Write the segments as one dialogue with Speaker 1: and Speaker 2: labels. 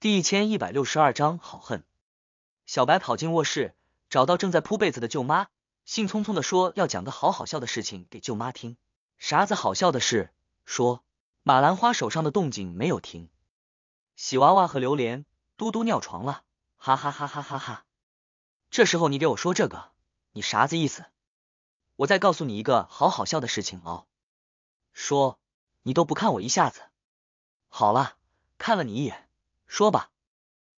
Speaker 1: 第一千一百六十二章好恨。小白跑进卧室，找到正在铺被子的舅妈，兴冲冲的说：“要讲个好好笑的事情给舅妈听。”啥子好笑的事？说马兰花手上的动静没有停，喜娃娃和榴莲嘟嘟尿床了，哈哈哈哈哈哈。这时候你给我说这个，你啥子意思？我再告诉你一个好好笑的事情哦。说你都不看我一下子，好了，看了你一眼。说吧，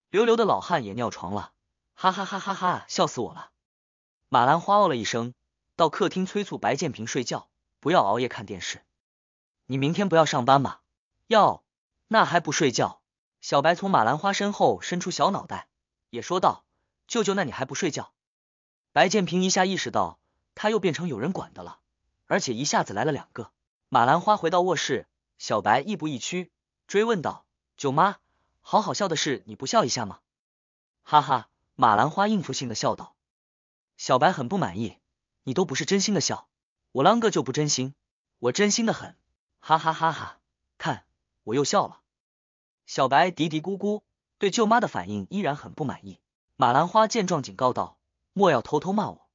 Speaker 1: 刘刘的老汉也尿床了，哈哈哈哈哈，笑死我了。马兰花哦了一声，到客厅催促白建平睡觉，不要熬夜看电视。你明天不要上班吗？要，那还不睡觉？小白从马兰花身后伸出小脑袋，也说道：“舅舅，那你还不睡觉？”白建平一下意识到他又变成有人管的了，而且一下子来了两个。马兰花回到卧室，小白亦步亦趋追问道：“舅妈。”好好笑的事，你不笑一下吗？哈哈，马兰花应付性的笑道。小白很不满意，你都不是真心的笑，我啷哥就不真心，我真心的很，哈哈哈哈！看我又笑了。小白嘀嘀咕咕，对舅妈的反应依然很不满意。马兰花见状警告道：“莫要偷偷骂我。”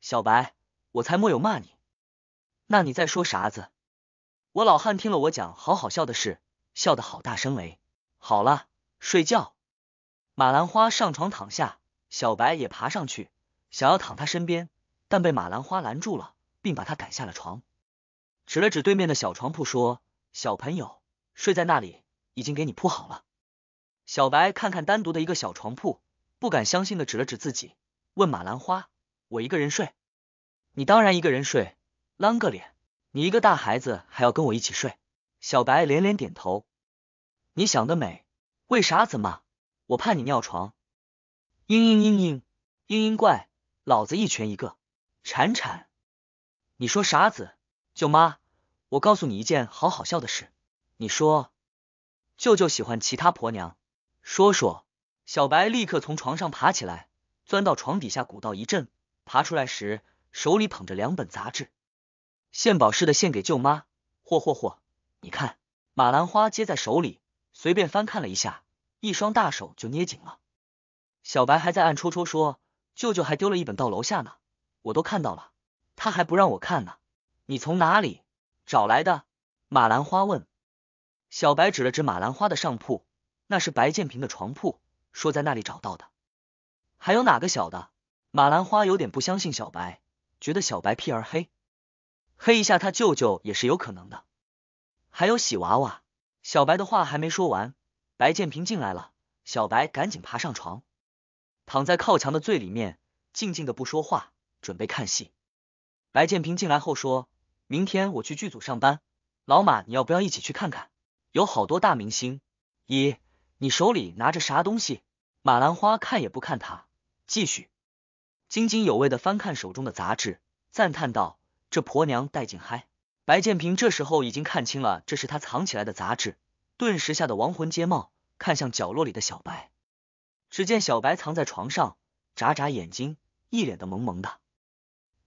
Speaker 1: 小白，我才莫有骂你，那你在说啥子？我老汉听了我讲好好笑的事，笑得好大声嘞。好了，睡觉。马兰花上床躺下，小白也爬上去，想要躺他身边，但被马兰花拦住了，并把他赶下了床，指了指对面的小床铺说：“小朋友睡在那里，已经给你铺好了。”小白看看单独的一个小床铺，不敢相信的指了指自己，问马兰花：“我一个人睡？”“你当然一个人睡，啷个脸？你一个大孩子还要跟我一起睡？”小白连连点头。你想得美，为啥子嘛？我怕你尿床。嘤嘤嘤嘤嘤嘤怪，老子一拳一个。铲铲，你说啥子？舅妈，我告诉你一件好好笑的事。你说，舅舅喜欢其他婆娘？说说。小白立刻从床上爬起来，钻到床底下鼓捣一阵，爬出来时手里捧着两本杂志，献宝似的献给舅妈。嚯嚯嚯，你看，马兰花接在手里。随便翻看了一下，一双大手就捏紧了。小白还在暗戳戳说：“舅舅还丢了一本到楼下呢，我都看到了，他还不让我看呢。”你从哪里找来的？马兰花问。小白指了指马兰花的上铺，那是白建平的床铺，说在那里找到的。还有哪个小的？马兰花有点不相信小白，觉得小白屁儿黑，黑一下他舅舅也是有可能的。还有喜娃娃。小白的话还没说完，白建平进来了。小白赶紧爬上床，躺在靠墙的最里面，静静的不说话，准备看戏。白建平进来后说：“明天我去剧组上班，老马，你要不要一起去看看？有好多大明星。”一，你手里拿着啥东西？马兰花看也不看他，继续津津有味的翻看手中的杂志，赞叹道：“这婆娘带劲嗨！”白建平这时候已经看清了，这是他藏起来的杂志，顿时吓得亡魂皆冒，看向角落里的小白。只见小白藏在床上，眨眨眼睛，一脸的萌萌的。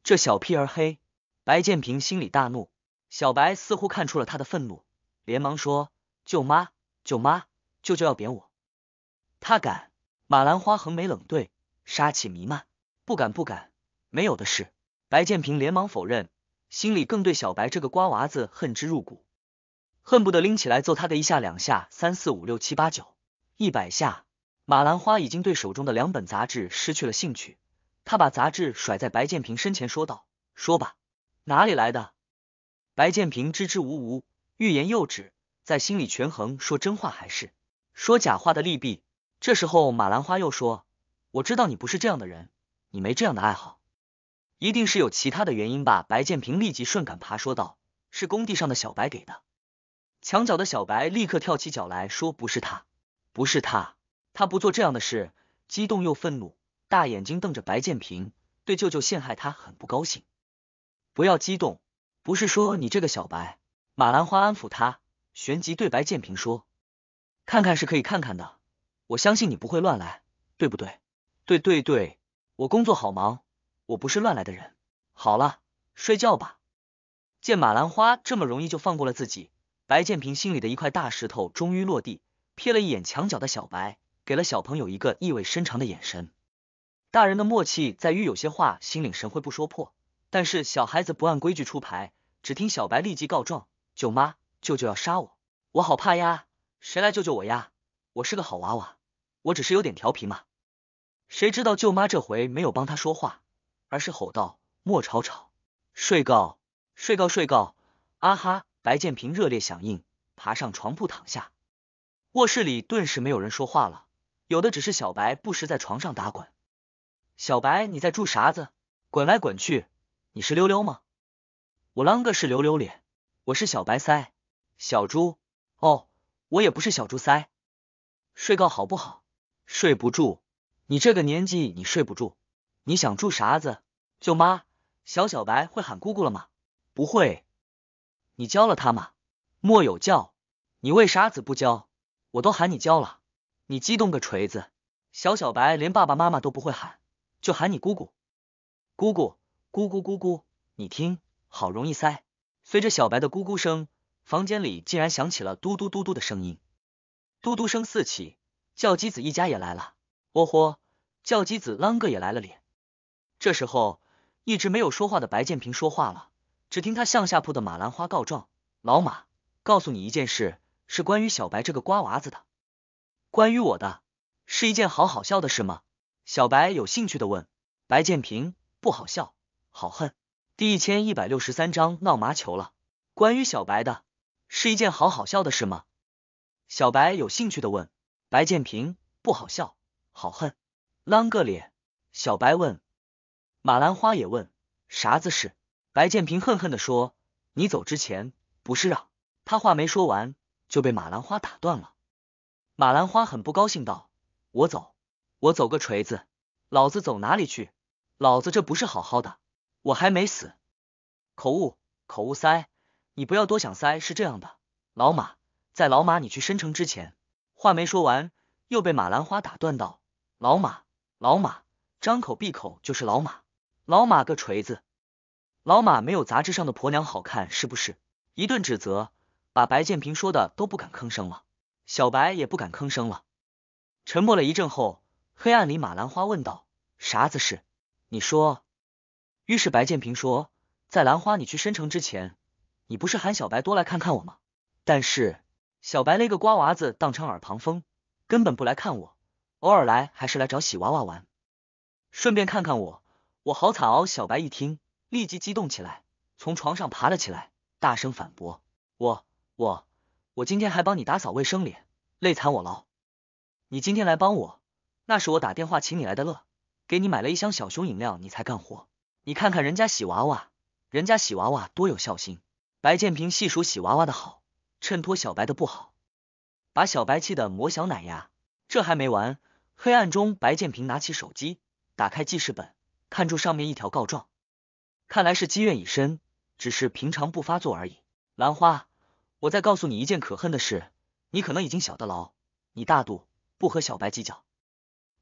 Speaker 1: 这小屁儿黑，白建平心里大怒。小白似乎看出了他的愤怒，连忙说：“舅妈，舅妈，舅舅要扁我，他敢！”马兰花横眉冷对，杀气弥漫。不敢，不敢，没有的事。白建平连忙否认。心里更对小白这个瓜娃子恨之入骨，恨不得拎起来揍他的一下两下三四五六七八九一百下。马兰花已经对手中的两本杂志失去了兴趣，他把杂志甩在白建平身前，说道：“说吧，哪里来的？”白建平支支吾吾，欲言又止，在心里权衡说真话还是说假话的利弊。这时候，马兰花又说：“我知道你不是这样的人，你没这样的爱好。”一定是有其他的原因吧？白建平立即顺杆爬说道：“是工地上的小白给的。”墙角的小白立刻跳起脚来说：“不是他，不是他，他不做这样的事。”激动又愤怒，大眼睛瞪着白建平，对舅舅陷害他很不高兴。不要激动，不是说你这个小白。马兰花安抚他，旋即对白建平说：“看看是可以看看的，我相信你不会乱来，对不对？对对对，我工作好忙。”我不是乱来的人，好了，睡觉吧。见马兰花这么容易就放过了自己，白建平心里的一块大石头终于落地。瞥了一眼墙角的小白，给了小朋友一个意味深长的眼神。大人的默契在于有些话心领神会不说破，但是小孩子不按规矩出牌。只听小白立即告状：“舅妈，舅舅要杀我，我好怕呀，谁来救救我呀？我是个好娃娃，我只是有点调皮嘛。”谁知道舅妈这回没有帮他说话。而是吼道：“莫吵吵，睡告睡告睡告！”啊哈！白建平热烈响应，爬上床铺躺下。卧室里顿时没有人说话了，有的只是小白不时在床上打滚。小白，你在住啥子？滚来滚去，你是溜溜吗？我啷个是溜溜脸？我是小白腮，小猪。哦，我也不是小猪腮。睡告好不好？睡不住，你这个年纪你睡不住。你想住啥子？舅妈，小小白会喊姑姑了吗？不会，你教了他吗？莫有教，你为啥子不教？我都喊你教了，你激动个锤子！小小白连爸爸妈妈都不会喊，就喊你姑姑，姑姑，姑姑，姑姑，你听，好容易塞。随着小白的咕咕声，房间里竟然响起了嘟嘟嘟嘟的声音，嘟嘟声四起。叫鸡子一家也来了，哦嚯，叫鸡子啷个也来了咧。这时候。一直没有说话的白建平说话了，只听他向下铺的马兰花告状：“老马，告诉你一件事，是关于小白这个瓜娃子的，关于我的，是一件好好笑的事吗？”小白有兴趣的问白建平：“不好笑，好恨。”第一千一百六十三章闹麻球了。关于小白的，是一件好好笑的事吗？小白有兴趣的问白建平：“不好笑，好恨。”啷个脸，小白问。马兰花也问啥子事，白建平恨恨的说：“你走之前不是让他话没说完就被马兰花打断了。”马兰花很不高兴道：“我走，我走个锤子，老子走哪里去？老子这不是好好的，我还没死。”口误口误塞，你不要多想塞。是这样的，老马在老马你去申城之前，话没说完又被马兰花打断道：“老马，老马，张口闭口就是老马。”老马个锤子！老马没有杂志上的婆娘好看，是不是？一顿指责，把白建平说的都不敢吭声了，小白也不敢吭声了。沉默了一阵后，黑暗里马兰花问道：“啥子事？你说。”于是白建平说：“在兰花，你去申城之前，你不是喊小白多来看看我吗？但是小白那个瓜娃子当成耳旁风，根本不来看我，偶尔来还是来找喜娃娃玩，顺便看看我。”我好惨哦！小白一听，立即激动起来，从床上爬了起来，大声反驳：“我、我、我今天还帮你打扫卫生，累累惨我了。你今天来帮我，那是我打电话请你来的，乐，给你买了一箱小熊饮料，你才干活。你看看人家喜娃娃，人家喜娃娃多有孝心。”白建平细数喜娃娃的好，衬托小白的不好，把小白气得磨小奶牙。这还没完，黑暗中，白建平拿起手机，打开记事本。看住上面一条告状，看来是积怨已深，只是平常不发作而已。兰花，我再告诉你一件可恨的事，你可能已经晓得了。你大度不和小白计较，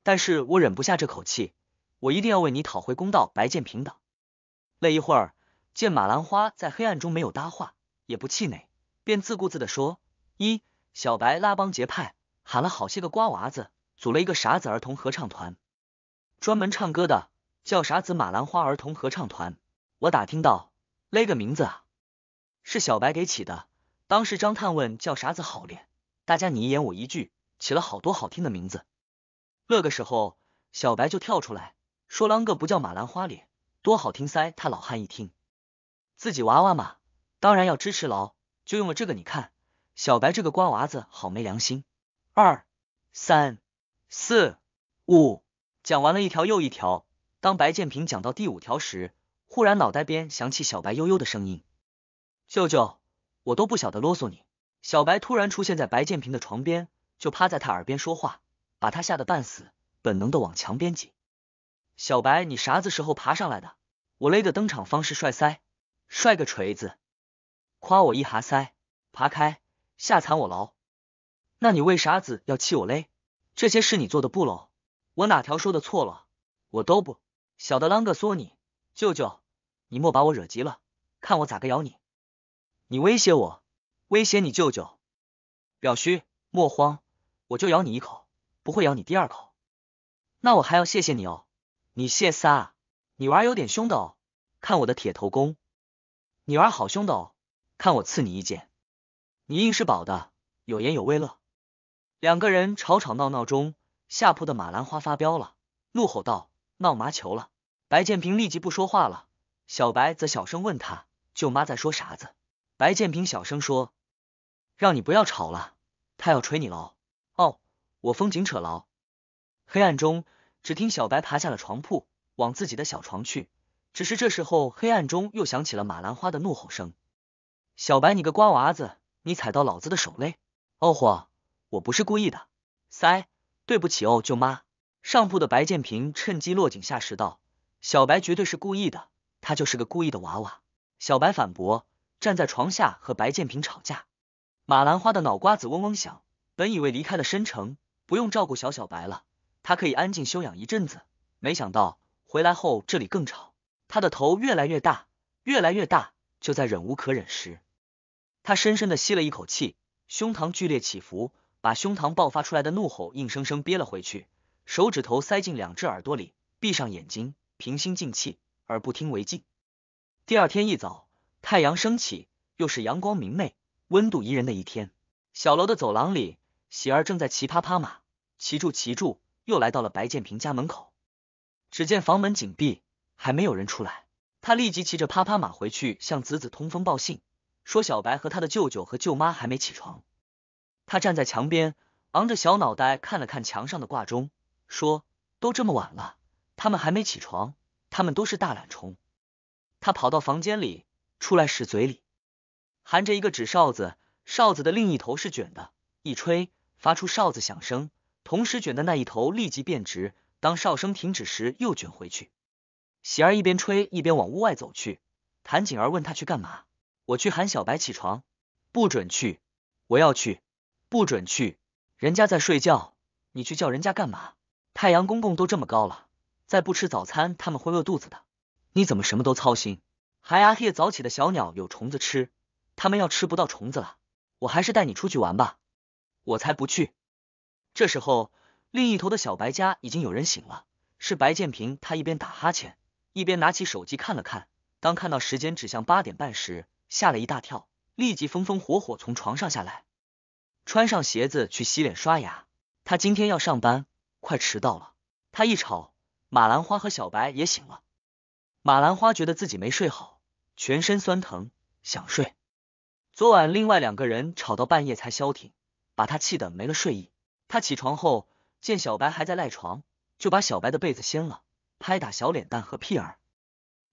Speaker 1: 但是我忍不下这口气，我一定要为你讨回公道。白建平等，累一会儿，见马兰花在黑暗中没有搭话，也不气馁，便自顾自的说：一小白拉帮结派，喊了好些个瓜娃子，组了一个傻子儿童合唱团，专门唱歌的。叫啥子马兰花儿童合唱团？我打听到，勒个名字啊，是小白给起的。当时张探问叫啥子好咧，大家你一言我一句，起了好多好听的名字。乐个时候，小白就跳出来说：“啷个不叫马兰花脸，多好听噻！”他老汉一听，自己娃娃嘛，当然要支持喽，就用了这个。你看，小白这个瓜娃子好没良心。二三四五，讲完了一条又一条。当白建平讲到第五条时，忽然脑袋边响起小白悠悠的声音：“舅舅，我都不晓得啰嗦你。”小白突然出现在白建平的床边，就趴在他耳边说话，把他吓得半死，本能的往墙边挤。小白，你啥子时候爬上来的？我勒个登场方式帅塞，帅个锤子！夸我一哈塞，爬开，吓惨我喽！那你为啥子要气我勒？这些是你做的不喽？我哪条说的错了？我都不。小的啷个说你，舅舅，你莫把我惹急了，看我咋个咬你！你威胁我，威胁你舅舅，表叔莫慌，我就咬你一口，不会咬你第二口。那我还要谢谢你哦，你谢啥？你娃有点凶的哦，看我的铁头功！你娃好凶的哦，看我刺你一剑！你硬是宝的，有言有味乐。两个人吵吵闹闹中，下铺的马兰花发飙了，怒吼道。闹麻球了，白建平立即不说话了。小白则小声问他：“舅妈在说啥子？”白建平小声说：“让你不要吵了，他要捶你喽。”哦，我风景扯牢。黑暗中，只听小白爬下了床铺，往自己的小床去。只是这时候，黑暗中又响起了马兰花的怒吼声：“小白，你个瓜娃子，你踩到老子的手嘞！”哦豁，我不是故意的，塞，对不起哦，舅妈。上铺的白建平趁机落井下石道：“小白绝对是故意的，他就是个故意的娃娃。”小白反驳，站在床下和白建平吵架。马兰花的脑瓜子嗡嗡响，本以为离开了深城，不用照顾小小白了，她可以安静休养一阵子，没想到回来后这里更吵。她的头越来越大，越来越大。就在忍无可忍时，她深深的吸了一口气，胸膛剧烈起伏，把胸膛爆发出来的怒吼硬生生憋了回去。手指头塞进两只耳朵里，闭上眼睛，平心静气，耳不听为净。第二天一早，太阳升起，又是阳光明媚、温度宜人的一天。小楼的走廊里，喜儿正在骑啪啪马，骑住骑住，又来到了白建平家门口。只见房门紧闭，还没有人出来。他立即骑着啪啪马回去，向子子通风报信，说小白和他的舅舅和舅妈还没起床。他站在墙边，昂着小脑袋看了看墙上的挂钟。说都这么晚了，他们还没起床，他们都是大懒虫。他跑到房间里，出来时嘴里含着一个纸哨子，哨子的另一头是卷的，一吹发出哨子响声，同时卷的那一头立即变直，当哨声停止时又卷回去。喜儿一边吹一边往屋外走去，谭景儿问他去干嘛？我去喊小白起床，不准去，我要去，不准去，人家在睡觉，你去叫人家干嘛？太阳公公都这么高了，再不吃早餐，他们会饿肚子的。你怎么什么都操心？还阿黑早起的小鸟有虫子吃，他们要吃不到虫子了。我还是带你出去玩吧，我才不去。这时候，另一头的小白家已经有人醒了，是白建平。他一边打哈欠，一边拿起手机看了看，当看到时间指向八点半时，吓了一大跳，立即风风火火从床上下来，穿上鞋子去洗脸刷牙。他今天要上班。快迟到了，他一吵，马兰花和小白也醒了。马兰花觉得自己没睡好，全身酸疼，想睡。昨晚另外两个人吵到半夜才消停，把他气得没了睡意。他起床后见小白还在赖床，就把小白的被子掀了，拍打小脸蛋和屁儿，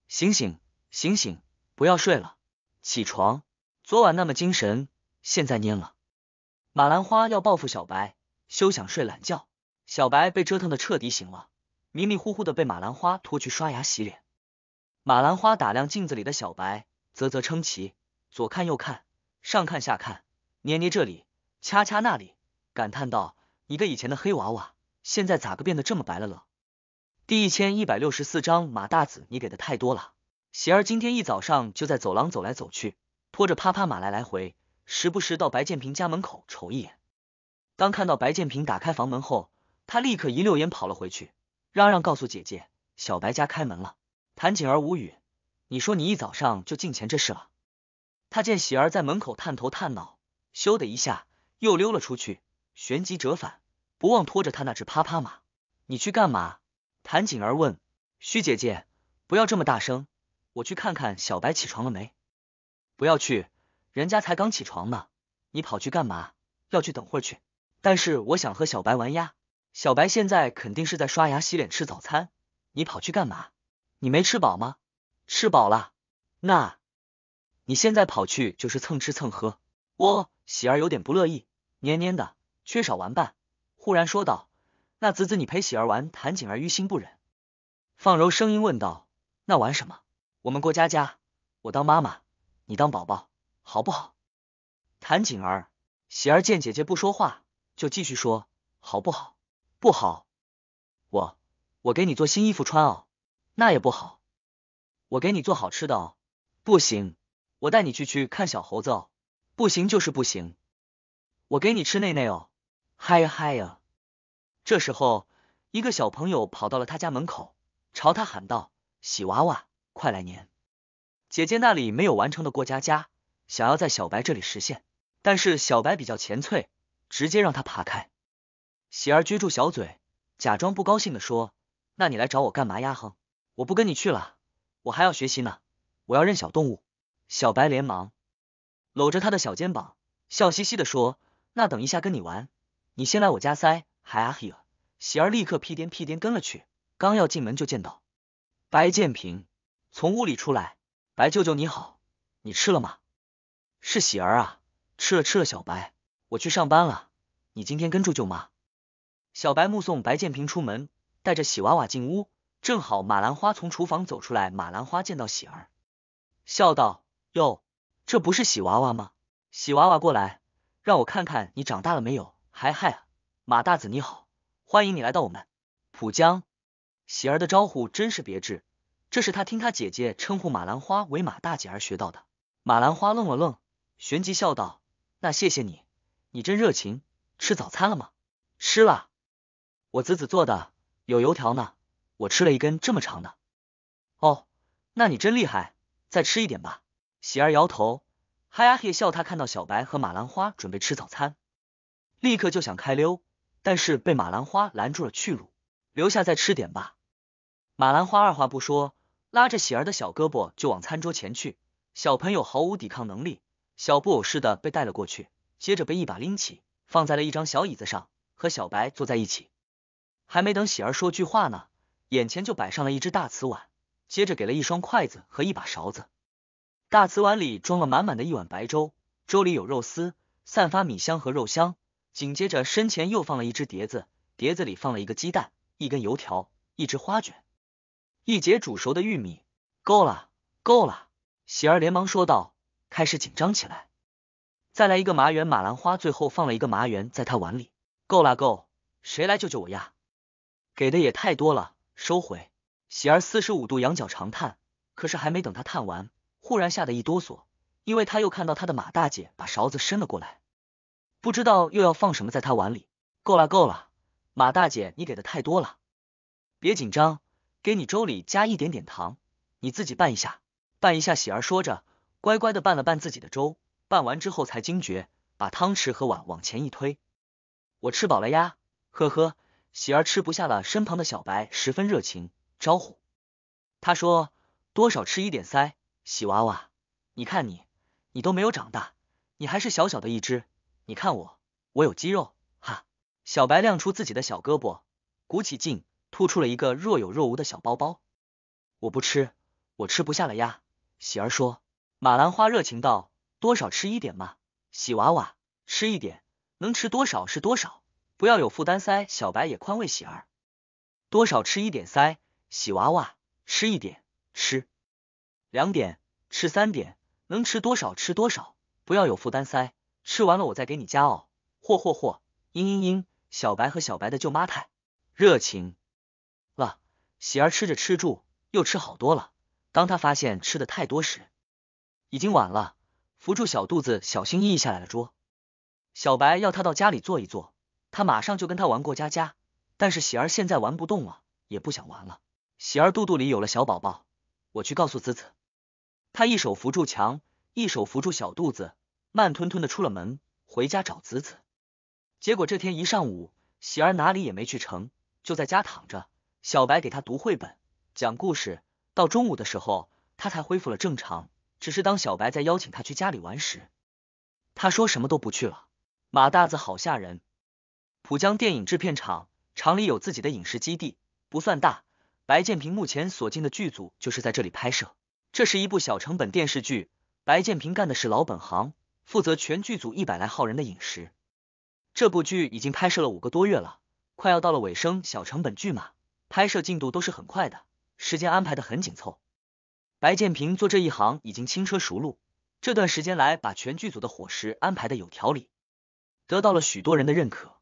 Speaker 1: 醒醒，醒醒，不要睡了，起床！昨晚那么精神，现在蔫了。马兰花要报复小白，休想睡懒觉。小白被折腾的彻底醒了，迷迷糊糊的被马兰花拖去刷牙洗脸。马兰花打量镜子里的小白，啧啧称奇，左看右看，上看下看，捏捏这里，掐掐那里，感叹道：“你个以前的黑娃娃，现在咋个变得这么白了了？”第一千一百六十四章马大子，你给的太多了。喜儿今天一早上就在走廊走来走去，拖着啪啪马来来回，时不时到白建平家门口瞅一眼。当看到白建平打开房门后。他立刻一溜烟跑了回去，嚷嚷告诉姐姐：“小白家开门了。”谭锦儿无语，你说你一早上就进钱这事了。他见喜儿在门口探头探脑，咻的一下又溜了出去，旋即折返，不忘拖着他那只啪啪马。你去干嘛？谭锦儿问。虚姐姐，不要这么大声，我去看看小白起床了没。不要去，人家才刚起床呢，你跑去干嘛？要去等会儿去，但是我想和小白玩呀。小白现在肯定是在刷牙、洗脸、吃早餐，你跑去干嘛？你没吃饱吗？吃饱了，那你现在跑去就是蹭吃蹭喝。我喜儿有点不乐意，蔫蔫的，缺少玩伴。忽然说道：“那子子，你陪喜儿玩。”谭景儿于心不忍，放柔声音问道：“那玩什么？我们过家家，我当妈妈，你当宝宝，好不好？”谭景儿、喜儿见姐姐不说话，就继续说：“好不好？”不好，我我给你做新衣服穿哦，那也不好，我给你做好吃的哦，不行，我带你去去看小猴子哦，不行就是不行，我给你吃内内哦，嗨呀嗨呀！这时候，一个小朋友跑到了他家门口，朝他喊道：“喜娃娃，快来年！姐姐那里没有完成的过家家，想要在小白这里实现，但是小白比较前脆，直接让他爬开。”喜儿撅住小嘴，假装不高兴的说：“那你来找我干嘛呀？哼，我不跟你去了，我还要学习呢，我要认小动物。”小白连忙搂着他的小肩膀，笑嘻嘻的说：“那等一下跟你玩，你先来我家塞。”嗨啊，嘿，喜儿立刻屁颠屁颠跟了去。刚要进门就见到白建平从屋里出来：“白舅舅你好，你吃了吗？是喜儿啊，吃了吃了。”小白：“我去上班了，你今天跟住舅妈。”小白目送白建平出门，带着喜娃娃进屋。正好马兰花从厨房走出来。马兰花见到喜儿，笑道：“哟，这不是喜娃娃吗？喜娃娃过来，让我看看你长大了没有？嗨嗨，马大子你好，欢迎你来到我们浦江。”喜儿的招呼真是别致，这是他听他姐姐称呼马兰花为马大姐而学到的。马兰花愣了愣，旋即笑道：“那谢谢你，你真热情。吃早餐了吗？吃了。”我子子做的有油条呢，我吃了一根这么长的。哦，那你真厉害，再吃一点吧。喜儿摇头，嗨呀嘿笑。他看到小白和马兰花准备吃早餐，立刻就想开溜，但是被马兰花拦住了去路，留下再吃点吧。马兰花二话不说，拉着喜儿的小胳膊就往餐桌前去，小朋友毫无抵抗能力，小布偶似的被带了过去，接着被一把拎起，放在了一张小椅子上，和小白坐在一起。还没等喜儿说句话呢，眼前就摆上了一只大瓷碗，接着给了一双筷子和一把勺子。大瓷碗里装了满满的一碗白粥，粥里有肉丝，散发米香和肉香。紧接着身前又放了一只碟子，碟子里放了一个鸡蛋、一根油条、一只花卷、一节煮熟的玉米。够了，够了！喜儿连忙说道，开始紧张起来。再来一个麻圆、马兰花，最后放了一个麻圆在他碗里。够了，够！谁来救救我呀？给的也太多了，收回。喜儿四十五度仰角长叹，可是还没等她叹完，忽然吓得一哆嗦，因为她又看到她的马大姐把勺子伸了过来，不知道又要放什么在她碗里。够了够了，马大姐，你给的太多了，别紧张，给你粥里加一点点糖，你自己拌一下，拌一下。喜儿说着，乖乖的拌了拌自己的粥，拌完之后才惊觉，把汤匙和碗往前一推，我吃饱了呀，呵呵。喜儿吃不下了，身旁的小白十分热情招呼。他说：“多少吃一点噻，喜娃娃，你看你，你都没有长大，你还是小小的一只。你看我，我有肌肉，哈。”小白亮出自己的小胳膊，鼓起劲，吐出了一个若有若无的小包包。我不吃，我吃不下了呀。喜儿说。马兰花热情道：“多少吃一点嘛，喜娃娃，吃一点，能吃多少是多少。”不要有负担塞，小白也宽慰喜儿，多少吃一点塞，喜娃娃吃一点，吃两点，吃三点，能吃多少吃多少，不要有负担塞，吃完了我再给你加哦，嚯嚯嚯，嘤嘤嘤，小白和小白的舅妈太热情了，喜儿吃着吃住又吃好多了。当他发现吃的太多时，已经晚了，扶住小肚子，小心翼翼下来了桌。小白要他到家里坐一坐。他马上就跟他玩过家家，但是喜儿现在玩不动了，也不想玩了。喜儿肚肚里有了小宝宝，我去告诉子子。他一手扶住墙，一手扶住小肚子，慢吞吞的出了门，回家找子子。结果这天一上午，喜儿哪里也没去成，就在家躺着。小白给他读绘本、讲故事，到中午的时候，他才恢复了正常。只是当小白再邀请他去家里玩时，他说什么都不去了。马大子好吓人。浦江电影制片厂厂里有自己的影视基地，不算大。白建平目前所进的剧组就是在这里拍摄。这是一部小成本电视剧，白建平干的是老本行，负责全剧组一百来号人的饮食。这部剧已经拍摄了五个多月了，快要到了尾声。小成本剧嘛，拍摄进度都是很快的，时间安排的很紧凑。白建平做这一行已经轻车熟路，这段时间来把全剧组的伙食安排的有条理，得到了许多人的认可。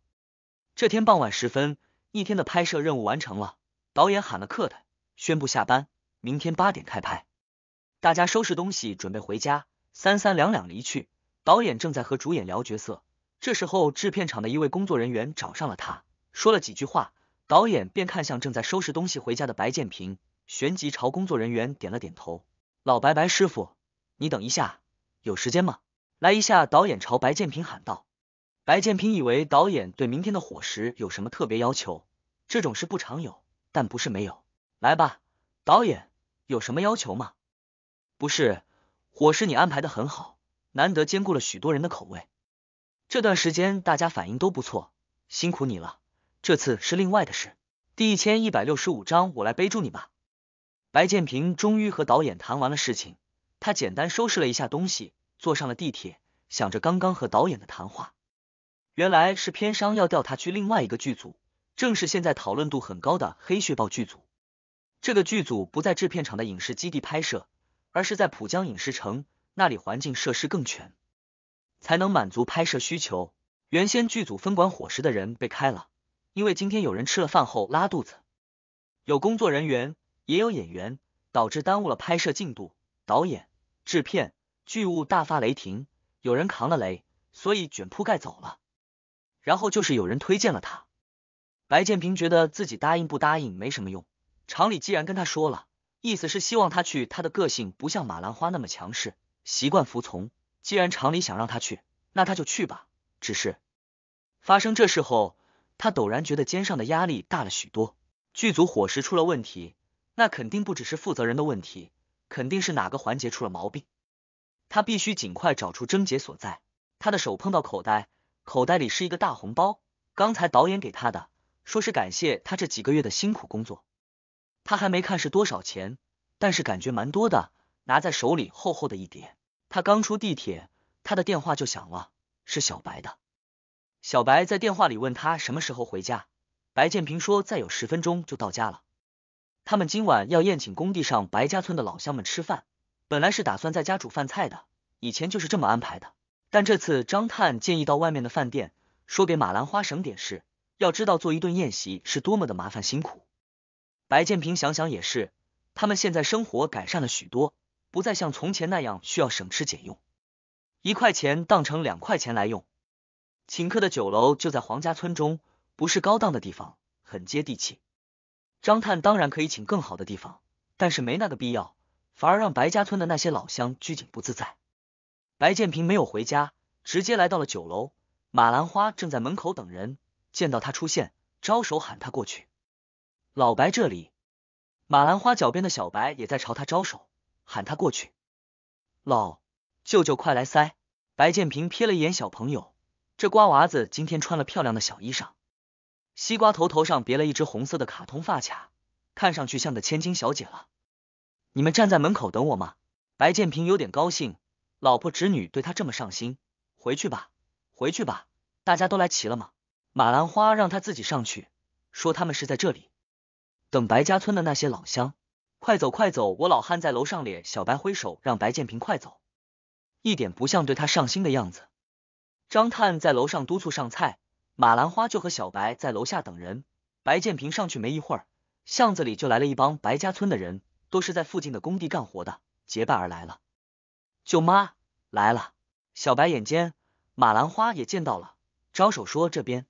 Speaker 1: 这天傍晚时分，一天的拍摄任务完成了，导演喊了客的，宣布下班，明天八点开拍。大家收拾东西准备回家，三三两两离去。导演正在和主演聊角色，这时候制片厂的一位工作人员找上了他，说了几句话，导演便看向正在收拾东西回家的白建平，旋即朝工作人员点了点头。老白白师傅，你等一下，有时间吗？来一下！导演朝白建平喊道。白建平以为导演对明天的伙食有什么特别要求？这种事不常有，但不是没有。来吧，导演有什么要求吗？不是，伙食你安排的很好，难得兼顾了许多人的口味。这段时间大家反应都不错，辛苦你了。这次是另外的事。第一千一百六十五章，我来背住你吧。白建平终于和导演谈完了事情，他简单收拾了一下东西，坐上了地铁，想着刚刚和导演的谈话。原来是片商要调他去另外一个剧组，正是现在讨论度很高的《黑血豹》剧组。这个剧组不在制片厂的影视基地拍摄，而是在浦江影视城，那里环境设施更全，才能满足拍摄需求。原先剧组分管伙食的人被开了，因为今天有人吃了饭后拉肚子，有工作人员也有演员，导致耽误了拍摄进度。导演、制片、剧务大发雷霆，有人扛了雷，所以卷铺盖走了。然后就是有人推荐了他，白建平觉得自己答应不答应没什么用，厂里既然跟他说了，意思是希望他去。他的个性不像马兰花那么强势，习惯服从。既然厂里想让他去，那他就去吧。只是发生这事后，他陡然觉得肩上的压力大了许多。剧组伙食出了问题，那肯定不只是负责人的问题，肯定是哪个环节出了毛病。他必须尽快找出症结所在。他的手碰到口袋。口袋里是一个大红包，刚才导演给他的，说是感谢他这几个月的辛苦工作。他还没看是多少钱，但是感觉蛮多的，拿在手里厚厚的一叠。他刚出地铁，他的电话就响了，是小白的。小白在电话里问他什么时候回家，白建平说再有十分钟就到家了。他们今晚要宴请工地上白家村的老乡们吃饭，本来是打算在家煮饭菜的，以前就是这么安排的。但这次张探建议到外面的饭店，说给马兰花省点事。要知道做一顿宴席是多么的麻烦辛苦。白建平想想也是，他们现在生活改善了许多，不再像从前那样需要省吃俭用，一块钱当成两块钱来用。请客的酒楼就在黄家村中，不是高档的地方，很接地气。张探当然可以请更好的地方，但是没那个必要，反而让白家村的那些老乡拘谨不自在。白建平没有回家，直接来到了酒楼。马兰花正在门口等人，见到他出现，招手喊他过去。老白这里，马兰花脚边的小白也在朝他招手，喊他过去。老舅舅，快来塞！白建平瞥了一眼小朋友，这瓜娃子今天穿了漂亮的小衣裳，西瓜头头上别了一只红色的卡通发卡，看上去像个千金小姐了。你们站在门口等我吗？白建平有点高兴。老婆侄女对他这么上心，回去吧，回去吧，大家都来齐了吗？马兰花让他自己上去，说他们是在这里等白家村的那些老乡。快走快走，我老汉在楼上咧。小白挥手让白建平快走，一点不像对他上心的样子。张探在楼上督促上菜，马兰花就和小白在楼下等人。白建平上去没一会儿，巷子里就来了一帮白家村的人，都是在附近的工地干活的，结伴而来了。舅妈来了，小白眼尖，马兰花也见到了，招手说这边。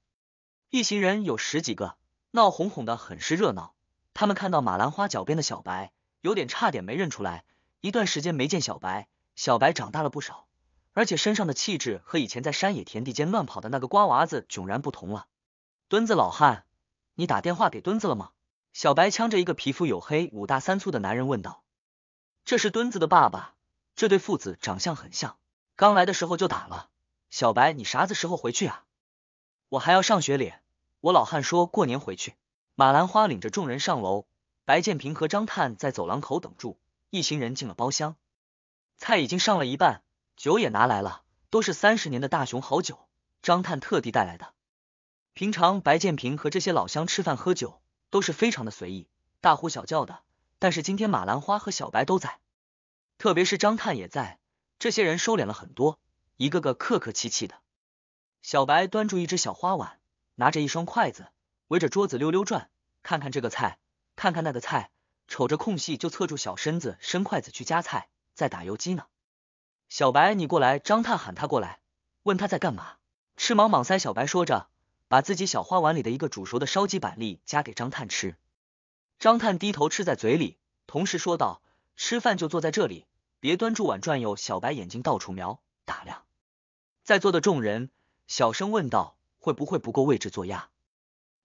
Speaker 1: 一行人有十几个，闹哄哄的，很是热闹。他们看到马兰花脚边的小白，有点差点没认出来。一段时间没见小白，小白长大了不少，而且身上的气质和以前在山野田地间乱跑的那个瓜娃子迥然不同了。墩子老汉，你打电话给墩子了吗？小白呛着一个皮肤黝黑、五大三粗的男人问道，这是墩子的爸爸。这对父子长相很像，刚来的时候就打了。小白，你啥子时候回去啊？我还要上学哩。我老汉说过年回去。马兰花领着众人上楼，白建平和张探在走廊口等住。一行人进了包厢，菜已经上了一半，酒也拿来了，都是三十年的大雄好酒，张探特地带来的。平常白建平和这些老乡吃饭喝酒都是非常的随意，大呼小叫的。但是今天马兰花和小白都在。特别是张探也在，这些人收敛了很多，一个个客客气气的。小白端住一只小花碗，拿着一双筷子，围着桌子溜溜转，看看这个菜，看看那个菜，瞅着空隙就侧住小身子，伸筷子去夹菜，在打游击呢。小白，你过来！张探喊他过来，问他在干嘛，吃芒莽塞。小白说着，把自己小花碗里的一个煮熟的烧鸡板栗夹给张探吃。张探低头吃在嘴里，同时说道。吃饭就坐在这里，别端住碗转悠。小白眼睛到处瞄，打量在座的众人，小声问道：“会不会不够位置坐呀？”“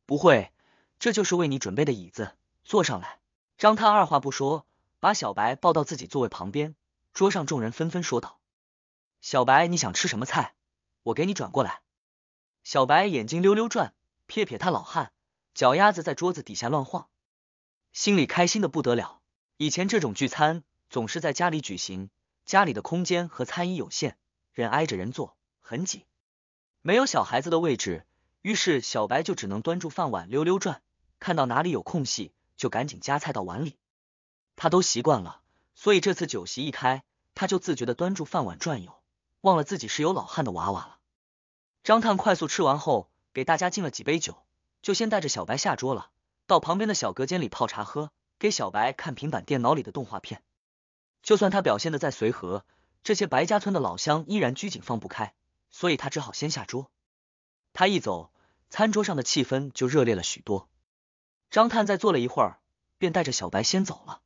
Speaker 1: 不会，这就是为你准备的椅子，坐上来。”张探二话不说，把小白抱到自己座位旁边。桌上众人纷纷说道：“小白，你想吃什么菜？我给你转过来。”小白眼睛溜溜转，撇撇他老汉，脚丫子在桌子底下乱晃，心里开心的不得了。以前这种聚餐总是在家里举行，家里的空间和餐饮有限，人挨着人坐很挤，没有小孩子的位置，于是小白就只能端住饭碗溜溜转，看到哪里有空隙就赶紧夹菜到碗里，他都习惯了，所以这次酒席一开，他就自觉地端住饭碗转悠，忘了自己是有老汉的娃娃了。张探快速吃完后，给大家敬了几杯酒，就先带着小白下桌了，到旁边的小隔间里泡茶喝。给小白看平板电脑里的动画片。就算他表现的再随和，这些白家村的老乡依然拘谨放不开，所以他只好先下桌。他一走，餐桌上的气氛就热烈了许多。张探再坐了一会儿，便带着小白先走了。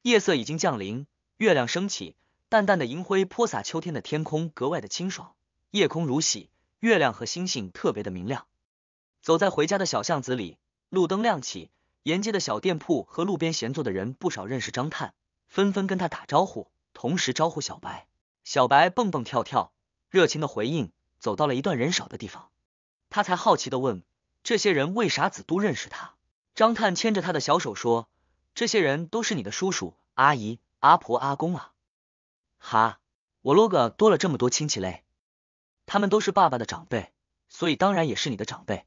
Speaker 1: 夜色已经降临，月亮升起，淡淡的银辉泼洒秋天的天空，格外的清爽。夜空如洗，月亮和星星特别的明亮。走在回家的小巷子里，路灯亮起。沿街的小店铺和路边闲坐的人不少，认识张探，纷纷跟他打招呼，同时招呼小白。小白蹦蹦跳跳，热情的回应，走到了一段人少的地方，他才好奇的问：“这些人为啥子都认识他？”张探牵着他的小手说：“这些人都是你的叔叔、阿姨、阿婆、阿公啊，哈，我啰个多了这么多亲戚嘞，他们都是爸爸的长辈，所以当然也是你的长辈。”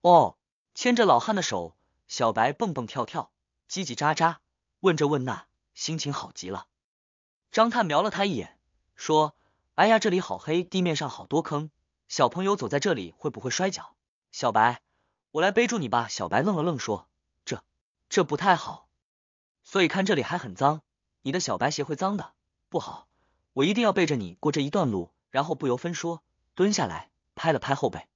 Speaker 1: 哦，牵着老汉的手。小白蹦蹦跳跳，叽叽喳喳，问这问那，心情好极了。张探瞄了他一眼，说：“哎呀，这里好黑，地面上好多坑，小朋友走在这里会不会摔跤？”小白，我来背住你吧。小白愣了愣，说：“这，这不太好。”所以看这里还很脏，你的小白鞋会脏的，不好。我一定要背着你过这一段路，然后不由分说蹲下来拍了拍后背，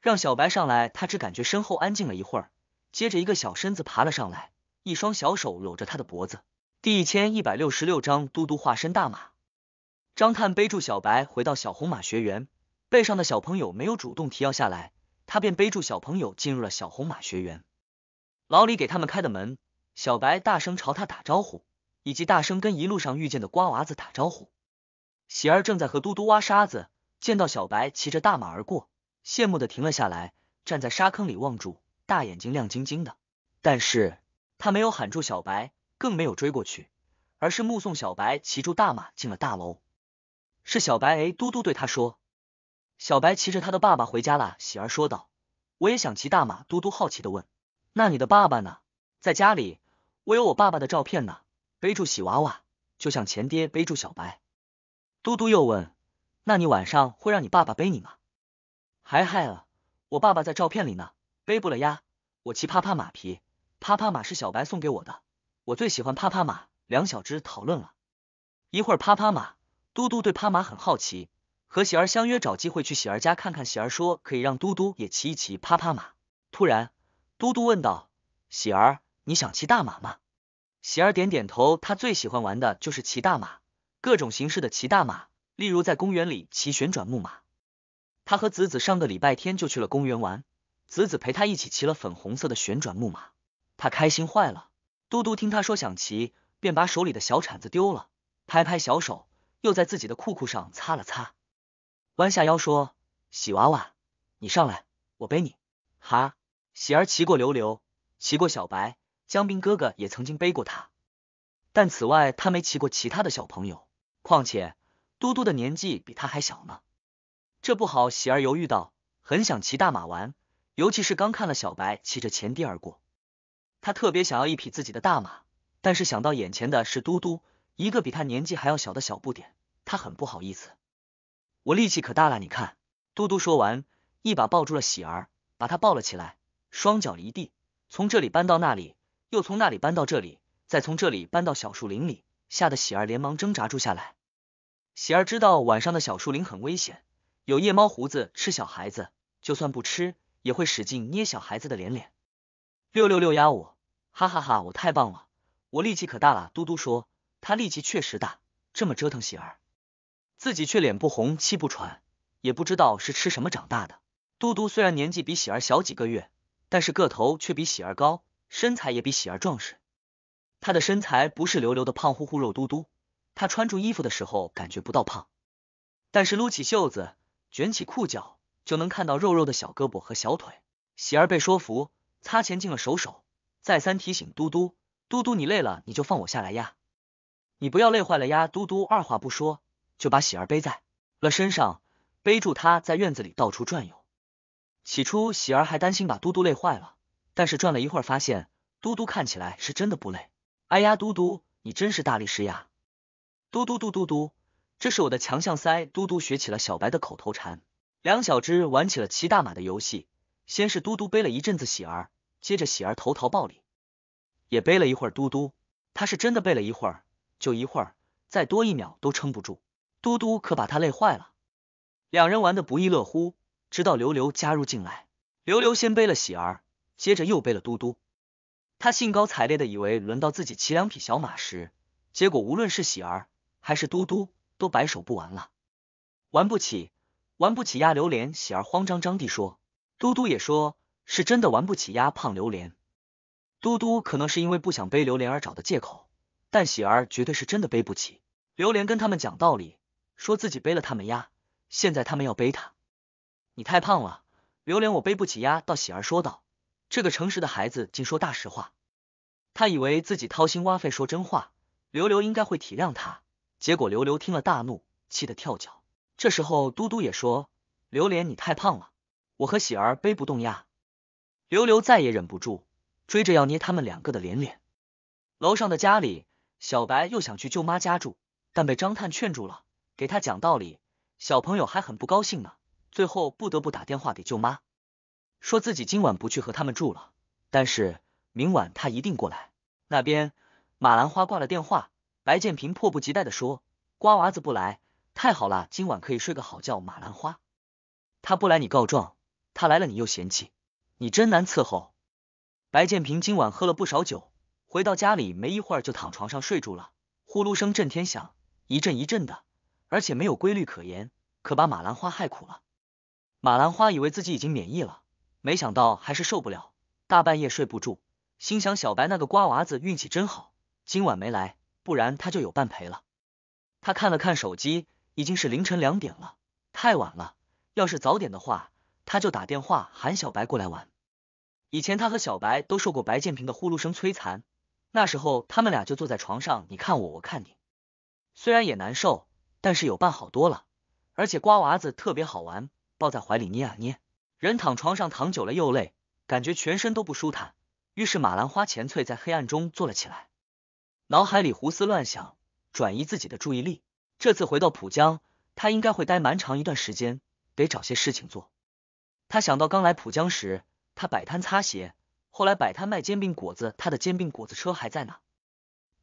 Speaker 1: 让小白上来。他只感觉身后安静了一会儿。接着一个小身子爬了上来，一双小手搂着他的脖子。第一千一百六十六章，嘟嘟化身大马。张探背住小白回到小红马学员，背上的小朋友没有主动提要下来，他便背住小朋友进入了小红马学员。老李给他们开的门，小白大声朝他打招呼，以及大声跟一路上遇见的瓜娃子打招呼。喜儿正在和嘟嘟挖沙子，见到小白骑着大马而过，羡慕的停了下来，站在沙坑里望住。大眼睛亮晶晶的，但是他没有喊住小白，更没有追过去，而是目送小白骑住大马进了大楼。是小白诶，嘟嘟对他说：“小白骑着他的爸爸回家了，喜儿说道：“我也想骑大马。”嘟嘟好奇的问：“那你的爸爸呢？在家里，我有我爸爸的照片呢，背住喜娃娃，就像前爹背住小白。”嘟嘟又问：“那你晚上会让你爸爸背你吗？”“还害了，我爸爸在照片里呢。”背不了呀！我骑啪啪马皮，啪啪马是小白送给我的，我最喜欢啪啪马。两小只讨论了一会儿，啪啪马。嘟嘟对啪马很好奇，和喜儿相约找机会去喜儿家看看。喜儿说可以让嘟嘟也骑一骑啪啪马。突然，嘟嘟问道：“喜儿，你想骑大马吗？”喜儿点点头，他最喜欢玩的就是骑大马，各种形式的骑大马，例如在公园里骑旋转木马。他和子子上个礼拜天就去了公园玩。子子陪他一起骑了粉红色的旋转木马，他开心坏了。嘟嘟听他说想骑，便把手里的小铲子丢了，拍拍小手，又在自己的裤裤上擦了擦，弯下腰说：“喜娃娃，你上来，我背你。”哈，喜儿骑过刘刘，骑过小白，江滨哥哥也曾经背过他，但此外他没骑过其他的小朋友。况且嘟嘟的年纪比他还小呢，这不好。喜儿犹豫道：“很想骑大马玩。”尤其是刚看了小白骑着前蹄而过，他特别想要一匹自己的大马，但是想到眼前的是嘟嘟，一个比他年纪还要小的小不点，他很不好意思。我力气可大了，你看，嘟嘟说完，一把抱住了喜儿，把他抱了起来，双脚离地，从这里搬到那里，又从那里搬到这里，再从这里搬到小树林里，吓得喜儿连忙挣扎住下来。喜儿知道晚上的小树林很危险，有夜猫胡子吃小孩子，就算不吃。也会使劲捏小孩子的脸脸，六六六压我，哈哈哈，我太棒了，我力气可大了。嘟嘟说，他力气确实大，这么折腾喜儿，自己却脸不红气不喘，也不知道是吃什么长大的。嘟嘟虽然年纪比喜儿小几个月，但是个头却比喜儿高，身材也比喜儿壮实。他的身材不是溜溜的胖乎乎肉嘟嘟，他穿住衣服的时候感觉不到胖，但是撸起袖子卷起裤脚。就能看到肉肉的小胳膊和小腿。喜儿被说服，擦钱进了手手，再三提醒嘟嘟：“嘟嘟，你累了你就放我下来呀，你不要累坏了呀。”嘟嘟二话不说就把喜儿背在了身上，背住他在院子里到处转悠。起初喜儿还担心把嘟嘟累坏了，但是转了一会儿发现嘟嘟看起来是真的不累。哎呀，嘟嘟，你真是大力士呀！嘟嘟嘟嘟嘟，这是我的强项塞。嘟嘟学起了小白的口头禅。两小只玩起了骑大马的游戏，先是嘟嘟背了一阵子喜儿，接着喜儿投桃报李，也背了一会儿嘟嘟。他是真的背了一会儿，就一会儿，再多一秒都撑不住。嘟嘟可把他累坏了。两人玩的不亦乐乎，直到刘刘加入进来。刘刘先背了喜儿，接着又背了嘟嘟。他兴高采烈的以为轮到自己骑两匹小马时，结果无论是喜儿还是嘟嘟都白手不玩了，玩不起。玩不起鸭榴莲，喜儿慌张张地说。嘟嘟也说，是真的玩不起鸭胖榴莲。嘟嘟可能是因为不想背榴莲而找的借口，但喜儿绝对是真的背不起。榴莲跟他们讲道理，说自己背了他们鸭，现在他们要背他，你太胖了，榴莲我背不起鸭。到喜儿说道，这个诚实的孩子竟说大实话，他以为自己掏心挖肺说真话，刘刘应该会体谅他，结果刘刘听了大怒，气得跳脚。这时候，嘟嘟也说：“榴莲，你太胖了，我和喜儿背不动呀。”刘刘再也忍不住，追着要捏他们两个的脸脸。楼上的家里，小白又想去舅妈家住，但被张探劝住了，给他讲道理。小朋友还很不高兴呢，最后不得不打电话给舅妈，说自己今晚不去和他们住了，但是明晚他一定过来。那边马兰花挂了电话，白建平迫不及待的说：“瓜娃子不来。”太好了，今晚可以睡个好觉。马兰花，他不来你告状，他来了你又嫌弃，你真难伺候。白建平今晚喝了不少酒，回到家里没一会儿就躺床上睡住了，呼噜声震天响，一阵一阵的，而且没有规律可言，可把马兰花害苦了。马兰花以为自己已经免疫了，没想到还是受不了，大半夜睡不住，心想小白那个瓜娃子运气真好，今晚没来，不然他就有伴陪了。他看了看手机。已经是凌晨两点了，太晚了。要是早点的话，他就打电话喊小白过来玩。以前他和小白都受过白建平的呼噜声摧残，那时候他们俩就坐在床上，你看我，我看你。虽然也难受，但是有伴好多了。而且瓜娃子特别好玩，抱在怀里捏啊捏。人躺床上躺久了又累，感觉全身都不舒坦。于是马兰花、钱翠在黑暗中坐了起来，脑海里胡思乱想，转移自己的注意力。这次回到浦江，他应该会待蛮长一段时间，得找些事情做。他想到刚来浦江时，他摆摊擦鞋，后来摆摊卖煎饼果子，他的煎饼果子车还在呢。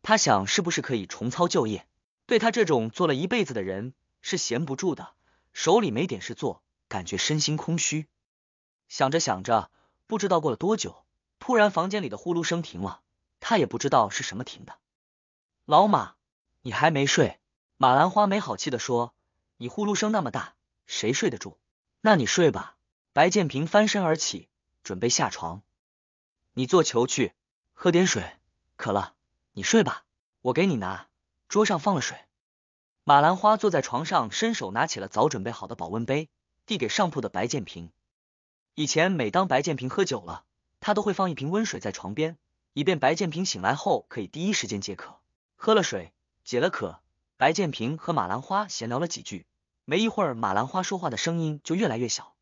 Speaker 1: 他想，是不是可以重操旧业？对他这种做了一辈子的人是闲不住的，手里没点事做，感觉身心空虚。想着想着，不知道过了多久，突然房间里的呼噜声停了，他也不知道是什么停的。老马，你还没睡？马兰花没好气的说：“你呼噜声那么大，谁睡得住？那你睡吧。”白建平翻身而起，准备下床。你做球去，喝点水，渴了。你睡吧，我给你拿。桌上放了水。马兰花坐在床上，伸手拿起了早准备好的保温杯，递给上铺的白建平。以前每当白建平喝酒了，他都会放一瓶温水在床边，以便白建平醒来后可以第一时间解渴。喝了水，解了渴。白建平和马兰花闲聊了几句，没一会儿，马兰花说话的声音就越来越小，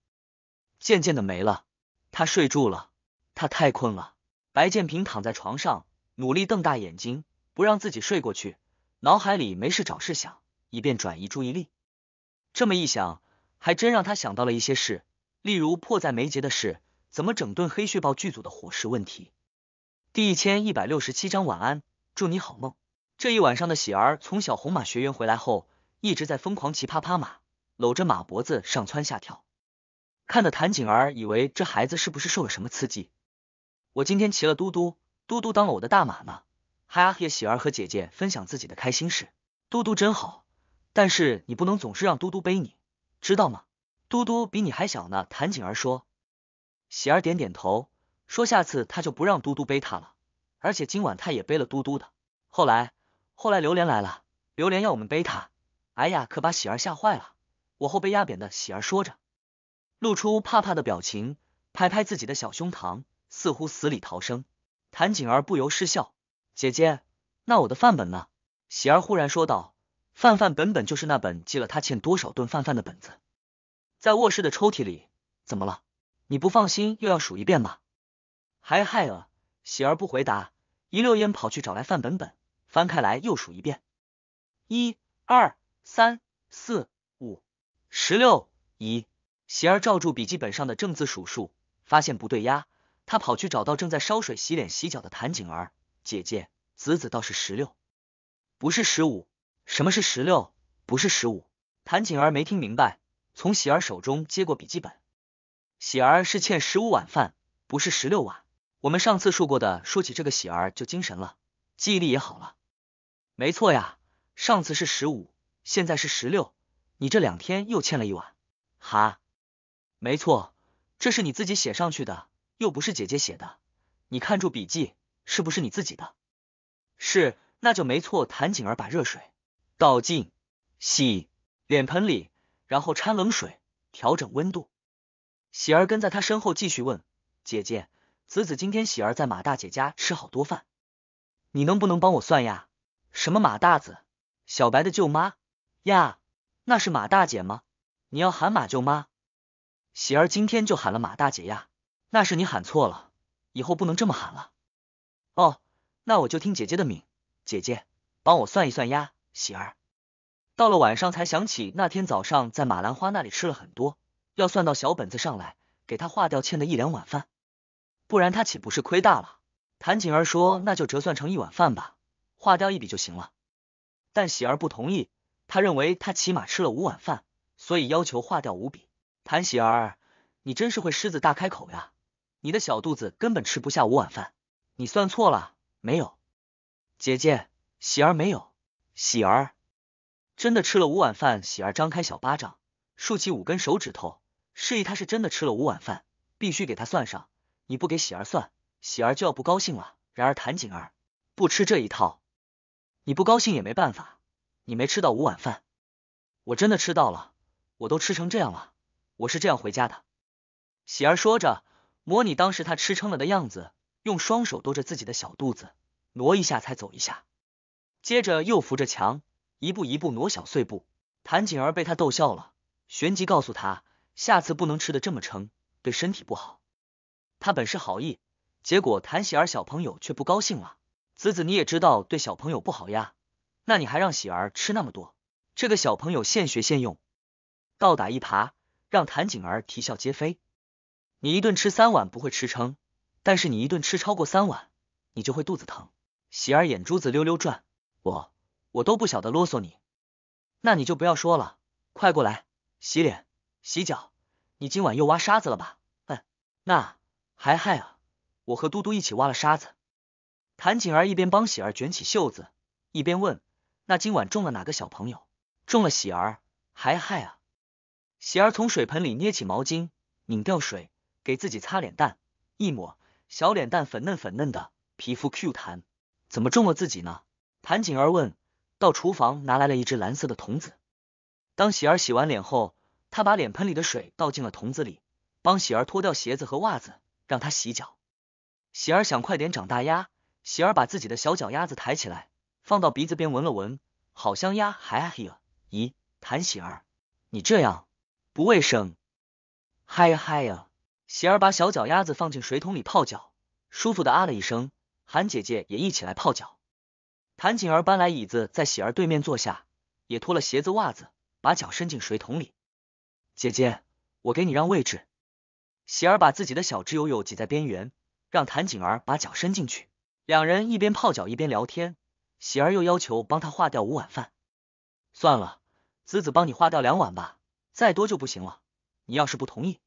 Speaker 1: 渐渐的没了。她睡住了，她太困了。白建平躺在床上，努力瞪大眼睛，不让自己睡过去，脑海里没事找事想，以便转移注意力。这么一想，还真让他想到了一些事，例如迫在眉睫的事，怎么整顿黑血豹剧组的伙食问题。第一千一百六十七章晚安，祝你好梦。这一晚上的喜儿从小红马学员回来后，一直在疯狂骑啪啪马，搂着马脖子上蹿下跳，看得谭景儿以为这孩子是不是受了什么刺激。我今天骑了嘟嘟，嘟嘟当了我的大马呢。哈嘿，喜儿和姐姐分享自己的开心事，嘟嘟真好。但是你不能总是让嘟嘟背你，知道吗？嘟嘟比你还小呢。谭景儿说，喜儿点点头说，下次他就不让嘟嘟背他了。而且今晚他也背了嘟嘟的。后来。后来榴莲来了，榴莲要我们背他，哎呀，可把喜儿吓坏了，我后背压扁的。喜儿说着，露出怕怕的表情，拍拍自己的小胸膛，似乎死里逃生。谭景儿不由失笑：“姐姐，那我的范本呢？”喜儿忽然说道：“范范本本就是那本记了他欠多少顿饭饭的本子，在卧室的抽屉里。怎么了？你不放心又要数一遍吗？”还害了喜儿不回答，一溜烟跑去找来范本本。翻开来又数一遍，一、二、三、四、五、十六。一喜儿照住笔记本上的正字数数，发现不对呀，她跑去找到正在烧水、洗脸、洗脚的谭景儿姐姐。子子倒是十六，不是十五。什么是十六？不是十五？谭景儿没听明白，从喜儿手中接过笔记本。喜儿是欠十五碗饭，不是十六碗。我们上次数过的，说起这个喜儿就精神了，记忆力也好了。没错呀，上次是十五，现在是十六，你这两天又欠了一碗。哈，没错，这是你自己写上去的，又不是姐姐写的，你看住笔记，是不是你自己的？是，那就没错。谭景儿把热水倒进洗脸盆里，然后掺冷水，调整温度。喜儿跟在他身后继续问姐姐，子子今天喜儿在马大姐家吃好多饭，你能不能帮我算呀？什么马大子？小白的舅妈呀？那是马大姐吗？你要喊马舅妈？喜儿今天就喊了马大姐呀？那是你喊错了，以后不能这么喊了。哦，那我就听姐姐的命。姐姐，帮我算一算呀。喜儿到了晚上才想起那天早上在马兰花那里吃了很多，要算到小本子上来，给他化掉欠的一两碗饭，不然他岂不是亏大了？谭锦儿说，那就折算成一碗饭吧。划掉一笔就行了，但喜儿不同意。他认为他起码吃了五碗饭，所以要求划掉五笔。谭喜儿，你真是会狮子大开口呀！你的小肚子根本吃不下五碗饭，你算错了没有？姐姐，喜儿没有，喜儿真的吃了五碗饭。喜儿张开小巴掌，竖起五根手指头，示意他是真的吃了五碗饭，必须给他算上。你不给喜儿算，喜儿就要不高兴了。然而谭景儿不吃这一套。你不高兴也没办法，你没吃到五碗饭，我真的吃到了，我都吃成这样了，我是这样回家的。喜儿说着，模拟当时他吃撑了的样子，用双手兜着自己的小肚子，挪一下才走一下，接着又扶着墙，一步一步挪小碎步。谭锦儿被他逗笑了，旋即告诉他，下次不能吃的这么撑，对身体不好。他本是好意，结果谭喜儿小朋友却不高兴了。子子，你也知道对小朋友不好呀，那你还让喜儿吃那么多？这个小朋友现学现用，倒打一耙，让谭景儿啼笑皆非。你一顿吃三碗不会吃撑，但是你一顿吃超过三碗，你就会肚子疼。喜儿眼珠子溜溜转，我我都不晓得啰嗦你，那你就不要说了，快过来洗脸、洗脚。你今晚又挖沙子了吧？嗯，那还害啊？我和嘟嘟一起挖了沙子。谭景儿一边帮喜儿卷起袖子，一边问：“那今晚中了哪个小朋友？中了喜儿，还害啊？”喜儿从水盆里捏起毛巾，拧掉水，给自己擦脸蛋，一抹，小脸蛋粉嫩粉嫩的，皮肤 Q 弹。怎么中了自己呢？谭景儿问。到厨房拿来了一只蓝色的童子。当喜儿洗完脸后，他把脸盆里的水倒进了童子里，帮喜儿脱掉鞋子和袜子，让她洗脚。喜儿想快点长大呀。喜儿把自己的小脚丫子抬起来，放到鼻子边闻了闻，好香呀！还呀？咦？谭喜儿，你这样不卫生。嗨呀嗨呀！喜儿把小脚丫子放进水桶里泡脚，舒服的啊了一声，喊姐姐也一起来泡脚。谭锦儿搬来椅子，在喜儿对面坐下，也脱了鞋子袜子，把脚伸进水桶里。姐姐，我给你让位置。喜儿把自己的小直友友挤在边缘，让谭锦儿把脚伸进去。两人一边泡脚一边聊天，喜儿又要求帮他化掉五碗饭。算了，子子帮你化掉两碗吧，再多就不行了。你要是不同意，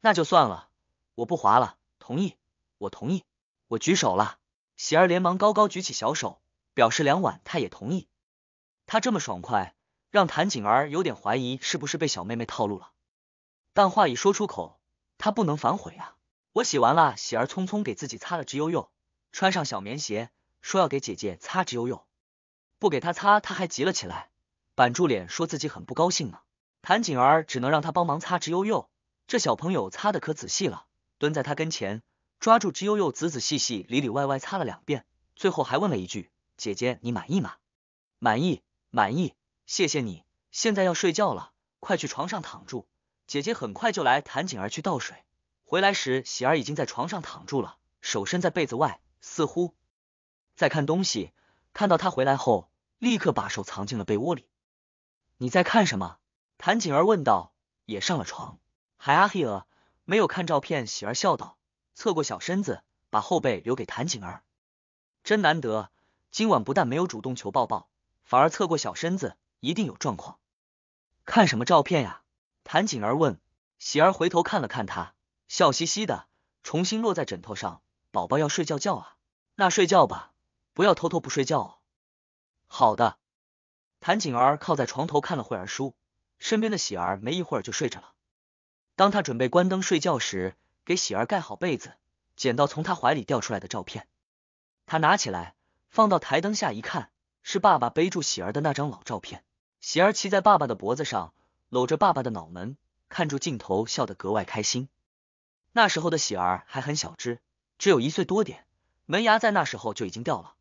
Speaker 1: 那就算了，我不划了。同意，我同意，我举手了。喜儿连忙高高举起小手，表示两碗她也同意。她这么爽快，让谭景儿有点怀疑是不是被小妹妹套路了。但话已说出口，她不能反悔呀。我洗完了，喜儿匆匆给自己擦了直悠悠。穿上小棉鞋，说要给姐姐擦直悠悠，不给她擦，她还急了起来，板住脸说自己很不高兴呢。谭锦儿只能让她帮忙擦直悠悠，这小朋友擦的可仔细了，蹲在她跟前，抓住直悠悠，仔仔细细里里外外擦了两遍，最后还问了一句：“姐姐，你满意吗？”“满意，满意，谢谢你。”现在要睡觉了，快去床上躺住。姐姐很快就来，谭锦儿去倒水，回来时喜儿已经在床上躺住了，手伸在被子外。似乎在看东西，看到他回来后，立刻把手藏进了被窝里。你在看什么？谭景儿问道，也上了床。海阿黑没有看照片，喜儿笑道，侧过小身子，把后背留给谭景儿。真难得，今晚不但没有主动求抱抱，反而侧过小身子，一定有状况。看什么照片呀？谭景儿问。喜儿回头看了看他，笑嘻嘻的，重新落在枕头上。宝宝要睡觉觉啊，那睡觉吧，不要偷偷不睡觉。哦。好的，谭景儿靠在床头看了会儿书，身边的喜儿没一会儿就睡着了。当他准备关灯睡觉时，给喜儿盖好被子，捡到从他怀里掉出来的照片，他拿起来放到台灯下一看，是爸爸背住喜儿的那张老照片。喜儿骑在爸爸的脖子上，搂着爸爸的脑门，看住镜头笑得格外开心。那时候的喜儿还很小只。只有一岁多点，门牙在那时候就已经掉了。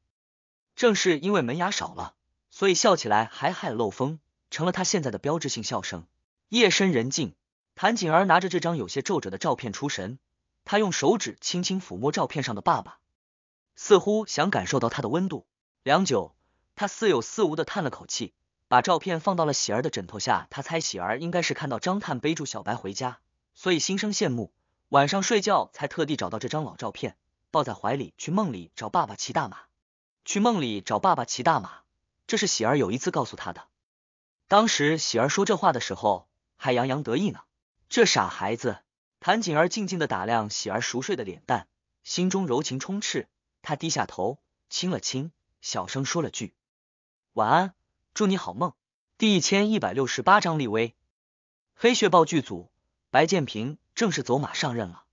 Speaker 1: 正是因为门牙少了，所以笑起来还害了漏风，成了他现在的标志性笑声。夜深人静，谭锦儿拿着这张有些皱褶的照片出神，他用手指轻轻抚摸照片上的爸爸，似乎想感受到他的温度。良久，他似有似无的叹了口气，把照片放到了喜儿的枕头下。他猜喜儿应该是看到张探背住小白回家，所以心生羡慕。晚上睡觉才特地找到这张老照片，抱在怀里去梦里找爸爸骑大马，去梦里找爸爸骑大马。这是喜儿有一次告诉他的。当时喜儿说这话的时候还洋洋得意呢，这傻孩子。谭锦儿静静的打量喜儿熟睡的脸蛋，心中柔情充斥。他低下头亲了亲，小声说了句：“晚安，祝你好梦。”第一千一百六十八章立威。黑血豹剧组。白建平正式走马上任了。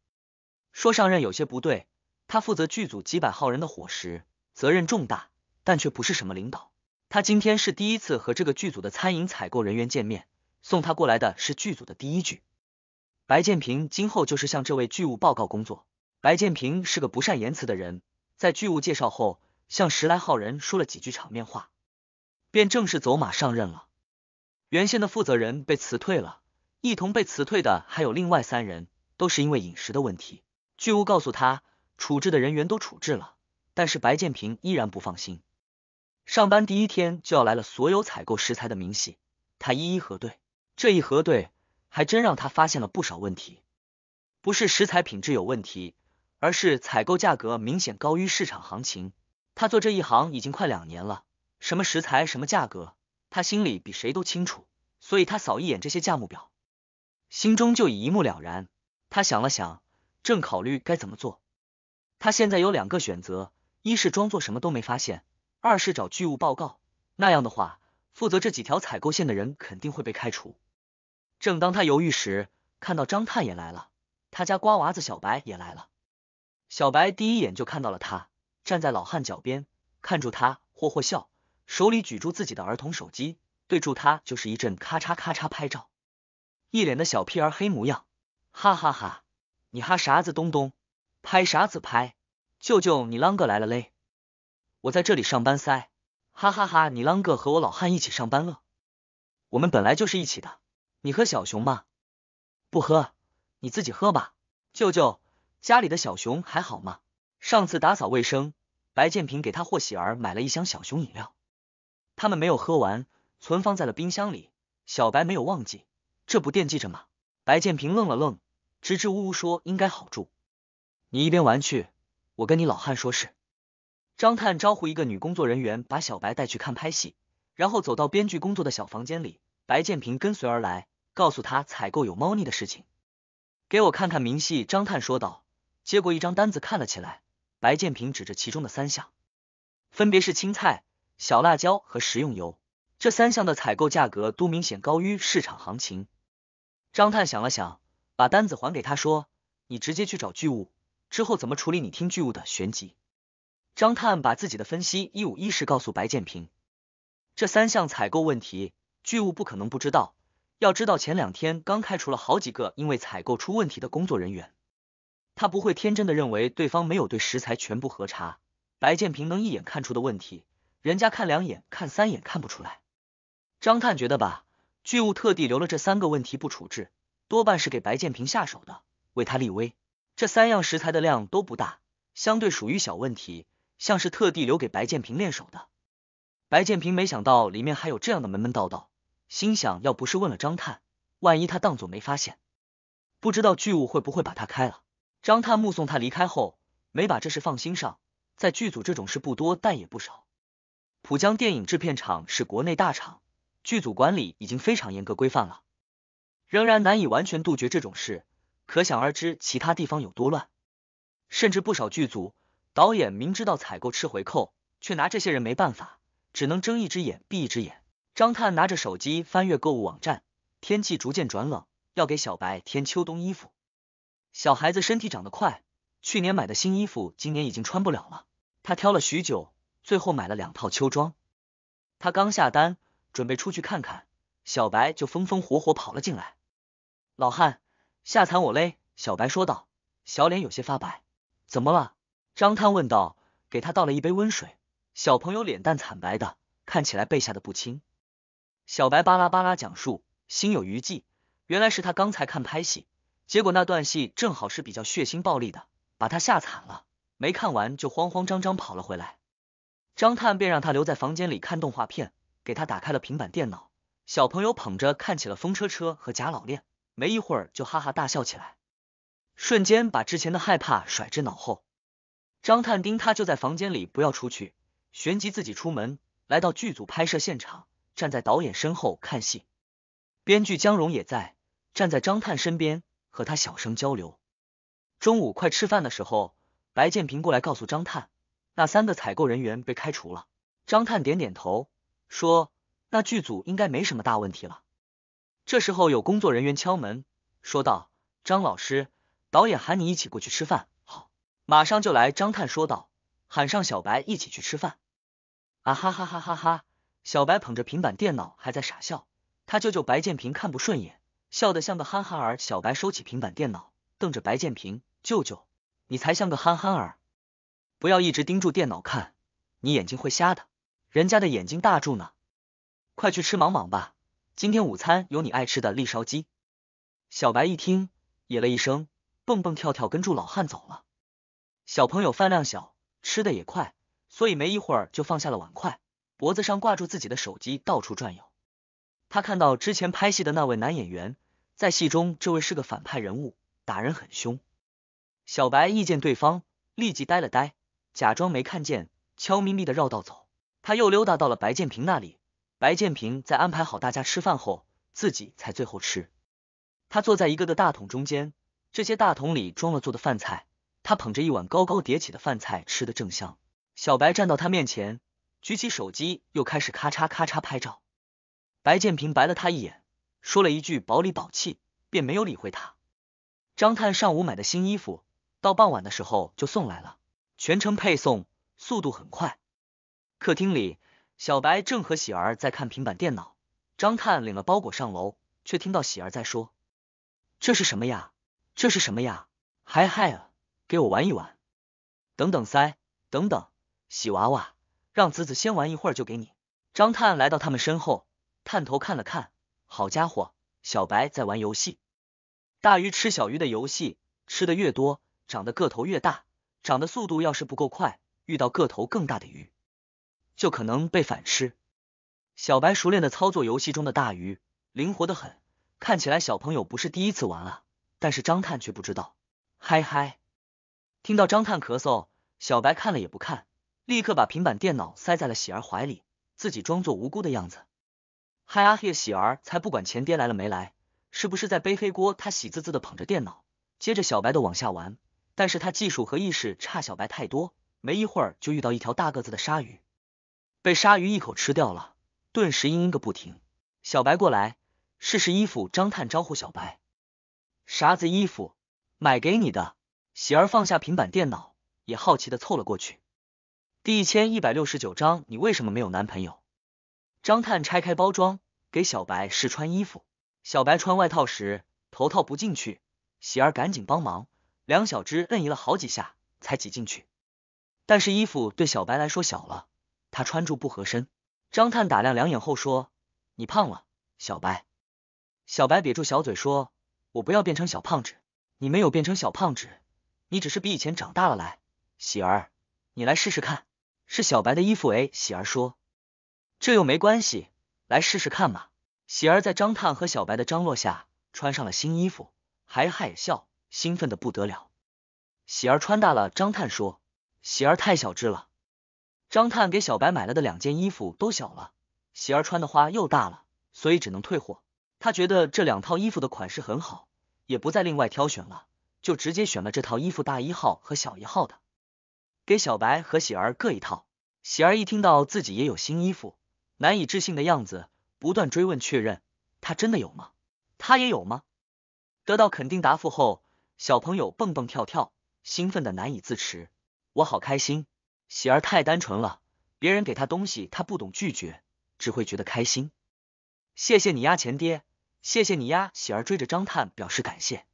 Speaker 1: 说上任有些不对，他负责剧组几百号人的伙食，责任重大，但却不是什么领导。他今天是第一次和这个剧组的餐饮采购人员见面，送他过来的是剧组的第一句。白建平今后就是向这位剧务报告工作。白建平是个不善言辞的人，在剧务介绍后，向十来号人说了几句场面话，便正式走马上任了。原先的负责人被辞退了。一同被辞退的还有另外三人，都是因为饮食的问题。巨物告诉他，处置的人员都处置了，但是白建平依然不放心。上班第一天就要来了，所有采购食材的明细，他一一核对。这一核对，还真让他发现了不少问题。不是食材品质有问题，而是采购价格明显高于市场行情。他做这一行已经快两年了，什么食材什么价格，他心里比谁都清楚。所以他扫一眼这些价目表。心中就已一目了然。他想了想，正考虑该怎么做。他现在有两个选择：一是装作什么都没发现；二是找巨物报告。那样的话，负责这几条采购线的人肯定会被开除。正当他犹豫时，看到张探也来了，他家瓜娃子小白也来了。小白第一眼就看到了他，站在老汉脚边，看住他，霍霍笑，手里举住自己的儿童手机，对住他就是一阵咔嚓咔嚓拍照。一脸的小屁儿黑模样，哈哈哈！你哈啥子东东？拍啥子拍？舅舅你啷个来了嘞？我在这里上班噻，哈哈哈！你啷个和我老汉一起上班了？我们本来就是一起的。你喝小熊吗？不喝，你自己喝吧。舅舅家里的小熊还好吗？上次打扫卫生，白建平给他或喜儿买了一箱小熊饮料，他们没有喝完，存放在了冰箱里。小白没有忘记。这不惦记着吗？白建平愣了愣，支支吾吾说：“应该好住。”你一边玩去，我跟你老汉说事。张探招呼一个女工作人员把小白带去看拍戏，然后走到编剧工作的小房间里，白建平跟随而来，告诉他采购有猫腻的事情。给我看看明细，张探说道，接过一张单子看了起来。白建平指着其中的三项，分别是青菜、小辣椒和食用油，这三项的采购价格都明显高于市场行情。张探想了想，把单子还给他，说：“你直接去找巨物，之后怎么处理你听巨物的。”玄机。张探把自己的分析一五一十告诉白建平。这三项采购问题，巨物不可能不知道。要知道，前两天刚开除了好几个因为采购出问题的工作人员。他不会天真的认为对方没有对食材全部核查。白建平能一眼看出的问题，人家看两眼、看三眼看不出来。张探觉得吧。巨物特地留了这三个问题不处置，多半是给白建平下手的，为他立威。这三样食材的量都不大，相对属于小问题，像是特地留给白建平练手的。白建平没想到里面还有这样的门门道道，心想，要不是问了张探，万一他当做没发现，不知道巨物会不会把他开了。张探目送他离开后，没把这事放心上，在剧组这种事不多，但也不少。浦江电影制片厂是国内大厂。剧组管理已经非常严格规范了，仍然难以完全杜绝这种事，可想而知其他地方有多乱。甚至不少剧组导演明知道采购吃回扣，却拿这些人没办法，只能睁一只眼闭一只眼。张探拿着手机翻阅购物网站，天气逐渐转冷，要给小白添秋冬衣服。小孩子身体长得快，去年买的新衣服今年已经穿不了了。他挑了许久，最后买了两套秋装。他刚下单。准备出去看看，小白就风风火火跑了进来。老汉吓惨我嘞！小白说道，小脸有些发白。怎么了？张探问道，给他倒了一杯温水。小朋友脸蛋惨白的，看起来被吓得不轻。小白巴拉巴拉讲述，心有余悸。原来是他刚才看拍戏，结果那段戏正好是比较血腥暴力的，把他吓惨了。没看完就慌慌张张跑了回来。张探便让他留在房间里看动画片。给他打开了平板电脑，小朋友捧着看起了风车车和贾老练，没一会儿就哈哈大笑起来，瞬间把之前的害怕甩至脑后。张探丁他就在房间里不要出去，旋即自己出门，来到剧组拍摄现场，站在导演身后看戏。编剧江荣也在站在张探身边和他小声交流。中午快吃饭的时候，白建平过来告诉张探，那三个采购人员被开除了。张探点点头。说那剧组应该没什么大问题了。这时候有工作人员敲门，说道：“张老师，导演喊你一起过去吃饭。”好，马上就来。张探说道：“喊上小白一起去吃饭。”啊哈哈哈哈哈！小白捧着平板电脑还在傻笑。他舅舅白建平看不顺眼，笑得像个憨憨儿。小白收起平板电脑，瞪着白建平舅舅：“你才像个憨憨儿！不要一直盯住电脑看，你眼睛会瞎的。”人家的眼睛大住呢，快去吃莽莽吧！今天午餐有你爱吃的栗烧鸡。小白一听，咦了一声，蹦蹦跳跳跟住老汉走了。小朋友饭量小，吃的也快，所以没一会儿就放下了碗筷，脖子上挂住自己的手机，到处转悠。他看到之前拍戏的那位男演员，在戏中这位是个反派人物，打人很凶。小白一见对方，立即呆了呆，假装没看见，悄咪咪的绕道走。他又溜达到了白建平那里，白建平在安排好大家吃饭后，自己才最后吃。他坐在一个个大桶中间，这些大桶里装了做的饭菜，他捧着一碗高高叠起的饭菜，吃的正香。小白站到他面前，举起手机，又开始咔嚓咔嚓拍照。白建平白了他一眼，说了一句“宝里宝气”，便没有理会他。张探上午买的新衣服，到傍晚的时候就送来了，全程配送，速度很快。客厅里，小白正和喜儿在看平板电脑。张探领了包裹上楼，却听到喜儿在说：“这是什么呀？这是什么呀？嗨嗨，给我玩一玩！等等塞，等等，喜娃娃，让子子先玩一会儿，就给你。”张探来到他们身后，探头看了看，好家伙，小白在玩游戏，大鱼吃小鱼的游戏，吃的越多，长得个头越大，长得速度要是不够快，遇到个头更大的鱼。就可能被反吃。小白熟练的操作游戏中的大鱼，灵活的很，看起来小朋友不是第一次玩了。但是张探却不知道。嗨嗨，听到张探咳嗽，小白看了也不看，立刻把平板电脑塞在了喜儿怀里，自己装作无辜的样子。嗨啊嘿，喜儿才不管前爹来了没来，是不是在背黑锅？他喜滋滋的捧着电脑，接着小白的往下玩。但是他技术和意识差小白太多，没一会儿就遇到一条大个子的鲨鱼。被鲨鱼一口吃掉了，顿时嘤嘤个不停。小白过来试试衣服，张探招呼小白，啥子衣服买给你的。喜儿放下平板电脑，也好奇的凑了过去。第一千一百六十九章你为什么没有男朋友？张探拆开包装，给小白试穿衣服。小白穿外套时，头套不进去，喜儿赶紧帮忙，两小只摁移了好几下才挤进去。但是衣服对小白来说小了。他穿着不合身，张探打量两眼后说：“你胖了，小白。”小白瘪住小嘴说：“我不要变成小胖子。”你没有变成小胖子，你只是比以前长大了。来，喜儿，你来试试看，是小白的衣服诶。喜儿说：“这又没关系，来试试看嘛。”喜儿在张探和小白的张罗下，穿上了新衣服，还害笑，兴奋的不得了。喜儿穿大了，张探说：“喜儿太小只了。”张探给小白买了的两件衣服都小了，喜儿穿的花又大了，所以只能退货。他觉得这两套衣服的款式很好，也不再另外挑选了，就直接选了这套衣服大一号和小一号的，给小白和喜儿各一套。喜儿一听到自己也有新衣服，难以置信的样子，不断追问确认，他真的有吗？他也有吗？得到肯定答复后，小朋友蹦蹦跳跳，兴奋的难以自持，我好开心。喜儿太单纯了，别人给他东西，他不懂拒绝，只会觉得开心。谢谢你呀，前爹！谢谢你呀，喜儿追着张探表示感谢。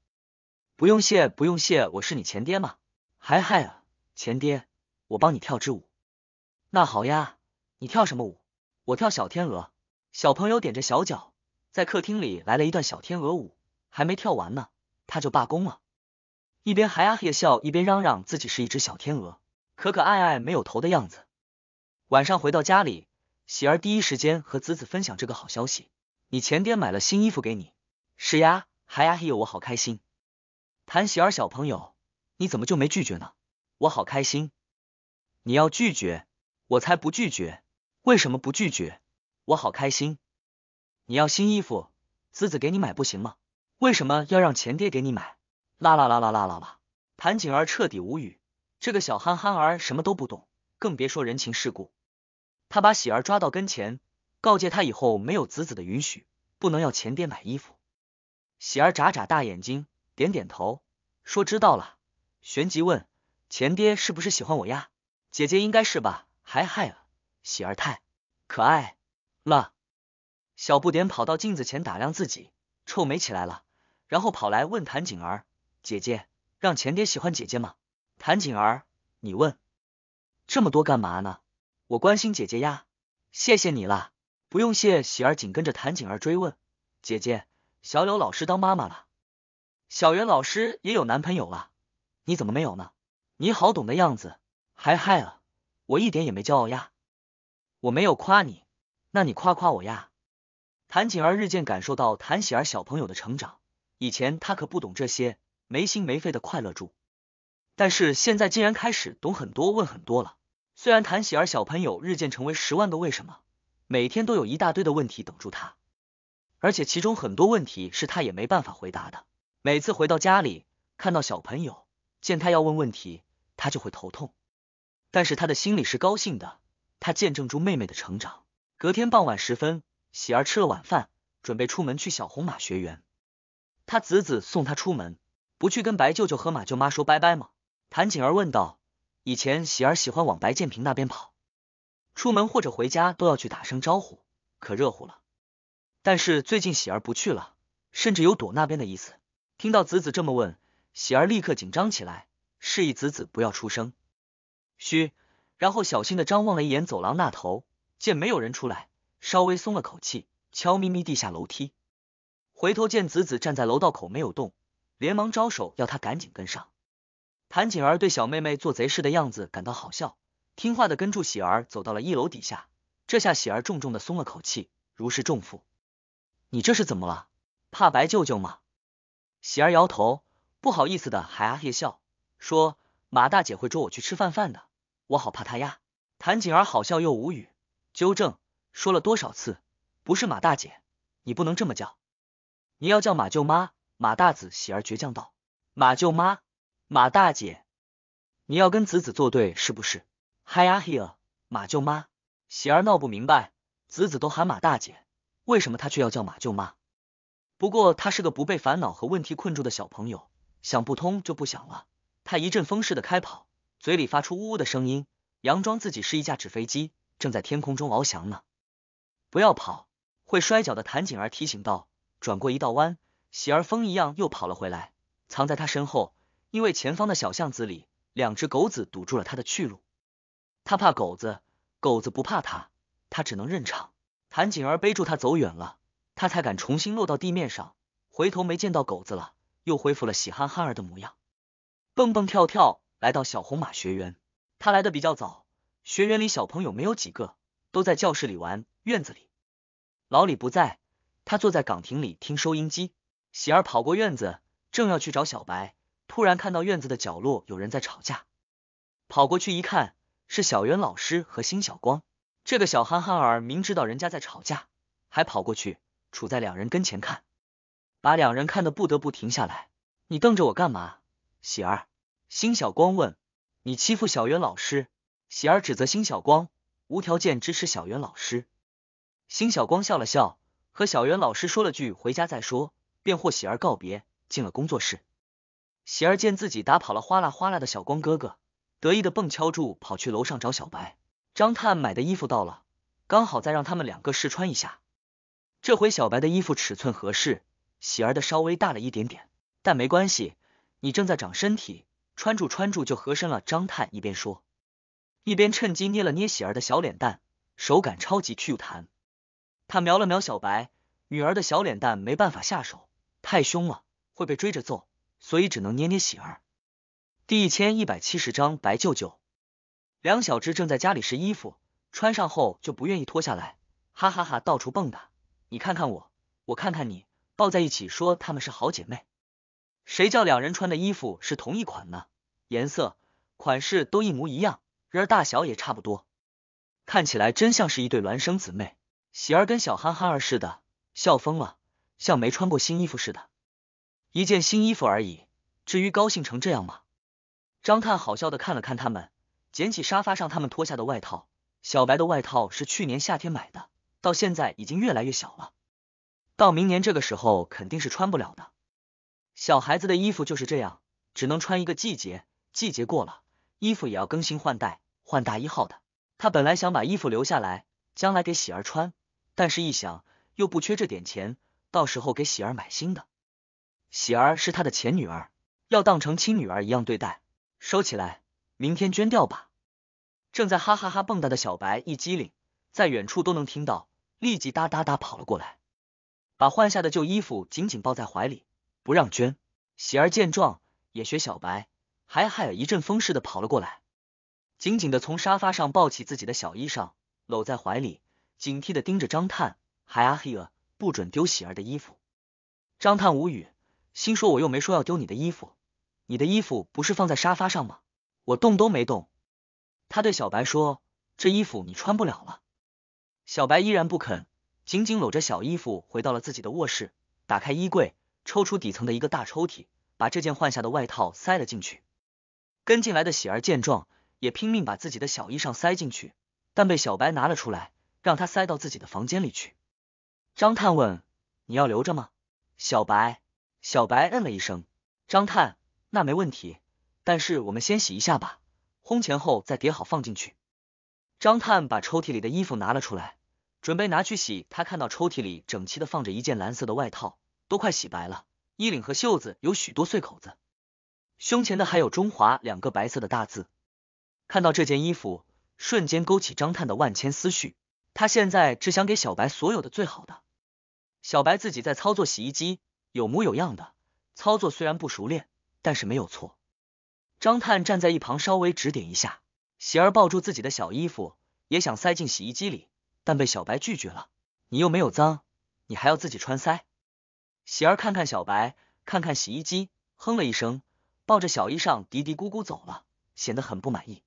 Speaker 1: 不用谢，不用谢，我是你前爹嘛。嗨嗨，前爹，我帮你跳支舞。那好呀，你跳什么舞？我跳小天鹅。小朋友踮着小脚，在客厅里来了一段小天鹅舞，还没跳完呢，他就罢工了，一边还呀嘿笑，一边嚷嚷自己是一只小天鹅。可可爱爱没有头的样子。晚上回到家里，喜儿第一时间和子子分享这个好消息。你前爹买了新衣服给你，是呀，还呀嘿哟，我好开心。谭喜儿小朋友，你怎么就没拒绝呢？我好开心。你要拒绝，我才不拒绝。为什么不拒绝？我好开心。你要新衣服，子子给你买不行吗？为什么要让前爹给你买？啦啦啦啦啦啦啦！谭景儿彻底无语。这个小憨憨儿什么都不懂，更别说人情世故。他把喜儿抓到跟前，告诫他以后没有子子的允许，不能要钱爹买衣服。喜儿眨眨大眼睛，点点头，说知道了。旋即问钱爹是不是喜欢我呀？姐姐应该是吧？嗨嗨，喜儿太可爱了。小不点跑到镜子前打量自己，臭美起来了，然后跑来问谭景儿姐姐，让钱爹喜欢姐姐吗？谭锦儿，你问这么多干嘛呢？我关心姐姐呀，谢谢你啦。不用谢。喜儿紧跟着谭锦儿追问：姐姐，小柳老师当妈妈了，小袁老师也有男朋友了，你怎么没有呢？你好懂的样子，还害了我一点也没骄傲呀，我没有夸你，那你夸夸我呀？谭锦儿日渐感受到谭喜儿小朋友的成长，以前她可不懂这些，没心没肺的快乐住。但是现在竟然开始懂很多，问很多了。虽然谭喜儿小朋友日渐成为十万个为什么，每天都有一大堆的问题等住他，而且其中很多问题是他也没办法回答的。每次回到家里，看到小朋友见他要问问题，他就会头痛。但是他的心里是高兴的，他见证住妹妹的成长。隔天傍晚时分，喜儿吃了晚饭，准备出门去小红马学园。他子子送他出门，不去跟白舅舅和马舅妈说拜拜吗？谭锦儿问道：“以前喜儿喜欢往白建平那边跑，出门或者回家都要去打声招呼，可热乎了。但是最近喜儿不去了，甚至有躲那边的意思。”听到子子这么问，喜儿立刻紧张起来，示意子子不要出声，嘘。然后小心的张望了一眼走廊那头，见没有人出来，稍微松了口气，悄咪咪地下楼梯。回头见子子站在楼道口没有动，连忙招手要他赶紧跟上。谭锦儿对小妹妹做贼似的样子感到好笑，听话的跟住喜儿走到了一楼底下。这下喜儿重重的松了口气，如释重负。你这是怎么了？怕白舅舅吗？喜儿摇头，不好意思的啊嘿笑，说：“马大姐会捉我去吃饭饭的，我好怕她呀。”谭锦儿好笑又无语，纠正：“说了多少次，不是马大姐，你不能这么叫，你要叫马舅妈。”马大子喜儿倔强道：“马舅妈。”马大姐，你要跟子子作对是不是？嗨呀嘿了，马舅妈，喜儿闹不明白，子子都喊马大姐，为什么他却要叫马舅妈？不过他是个不被烦恼和问题困住的小朋友，想不通就不想了。他一阵风似的开跑，嘴里发出呜呜的声音，佯装自己是一架纸飞机，正在天空中翱翔呢。不要跑，会摔跤的。谭景儿提醒道。转过一道弯，喜儿风一样又跑了回来，藏在他身后。因为前方的小巷子里，两只狗子堵住了他的去路。他怕狗子，狗子不怕他，他只能认场。谭锦儿背住他走远了，他才敢重新落到地面上。回头没见到狗子了，又恢复了喜憨憨儿的模样，蹦蹦跳跳来到小红马学员。他来的比较早，学员里小朋友没有几个，都在教室里玩，院子里老李不在，他坐在岗亭里听收音机。喜儿跑过院子，正要去找小白。突然看到院子的角落有人在吵架，跑过去一看，是小袁老师和辛小光。这个小憨憨儿明知道人家在吵架，还跑过去杵在两人跟前看，把两人看得不得不停下来。你瞪着我干嘛？喜儿，辛小光问。你欺负小袁老师？喜儿指责辛小光，无条件支持小袁老师。辛小光笑了笑，和小袁老师说了句“回家再说”，便和喜儿告别，进了工作室。喜儿见自己打跑了哗啦哗啦的小光哥哥，得意的蹦敲住跑去楼上找小白。张探买的衣服到了，刚好再让他们两个试穿一下。这回小白的衣服尺寸合适，喜儿的稍微大了一点点，但没关系，你正在长身体，穿住穿住就合身了。张探一边说，一边趁机捏了捏喜儿的小脸蛋，手感超级 Q 弹。他瞄了瞄小白女儿的小脸蛋，没办法下手，太凶了会被追着揍。所以只能捏捏喜儿。第一千一百七十章白舅舅。梁小芝正在家里试衣服，穿上后就不愿意脱下来，哈哈哈，到处蹦跶。你看看我，我看看你，抱在一起说他们是好姐妹。谁叫两人穿的衣服是同一款呢？颜色、款式都一模一样，然而大小也差不多，看起来真像是一对孪生姊妹。喜儿跟小憨憨儿似的，笑疯了，像没穿过新衣服似的。一件新衣服而已，至于高兴成这样吗？张探好笑的看了看他们，捡起沙发上他们脱下的外套。小白的外套是去年夏天买的，到现在已经越来越小了，到明年这个时候肯定是穿不了的。小孩子的衣服就是这样，只能穿一个季节，季节过了，衣服也要更新换代，换大一号的。他本来想把衣服留下来，将来给喜儿穿，但是一想又不缺这点钱，到时候给喜儿买新的。喜儿是他的前女儿，要当成亲女儿一样对待，收起来，明天捐掉吧。正在哈哈哈蹦跶的小白一机灵，在远处都能听到，立即哒哒哒跑了过来，把换下的旧衣服紧紧抱在怀里，不让捐。喜儿见状，也学小白，害了一阵风似的跑了过来，紧紧的从沙发上抱起自己的小衣裳，搂在怀里，警惕的盯着张探，还啊嘿了，不准丢喜儿的衣服。张探无语。心说我又没说要丢你的衣服，你的衣服不是放在沙发上吗？我动都没动。他对小白说：“这衣服你穿不了了。”小白依然不肯，紧紧搂着小衣服回到了自己的卧室，打开衣柜，抽出底层的一个大抽屉，把这件换下的外套塞了进去。跟进来的喜儿见状，也拼命把自己的小衣裳塞进去，但被小白拿了出来，让他塞到自己的房间里去。张探问：“你要留着吗？”小白。小白嗯了一声，张探那没问题，但是我们先洗一下吧，烘前后再叠好放进去。张探把抽屉里的衣服拿了出来，准备拿去洗。他看到抽屉里整齐的放着一件蓝色的外套，都快洗白了，衣领和袖子有许多碎口子，胸前的还有中华两个白色的大字。看到这件衣服，瞬间勾起张探的万千思绪。他现在只想给小白所有的最好的。小白自己在操作洗衣机。有模有样的操作虽然不熟练，但是没有错。张探站在一旁稍微指点一下，喜儿抱住自己的小衣服，也想塞进洗衣机里，但被小白拒绝了。你又没有脏，你还要自己穿塞。喜儿看看小白，看看洗衣机，哼了一声，抱着小衣裳嘀嘀咕咕走了，显得很不满意。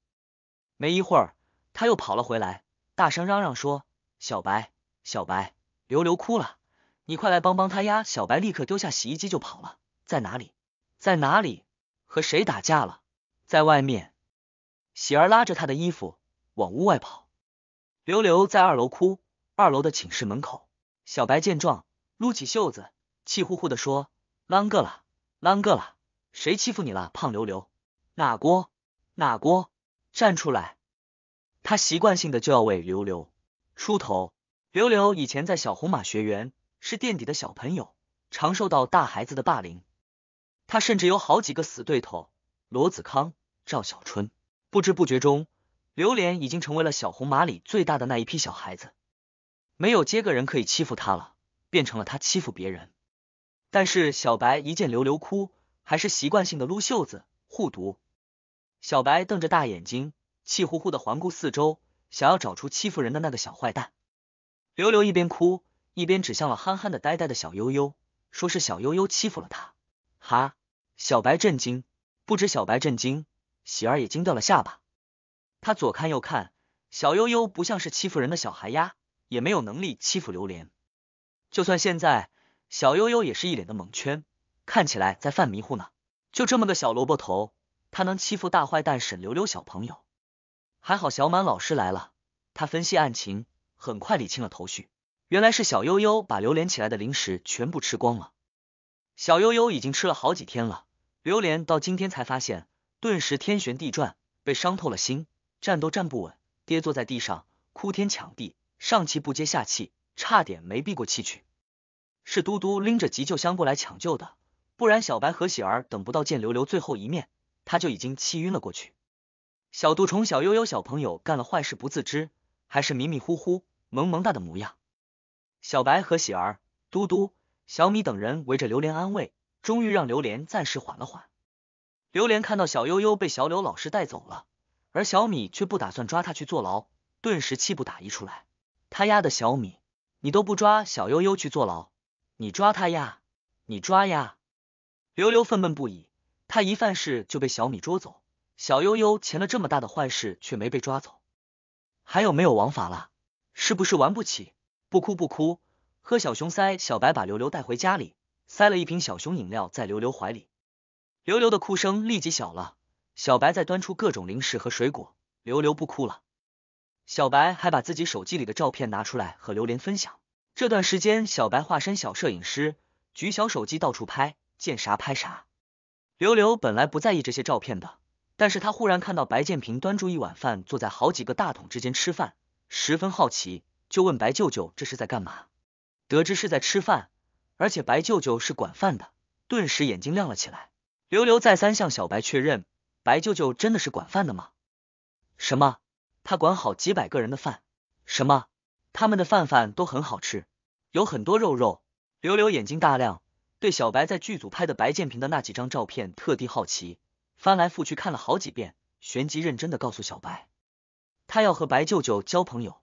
Speaker 1: 没一会儿，他又跑了回来，大声嚷嚷说：“小白，小白，刘刘哭了。”你快来帮帮他呀！小白立刻丢下洗衣机就跑了。在哪里？在哪里？和谁打架了？在外面。喜儿拉着他的衣服往屋外跑。刘刘在二楼哭，二楼的寝室门口。小白见状，撸起袖子，气呼呼的说：“啷个了？啷个了？谁欺负你了？胖刘刘？哪锅？哪锅？站出来！”他习惯性的就要为刘刘出头。刘刘以前在小红马学员。是垫底的小朋友，常受到大孩子的霸凌。他甚至有好几个死对头，罗子康、赵小春。不知不觉中，榴莲已经成为了小红马里最大的那一批小孩子，没有接个人可以欺负他了，变成了他欺负别人。但是小白一见刘刘哭，还是习惯性的撸袖子护犊。小白瞪着大眼睛，气呼呼的环顾四周，想要找出欺负人的那个小坏蛋。刘刘一边哭。一边指向了憨憨的、呆呆的小悠悠，说是小悠悠欺负了他。哈，小白震惊，不止小白震惊，喜儿也惊掉了下巴。他左看右看，小悠悠不像是欺负人的小孩呀，也没有能力欺负榴莲。就算现在，小悠悠也是一脸的懵圈，看起来在犯迷糊呢。就这么个小萝卜头，他能欺负大坏蛋沈溜溜小朋友？还好小满老师来了，他分析案情，很快理清了头绪。原来是小悠悠把榴莲起来的零食全部吃光了，小悠悠已经吃了好几天了，榴莲到今天才发现，顿时天旋地转，被伤透了心，站都站不稳，跌坐在地上，哭天抢地，上气不接下气，差点没避过气去。是嘟嘟拎着急救箱过来抢救的，不然小白和喜儿等不到见刘刘最后一面，他就已经气晕了过去。小杜虫小悠悠小朋友干了坏事不自知，还是迷迷糊糊，萌萌哒的模样。小白和喜儿、嘟嘟、小米等人围着榴莲安慰，终于让榴莲暂时缓了缓。榴莲看到小悠悠被小柳老师带走了，而小米却不打算抓他去坐牢，顿时气不打一处来。他丫的小米，你都不抓小悠悠去坐牢，你抓他呀，你抓呀！刘刘愤懑不已，他一犯事就被小米捉走，小悠悠前了这么大的坏事却没被抓走，还有没有王法了？是不是玩不起？不哭不哭，喝小熊塞小白把刘刘带回家里，塞了一瓶小熊饮料在刘刘怀里，刘刘的哭声立即小了。小白再端出各种零食和水果，刘刘不哭了。小白还把自己手机里的照片拿出来和刘莲分享。这段时间，小白化身小摄影师，举小手机到处拍，见啥拍啥。刘刘本来不在意这些照片的，但是他忽然看到白建平端住一碗饭，坐在好几个大桶之间吃饭，十分好奇。就问白舅舅这是在干嘛？得知是在吃饭，而且白舅舅是管饭的，顿时眼睛亮了起来。刘刘再三向小白确认，白舅舅真的是管饭的吗？什么？他管好几百个人的饭？什么？他们的饭饭都很好吃，有很多肉肉。刘刘眼睛大亮，对小白在剧组拍的白建平的那几张照片特地好奇，翻来覆去看了好几遍，旋即认真的告诉小白，他要和白舅舅交朋友。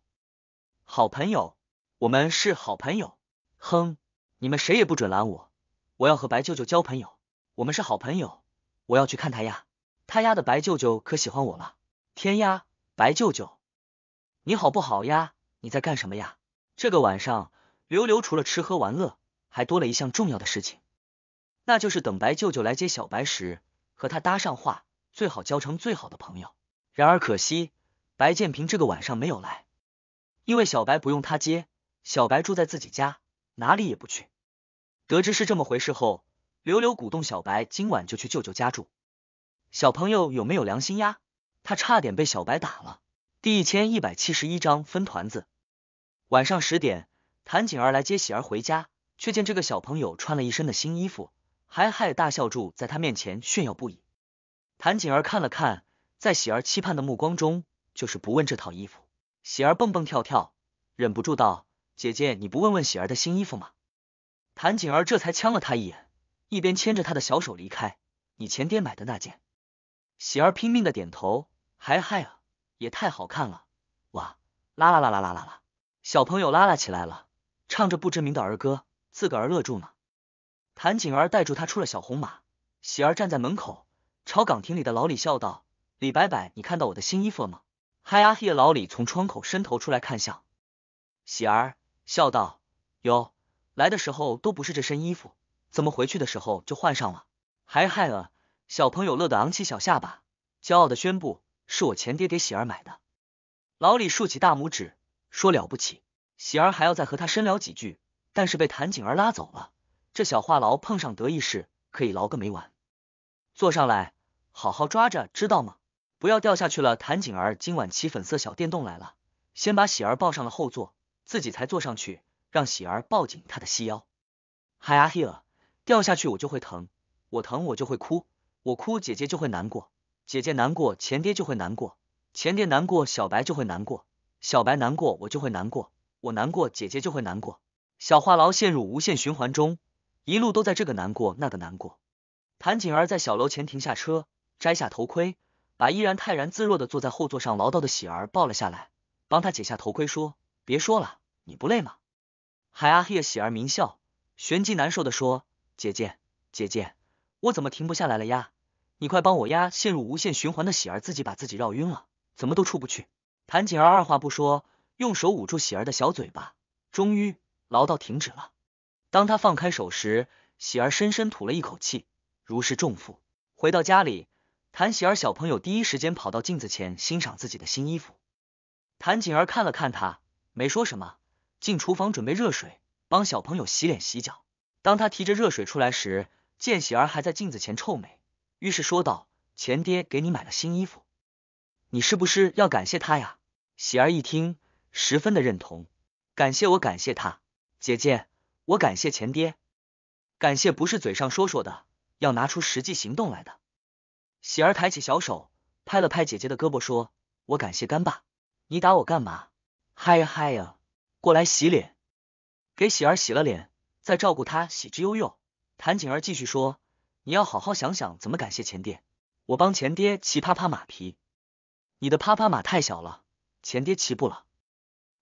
Speaker 1: 好朋友，我们是好朋友。哼，你们谁也不准拦我，我要和白舅舅交朋友。我们是好朋友，我要去看他呀，他丫的白舅舅可喜欢我了。天呀，白舅舅，你好不好呀？你在干什么呀？这个晚上，刘刘除了吃喝玩乐，还多了一项重要的事情，那就是等白舅舅来接小白时，和他搭上话，最好交成最好的朋友。然而可惜，白建平这个晚上没有来。因为小白不用他接，小白住在自己家，哪里也不去。得知是这么回事后，刘刘鼓动小白今晚就去舅舅家住。小朋友有没有良心呀？他差点被小白打了。第一千一百七十一章分团子。晚上十点，谭锦儿来接喜儿回家，却见这个小朋友穿了一身的新衣服，还害大笑住在他面前炫耀不已。谭锦儿看了看，在喜儿期盼的目光中，就是不问这套衣服。喜儿蹦蹦跳跳，忍不住道：“姐姐，你不问问喜儿的新衣服吗？”谭锦儿这才呛了她一眼，一边牵着她的小手离开。你前爹买的那件，喜儿拼命的点头，还嗨啊，也太好看了！哇，啦啦啦啦啦啦啦！”小朋友拉拉起来了，唱着不知名的儿歌，自个儿乐住呢。谭锦儿带住他出了小红马，喜儿站在门口，朝岗亭里的老李笑道：“李伯伯，你看到我的新衣服了吗？”嗨啊！嘿，老李从窗口伸头出来看向喜儿笑道：“哟，来的时候都不是这身衣服，怎么回去的时候就换上了？”嗨嗨了，小朋友乐得昂起小下巴，骄傲的宣布：“是我前爹给喜儿买的。”老李竖起大拇指，说了不起。喜儿还要再和他深聊几句，但是被谭景儿拉走了。这小话痨碰上得意事，可以捞个没完。坐上来，好好抓着，知道吗？不要掉下去了！谭景儿今晚骑粉色小电动来了，先把喜儿抱上了后座，自己才坐上去，让喜儿抱紧她的细腰。h 呀，希尔，掉下去我就会疼，我疼我就会哭，我哭姐姐就会难过，姐姐难过前爹就会难过，前爹难过小白就会难过，小白难过我就会难过，我难过姐姐就会难过。小话痨陷入无限循环中，一路都在这个难过那个难过。谭景儿在小楼前停下车，摘下头盔。把依然泰然自若的坐在后座上唠叨的喜儿抱了下来，帮他解下头盔，说：“别说了，你不累吗？”海阿黑喜儿明笑，旋即难受的说：“姐姐，姐姐，我怎么停不下来了呀？你快帮我呀！”陷入无限循环的喜儿自己把自己绕晕了，怎么都出不去。谭锦儿二话不说，用手捂住喜儿的小嘴巴，终于唠叨停止了。当他放开手时，喜儿深深吐了一口气，如释重负。回到家里。谭喜儿小朋友第一时间跑到镜子前欣赏自己的新衣服。谭锦儿看了看他，没说什么，进厨房准备热水，帮小朋友洗脸洗脚。当他提着热水出来时，见喜儿还在镜子前臭美，于是说道：“钱爹给你买了新衣服，你是不是要感谢他呀？”喜儿一听，十分的认同：“感谢我，感谢他，姐姐，我感谢钱爹。感谢不是嘴上说说的，要拿出实际行动来的。”喜儿抬起小手，拍了拍姐姐的胳膊，说：“我感谢干爸，你打我干嘛？”嗨呀嗨呀，过来洗脸。给喜儿洗了脸，再照顾她喜之悠悠。谭景儿继续说：“你要好好想想怎么感谢前爹，我帮前爹骑啪啪马匹。你的啪啪马太小了，前爹骑不了。”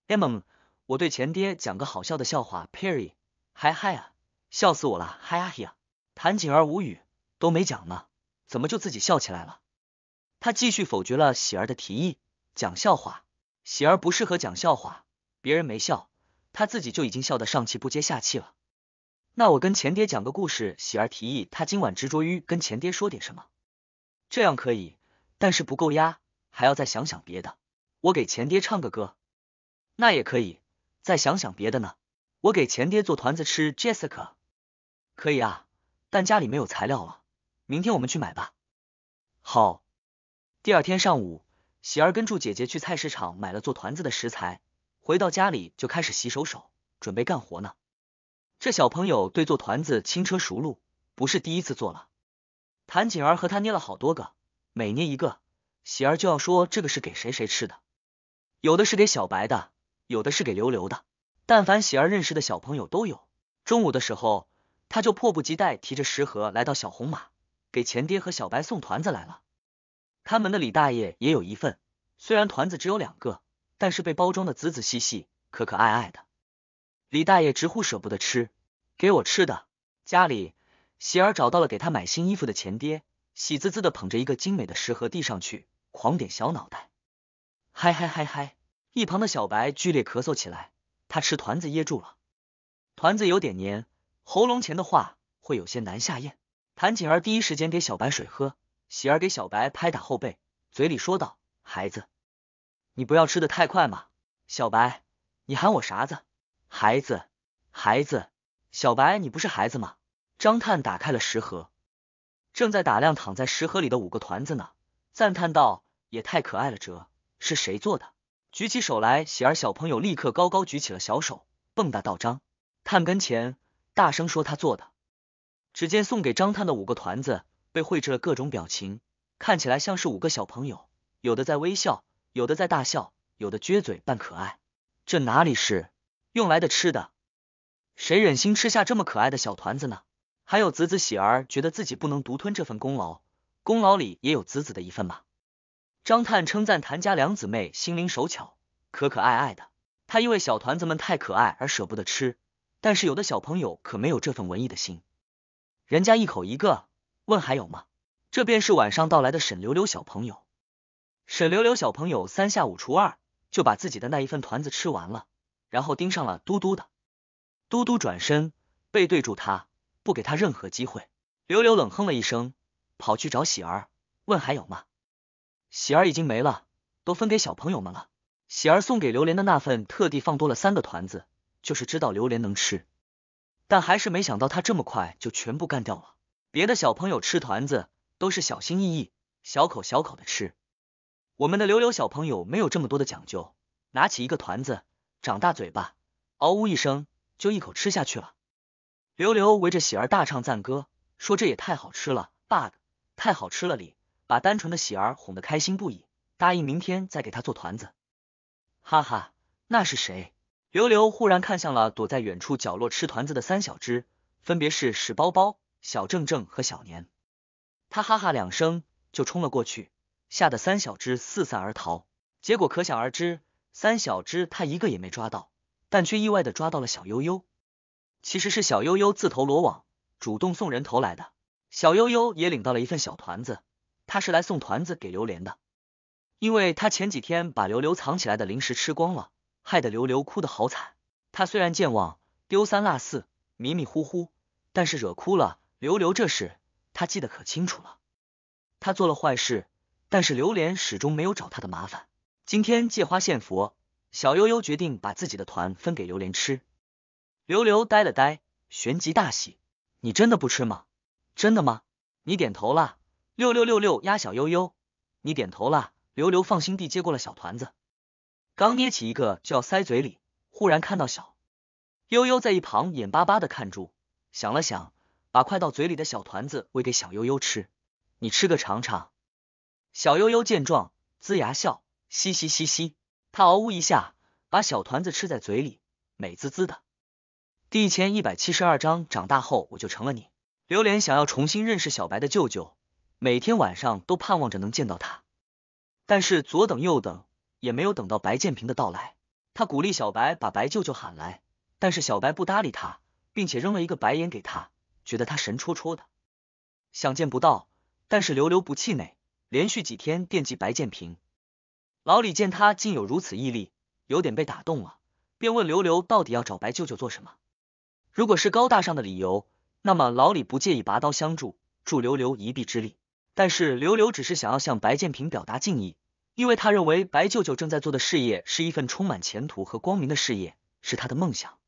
Speaker 1: Emma，我对前爹讲个好笑的笑话。Perry，嗨嗨呀，笑死我了，嗨呀嗨呀。谭景儿无语，都没讲呢。怎么就自己笑起来了？他继续否决了喜儿的提议，讲笑话。喜儿不适合讲笑话，别人没笑，他自己就已经笑得上气不接下气了。那我跟前爹讲个故事。喜儿提议，他今晚执着于跟前爹说点什么，这样可以，但是不够压，还要再想想别的。我给前爹唱个歌，那也可以。再想想别的呢？我给前爹做团子吃，Jessica，可以啊，但家里没有材料了。明天我们去买吧。好，第二天上午，喜儿跟祝姐姐去菜市场买了做团子的食材，回到家里就开始洗手手，准备干活呢。这小朋友对做团子轻车熟路，不是第一次做了。谭锦儿和他捏了好多个，每捏一个，喜儿就要说这个是给谁谁吃的，有的是给小白的，有的是给刘刘的，但凡喜儿认识的小朋友都有。中午的时候，他就迫不及待提着食盒来到小红马。给钱爹和小白送团子来了，看门的李大爷也有一份。虽然团子只有两个，但是被包装的仔仔细细、可可爱爱的。李大爷直呼舍不得吃，给我吃的。家里，喜儿找到了给他买新衣服的钱爹，喜滋滋的捧着一个精美的食盒递上去，狂点小脑袋。嗨嗨嗨嗨！一旁的小白剧烈咳嗽起来，他吃团子噎住了，团子有点黏，喉咙前的话会有些难下咽。谭锦儿第一时间给小白水喝，喜儿给小白拍打后背，嘴里说道：“孩子，你不要吃的太快嘛。”小白，你喊我啥子？孩子，孩子，小白，你不是孩子吗？张探打开了食盒，正在打量躺在食盒里的五个团子呢，赞叹道：“也太可爱了，哲是谁做的？”举起手来，喜儿小朋友立刻高高举起了小手，蹦跶到张探跟前，大声说：“他做的。”只见送给张探的五个团子被绘制了各种表情，看起来像是五个小朋友，有的在微笑，有的在大笑，有的撅嘴扮可爱。这哪里是用来的吃的？谁忍心吃下这么可爱的小团子呢？还有子子喜儿觉得自己不能独吞这份功劳，功劳里也有子子的一份吧。张探称赞谭家两姊妹心灵手巧，可可爱爱的。他因为小团子们太可爱而舍不得吃，但是有的小朋友可没有这份文艺的心。人家一口一个，问还有吗？这便是晚上到来的沈溜溜小朋友。沈溜溜小朋友三下五除二就把自己的那一份团子吃完了，然后盯上了嘟嘟的。嘟嘟转身背对住他，不给他任何机会。溜溜冷哼了一声，跑去找喜儿，问还有吗？喜儿已经没了，都分给小朋友们了。喜儿送给榴莲的那份特地放多了三个团子，就是知道榴莲能吃。但还是没想到他这么快就全部干掉了。别的小朋友吃团子都是小心翼翼，小口小口的吃。我们的刘刘小朋友没有这么多的讲究，拿起一个团子，长大嘴巴，嗷呜一声就一口吃下去了。刘刘围着喜儿大唱赞歌，说这也太好吃了，爸 g 太好吃了哩，把单纯的喜儿哄得开心不已，答应明天再给他做团子。哈哈，那是谁？刘流忽然看向了躲在远处角落吃团子的三小只，分别是史包包、小正正和小年。他哈哈两声就冲了过去，吓得三小只四散而逃。结果可想而知，三小只他一个也没抓到，但却意外的抓到了小悠悠。其实是小悠悠自投罗网，主动送人头来的。小悠悠也领到了一份小团子，他是来送团子给榴莲的，因为他前几天把刘流藏起来的零食吃光了。害得刘刘哭得好惨。他虽然健忘，丢三落四，迷迷糊糊，但是惹哭了刘刘这事，他记得可清楚了。他做了坏事，但是刘莲始终没有找他的麻烦。今天借花献佛，小悠悠决定把自己的团分给刘莲吃。刘刘呆了呆，旋即大喜。你真的不吃吗？真的吗？你点头了。六六六六压小悠悠，你点头了。刘刘放心地接过了小团子。刚捏起一个就要塞嘴里，忽然看到小悠悠在一旁眼巴巴的看住，想了想，把快到嘴里的小团子喂给小悠悠吃，你吃个尝尝。小悠悠见状，呲牙笑，嘻嘻嘻嘻。他嗷呜一下，把小团子吃在嘴里，美滋滋的。第一千一百七十二章，长大后我就成了你。榴莲想要重新认识小白的舅舅，每天晚上都盼望着能见到他，但是左等右等。也没有等到白建平的到来，他鼓励小白把白舅舅喊来，但是小白不搭理他，并且扔了一个白眼给他，觉得他神戳戳的，想见不到，但是刘刘不气馁，连续几天惦记白建平。老李见他竟有如此毅力，有点被打动了，便问刘刘到底要找白舅舅做什么？如果是高大上的理由，那么老李不介意拔刀相助，助刘刘一臂之力。但是刘刘只是想要向白建平表达敬意。因为他认为白舅舅正在做的事业是一份充满前途和光明的事业，是他的梦想。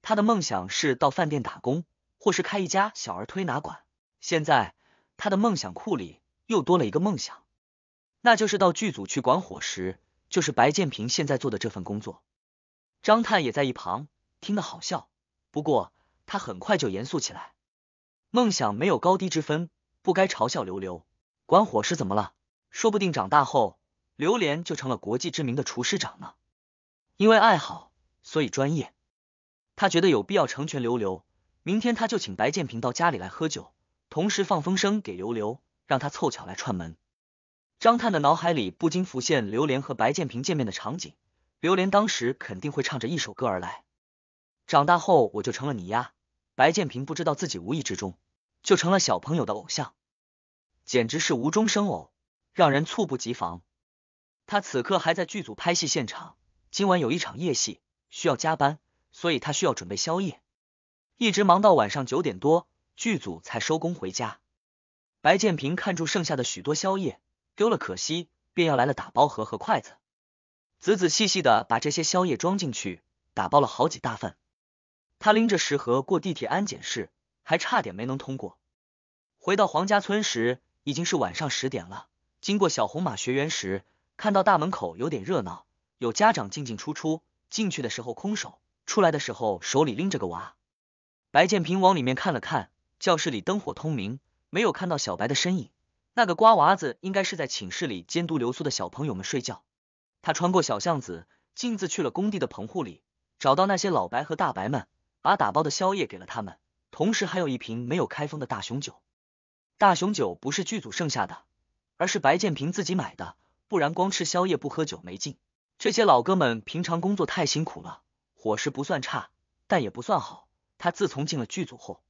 Speaker 1: 他的梦想是到饭店打工，或是开一家小儿推拿馆。现在他的梦想库里又多了一个梦想，那就是到剧组去管伙食，就是白建平现在做的这份工作。张探也在一旁听得好笑，不过他很快就严肃起来。梦想没有高低之分，不该嘲笑刘刘管伙食怎么了？说不定长大后。榴莲就成了国际知名的厨师长呢。因为爱好，所以专业。他觉得有必要成全刘刘，明天他就请白建平到家里来喝酒，同时放风声给刘刘，让他凑巧来串门。张探的脑海里不禁浮现刘莲和白建平见面的场景，刘莲当时肯定会唱着一首歌而来。长大后我就成了你呀！白建平不知道自己无意之中就成了小朋友的偶像，简直是无中生偶，让人猝不及防。他此刻还在剧组拍戏现场，今晚有一场夜戏需要加班，所以他需要准备宵夜，一直忙到晚上九点多，剧组才收工回家。白建平看住剩下的许多宵夜，丢了可惜，便要来了打包盒和筷子，仔仔细细的把这些宵夜装进去，打包了好几大份。他拎着食盒过地铁安检室，还差点没能通过。回到黄家村时已经是晚上十点了，经过小红马学员时。看到大门口有点热闹，有家长进进出出，进去的时候空手，出来的时候手里拎着个娃。白建平往里面看了看，教室里灯火通明，没有看到小白的身影。那个瓜娃子应该是在寝室里监督留宿的小朋友们睡觉。他穿过小巷子，径自去了工地的棚户里，找到那些老白和大白们，把打包的宵夜给了他们，同时还有一瓶没有开封的大雄酒。大雄酒不是剧组剩下的，而是白建平自己买的。不然光吃宵夜不喝酒没劲。这些老哥们平常工作太辛苦了，伙食不算差，但也不算好。他自从进了剧组后，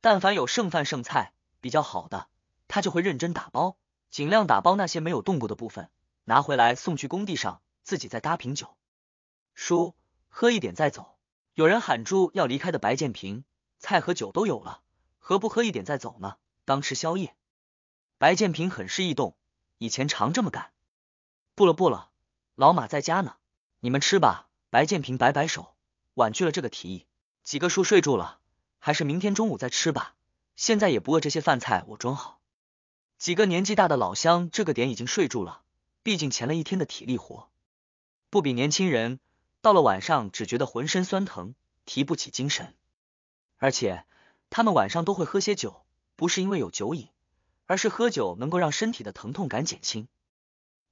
Speaker 1: 但凡有剩饭剩菜比较好的，他就会认真打包，尽量打包那些没有动过的部分，拿回来送去工地上，自己再搭瓶酒。叔，喝一点再走。有人喊住要离开的白建平，菜和酒都有了，何不喝一点再走呢？当吃宵夜。白建平很是异动。以前常这么干，不了不了，老马在家呢，你们吃吧。白建平摆摆手，婉拒了这个提议。几个叔睡住了，还是明天中午再吃吧。现在也不饿，这些饭菜我装好。几个年纪大的老乡，这个点已经睡住了，毕竟前了一天的体力活，不比年轻人。到了晚上，只觉得浑身酸疼，提不起精神。而且他们晚上都会喝些酒，不是因为有酒瘾。而是喝酒能够让身体的疼痛感减轻，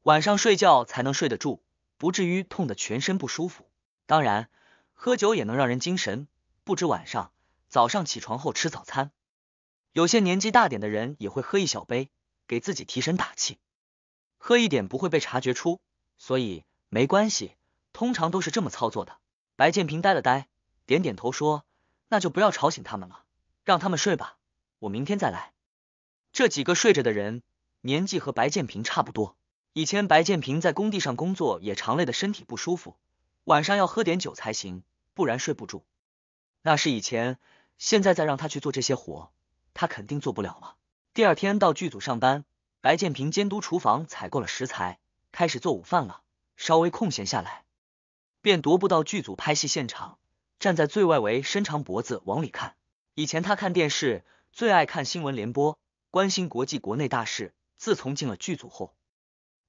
Speaker 1: 晚上睡觉才能睡得住，不至于痛得全身不舒服。当然，喝酒也能让人精神，不止晚上，早上起床后吃早餐，有些年纪大点的人也会喝一小杯，给自己提神打气。喝一点不会被察觉出，所以没关系。通常都是这么操作的。白建平呆了呆，点点头说：“那就不要吵醒他们了，让他们睡吧，我明天再来。”这几个睡着的人，年纪和白建平差不多。以前白建平在工地上工作也常累的，身体不舒服，晚上要喝点酒才行，不然睡不住。那是以前，现在再让他去做这些活，他肯定做不了了。第二天到剧组上班，白建平监督厨房采购了食材，开始做午饭了。稍微空闲下来，便踱步到剧组拍戏现场，站在最外围，伸长脖子往里看。以前他看电视最爱看新闻联播。关心国际国内大事。自从进了剧组后，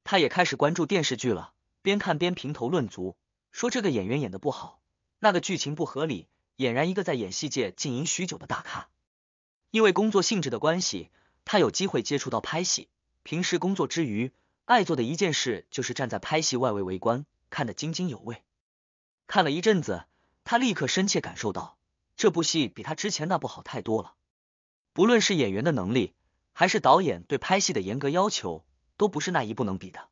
Speaker 1: 他也开始关注电视剧了，边看边评头论足，说这个演员演的不好，那个剧情不合理，俨然一个在演戏界经营许久的大咖。因为工作性质的关系，他有机会接触到拍戏。平时工作之余，爱做的一件事就是站在拍戏外围围观，看得津津有味。看了一阵子，他立刻深切感受到这部戏比他之前那部好太多了。不论是演员的能力，还是导演对拍戏的严格要求都不是那一部能比的。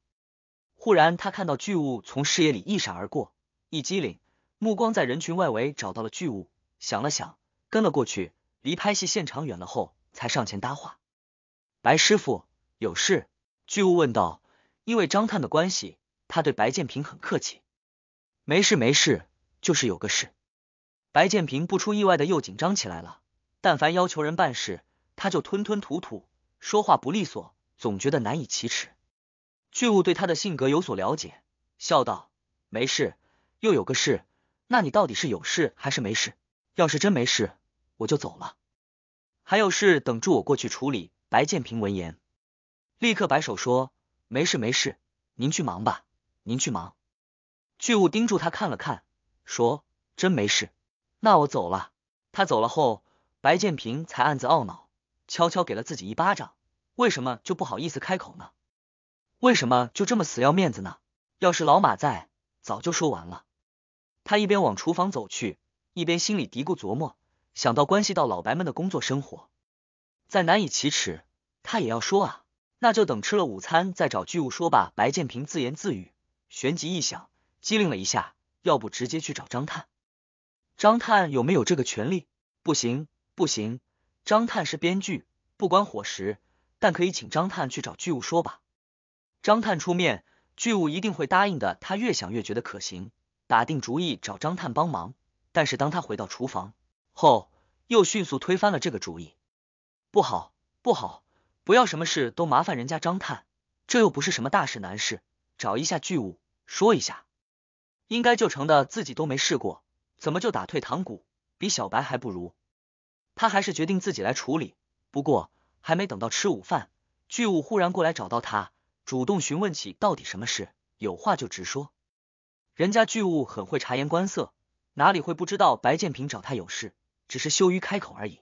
Speaker 1: 忽然，他看到巨物从视野里一闪而过，一激灵，目光在人群外围找到了巨物，想了想，跟了过去。离拍戏现场远了后，才上前搭话：“白师傅，有事？”巨物问道。因为张探的关系，他对白建平很客气。“没事，没事，就是有个事。”白建平不出意外的又紧张起来了。但凡要求人办事，他就吞吞吐吐。说话不利索，总觉得难以启齿。巨物对他的性格有所了解，笑道：“没事，又有个事。那你到底是有事还是没事？要是真没事，我就走了。还有事，等住我过去处理。”白建平闻言，立刻摆手说：“没事，没事，您去忙吧，您去忙。”巨物盯住他看了看，说：“真没事，那我走了。”他走了后，白建平才暗自懊恼。悄悄给了自己一巴掌，为什么就不好意思开口呢？为什么就这么死要面子呢？要是老马在，早就说完了。他一边往厨房走去，一边心里嘀咕琢磨，想到关系到老白们的工作生活，再难以启齿，他也要说啊。那就等吃了午餐再找巨物说吧。白建平自言自语，旋即一想，机灵了一下，要不直接去找张探？张探有没有这个权利？不行，不行。张探是编剧，不管伙食，但可以请张探去找巨物说吧。张探出面，巨物一定会答应的。他越想越觉得可行，打定主意找张探帮忙。但是当他回到厨房后，又迅速推翻了这个主意。不好，不好，不要什么事都麻烦人家张探，这又不是什么大事难事，找一下巨物说一下，应该就成的。自己都没试过，怎么就打退堂鼓？比小白还不如。他还是决定自己来处理，不过还没等到吃午饭，巨物忽然过来找到他，主动询问起到底什么事，有话就直说。人家巨物很会察言观色，哪里会不知道白建平找他有事，只是羞于开口而已。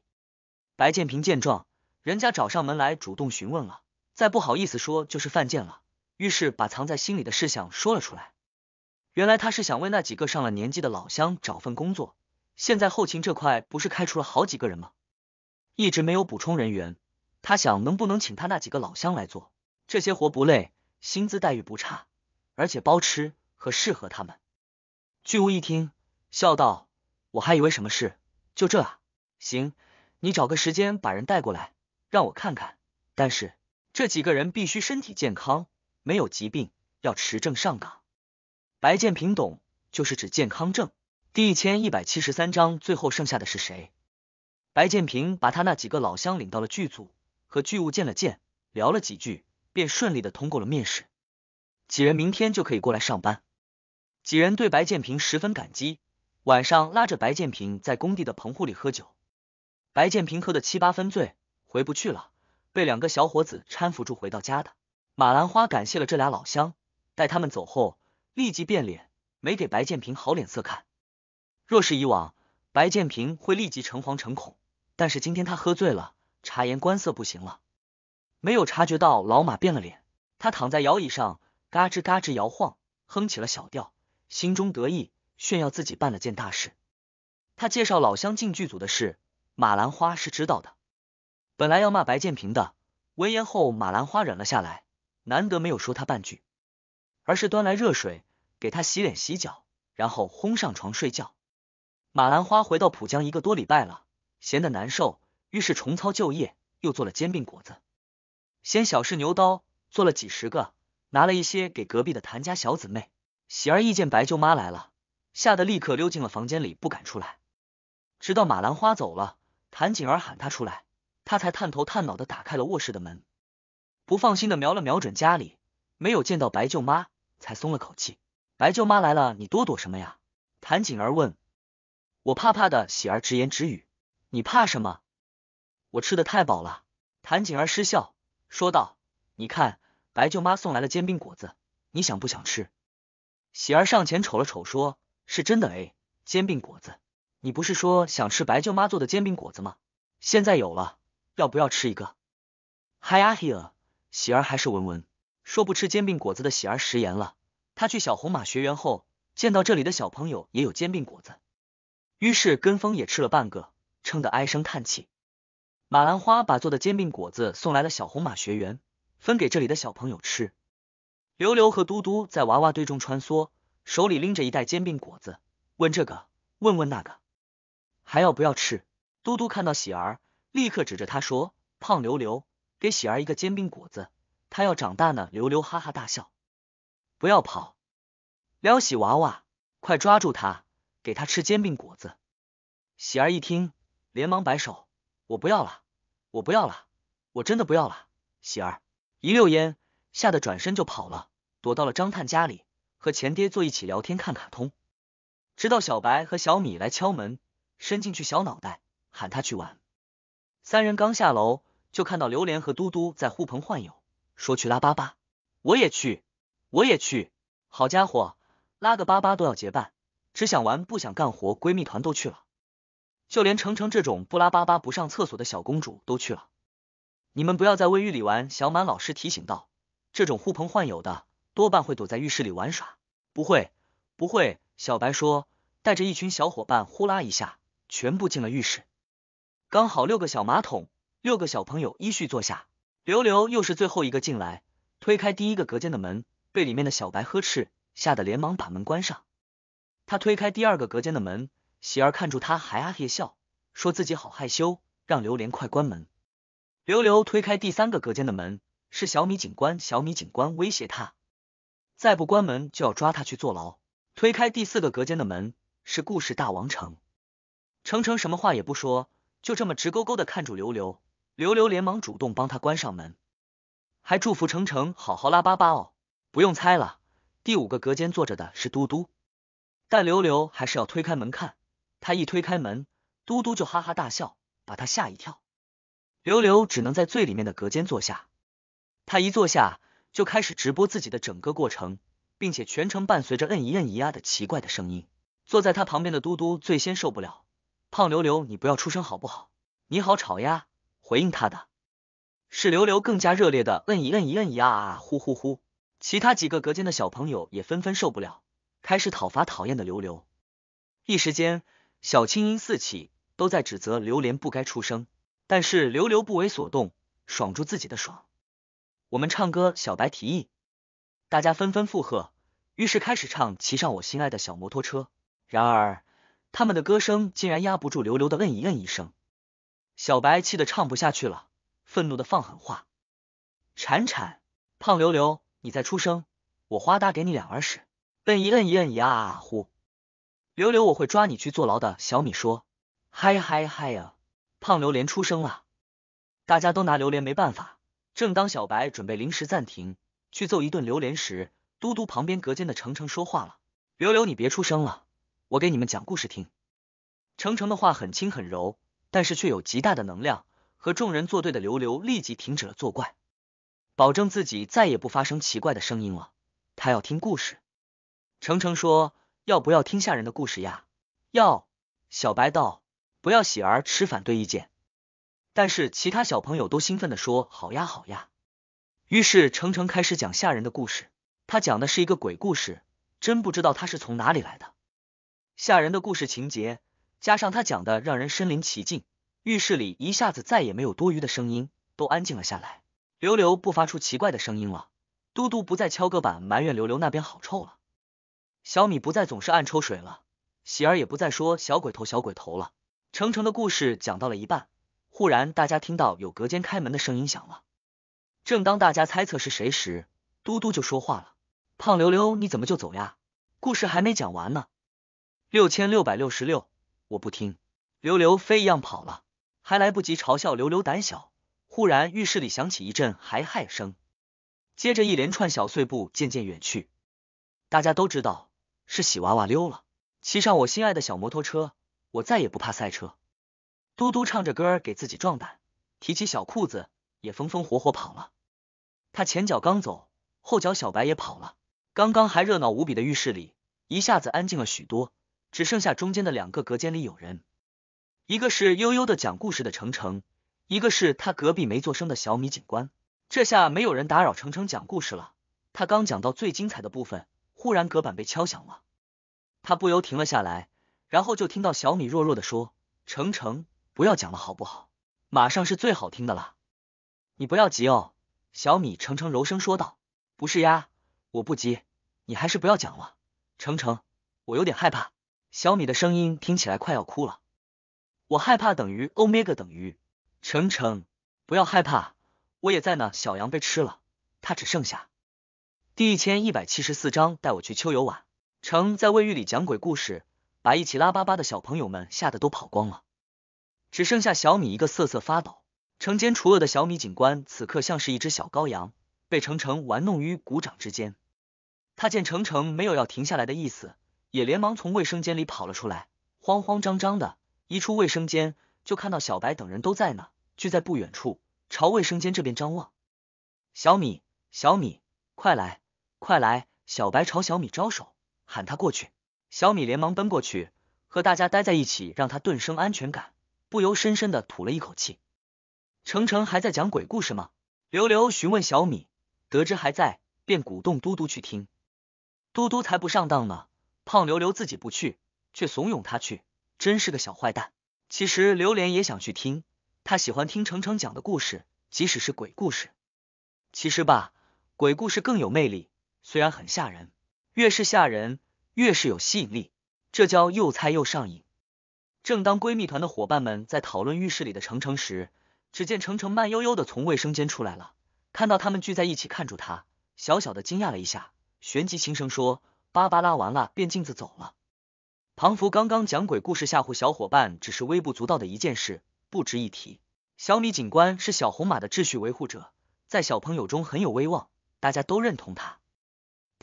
Speaker 1: 白建平见状，人家找上门来主动询问了，再不好意思说就是犯贱了，于是把藏在心里的事项说了出来。原来他是想为那几个上了年纪的老乡找份工作。现在后勤这块不是开除了好几个人吗？一直没有补充人员，他想能不能请他那几个老乡来做这些活不累，薪资待遇不差，而且包吃，和适合他们。巨无一听，笑道：“我还以为什么事，就这啊？行，你找个时间把人带过来，让我看看。但是这几个人必须身体健康，没有疾病，要持证上岗。”白建平懂，就是指健康证。第一千一百七十三章，最后剩下的是谁？白建平把他那几个老乡领到了剧组，和剧务见了见，聊了几句，便顺利的通过了面试。几人明天就可以过来上班。几人对白建平十分感激，晚上拉着白建平在工地的棚户里喝酒。白建平喝的七八分醉，回不去了，被两个小伙子搀扶住回到家的。马兰花感谢了这俩老乡，待他们走后，立即变脸，没给白建平好脸色看。若是以往，白建平会立即诚惶诚恐，但是今天他喝醉了，察言观色不行了，没有察觉到老马变了脸。他躺在摇椅上，嘎吱嘎吱摇晃，哼起了小调，心中得意，炫耀自己办了件大事。他介绍老乡进剧组的事，马兰花是知道的。本来要骂白建平的，闻言后马兰花忍了下来，难得没有说他半句，而是端来热水给他洗脸洗脚，然后哄上床睡觉。马兰花回到浦江一个多礼拜了，闲得难受，于是重操旧业，又做了煎饼果子，先小试牛刀，做了几十个，拿了一些给隔壁的谭家小姊妹。显而易见，白舅妈来了，吓得立刻溜进了房间里，不敢出来。直到马兰花走了，谭锦儿喊她出来，她才探头探脑的打开了卧室的门，不放心的瞄了瞄准家里，没有见到白舅妈，才松了口气。白舅妈来了，你多躲什么呀？谭锦儿问。我怕怕的，喜儿直言直语：“你怕什么？我吃的太饱了。”谭景儿失笑说道：“你看，白舅妈送来了煎饼果子，你想不想吃？”喜儿上前瞅了瞅，说：“是真的哎，煎饼果子。你不是说想吃白舅妈做的煎饼果子吗？现在有了，要不要吃一个？”嗨呀嘿，喜儿还是文文说不吃煎饼果子的喜儿食言了。他去小红马学园后，见到这里的小朋友也有煎饼果子。于是跟风也吃了半个，撑得唉声叹气。马兰花把做的煎饼果子送来了，小红马学员分给这里的小朋友吃。刘刘和嘟嘟在娃娃堆中穿梭，手里拎着一袋煎饼果子，问这个，问问那个，还要不要吃？嘟嘟看到喜儿，立刻指着他说：“胖刘刘，给喜儿一个煎饼果子，他要长大呢。”刘刘哈哈大笑，不要跑，撩喜娃娃，快抓住他！给他吃煎饼果子，喜儿一听，连忙摆手，我不要了，我不要了，我真的不要了。喜儿一溜烟，吓得转身就跑了，躲到了张探家里，和前爹坐一起聊天看卡通。直到小白和小米来敲门，伸进去小脑袋，喊他去玩。三人刚下楼，就看到榴莲和嘟嘟在呼朋唤友，说去拉粑粑，我也去，我也去。好家伙，拉个粑粑都要结伴。只想玩不想干活，闺蜜团都去了，就连程程这种不拉粑粑不上厕所的小公主都去了。你们不要在卫浴里玩，小满老师提醒道。这种呼朋唤友的，多半会躲在浴室里玩耍。不会，不会，小白说，带着一群小伙伴，呼啦一下，全部进了浴室。刚好六个小马桶，六个小朋友依序坐下。刘刘又是最后一个进来，推开第一个隔间的门，被里面的小白呵斥，吓得连忙把门关上。他推开第二个隔间的门，喜儿看住他，还嘿嘿笑，说自己好害羞，让刘莲快关门。刘刘推开第三个隔间的门，是小米警官，小米警官威胁他，再不关门就要抓他去坐牢。推开第四个隔间的门，是故事大王成，成成什么话也不说，就这么直勾勾的看住刘刘，刘刘连忙主动帮他关上门，还祝福成成好好拉粑粑哦。不用猜了，第五个隔间坐着的是嘟嘟。但刘刘还是要推开门看，他一推开门，嘟嘟就哈哈大笑，把他吓一跳。刘刘只能在最里面的隔间坐下，他一坐下就开始直播自己的整个过程，并且全程伴随着摁一摁一压的奇怪的声音。坐在他旁边的嘟嘟最先受不了，胖刘刘，你不要出声好不好？你好吵呀！回应他的是刘刘更加热烈的摁一摁一摁一啊啊！呼呼呼！其他几个隔间的小朋友也纷纷受不了。开始讨伐讨厌的刘刘，一时间小青音四起，都在指责刘莲不该出声。但是刘刘不为所动，爽住自己的爽。我们唱歌，小白提议，大家纷纷附和，于是开始唱《骑上我心爱的小摩托车》。然而他们的歌声竟然压不住刘刘的摁一摁一声，小白气得唱不下去了，愤怒的放狠话：“铲铲，胖刘刘，你再出声，我花搭给你两耳屎。”摁一摁一摁呀！呼，刘刘，我会抓你去坐牢的。小米说：“嗨嗨嗨呀！”胖榴莲出声了，大家都拿榴莲没办法。正当小白准备临时暂停去揍一顿榴莲时，嘟嘟旁边隔间的程程说话了：“刘刘，你别出声了，我给你们讲故事听。”程程的话很轻很柔，但是却有极大的能量。和众人作对的刘刘立即停止了作怪，保证自己再也不发生奇怪的声音了。他要听故事。程程说：“要不要听吓人的故事呀？”“要。”小白道：“不要。”喜儿持反对意见，但是其他小朋友都兴奋的说：“好呀，好呀。”于是程程开始讲吓人的故事。他讲的是一个鬼故事，真不知道他是从哪里来的。吓人的故事情节加上他讲的，让人身临其境。浴室里一下子再也没有多余的声音，都安静了下来。刘刘不发出奇怪的声音了，嘟嘟不再敲隔板埋怨刘刘那边好臭了。小米不再总是暗抽水了，喜儿也不再说小鬼头小鬼头了。程成的故事讲到了一半，忽然大家听到有隔间开门的声音响了。正当大家猜测是谁时，嘟嘟就说话了：“胖溜溜，你怎么就走呀？故事还没讲完呢。”六千六百六十六，我不听。溜溜飞一样跑了，还来不及嘲笑溜溜胆小。忽然浴室里响起一阵嗨嗨声，接着一连串小碎步渐渐远去。大家都知道。是喜娃娃溜了，骑上我心爱的小摩托车，我再也不怕赛车。嘟嘟唱着歌儿给自己壮胆，提起小裤子也风风火火跑了。他前脚刚走，后脚小白也跑了。刚刚还热闹无比的浴室里，一下子安静了许多，只剩下中间的两个隔间里有人，一个是悠悠的讲故事的程程，一个是他隔壁没做声的小米警官。这下没有人打扰程程讲故事了，他刚讲到最精彩的部分。忽然隔板被敲响了，他不由停了下来，然后就听到小米弱弱的说：“程成，不要讲了好不好？马上是最好听的啦，你不要急哦。”小米程程柔声说道：“不是呀，我不急，你还是不要讲了。程成，我有点害怕。”小米的声音听起来快要哭了，我害怕等于 omega 等于程成，不要害怕，我也在呢。小羊被吃了，它只剩下。第一千一百七十四章带我去秋游玩。成在卫浴里讲鬼故事，把一起拉粑粑的小朋友们吓得都跑光了，只剩下小米一个瑟瑟发抖。惩奸除恶的小米警官此刻像是一只小羔羊，被程程玩弄于鼓掌之间。他见程程没有要停下来的意思，也连忙从卫生间里跑了出来，慌慌张张的。一出卫生间，就看到小白等人都在呢，聚在不远处，朝卫生间这边张望。小米，小米，快来！快来，小白朝小米招手，喊他过去。小米连忙奔过去，和大家待在一起，让他顿生安全感，不由深深的吐了一口气。程程还在讲鬼故事吗？刘刘询问小米，得知还在，便鼓动嘟嘟去听。嘟嘟才不上当呢。胖刘刘自己不去，却怂恿他去，真是个小坏蛋。其实刘莲也想去听，他喜欢听程程讲的故事，即使是鬼故事。其实吧，鬼故事更有魅力。虽然很吓人，越是吓人越是有吸引力，这叫又猜又上瘾。正当闺蜜团的伙伴们在讨论浴室里的程程时，只见程程慢悠悠的从卫生间出来了，看到他们聚在一起看住他，小小的惊讶了一下，旋即轻声说：“芭芭拉完了，变镜子走了。”庞福刚刚讲鬼故事吓唬小伙伴，只是微不足道的一件事，不值一提。小米警官是小红马的秩序维护者，在小朋友中很有威望，大家都认同他。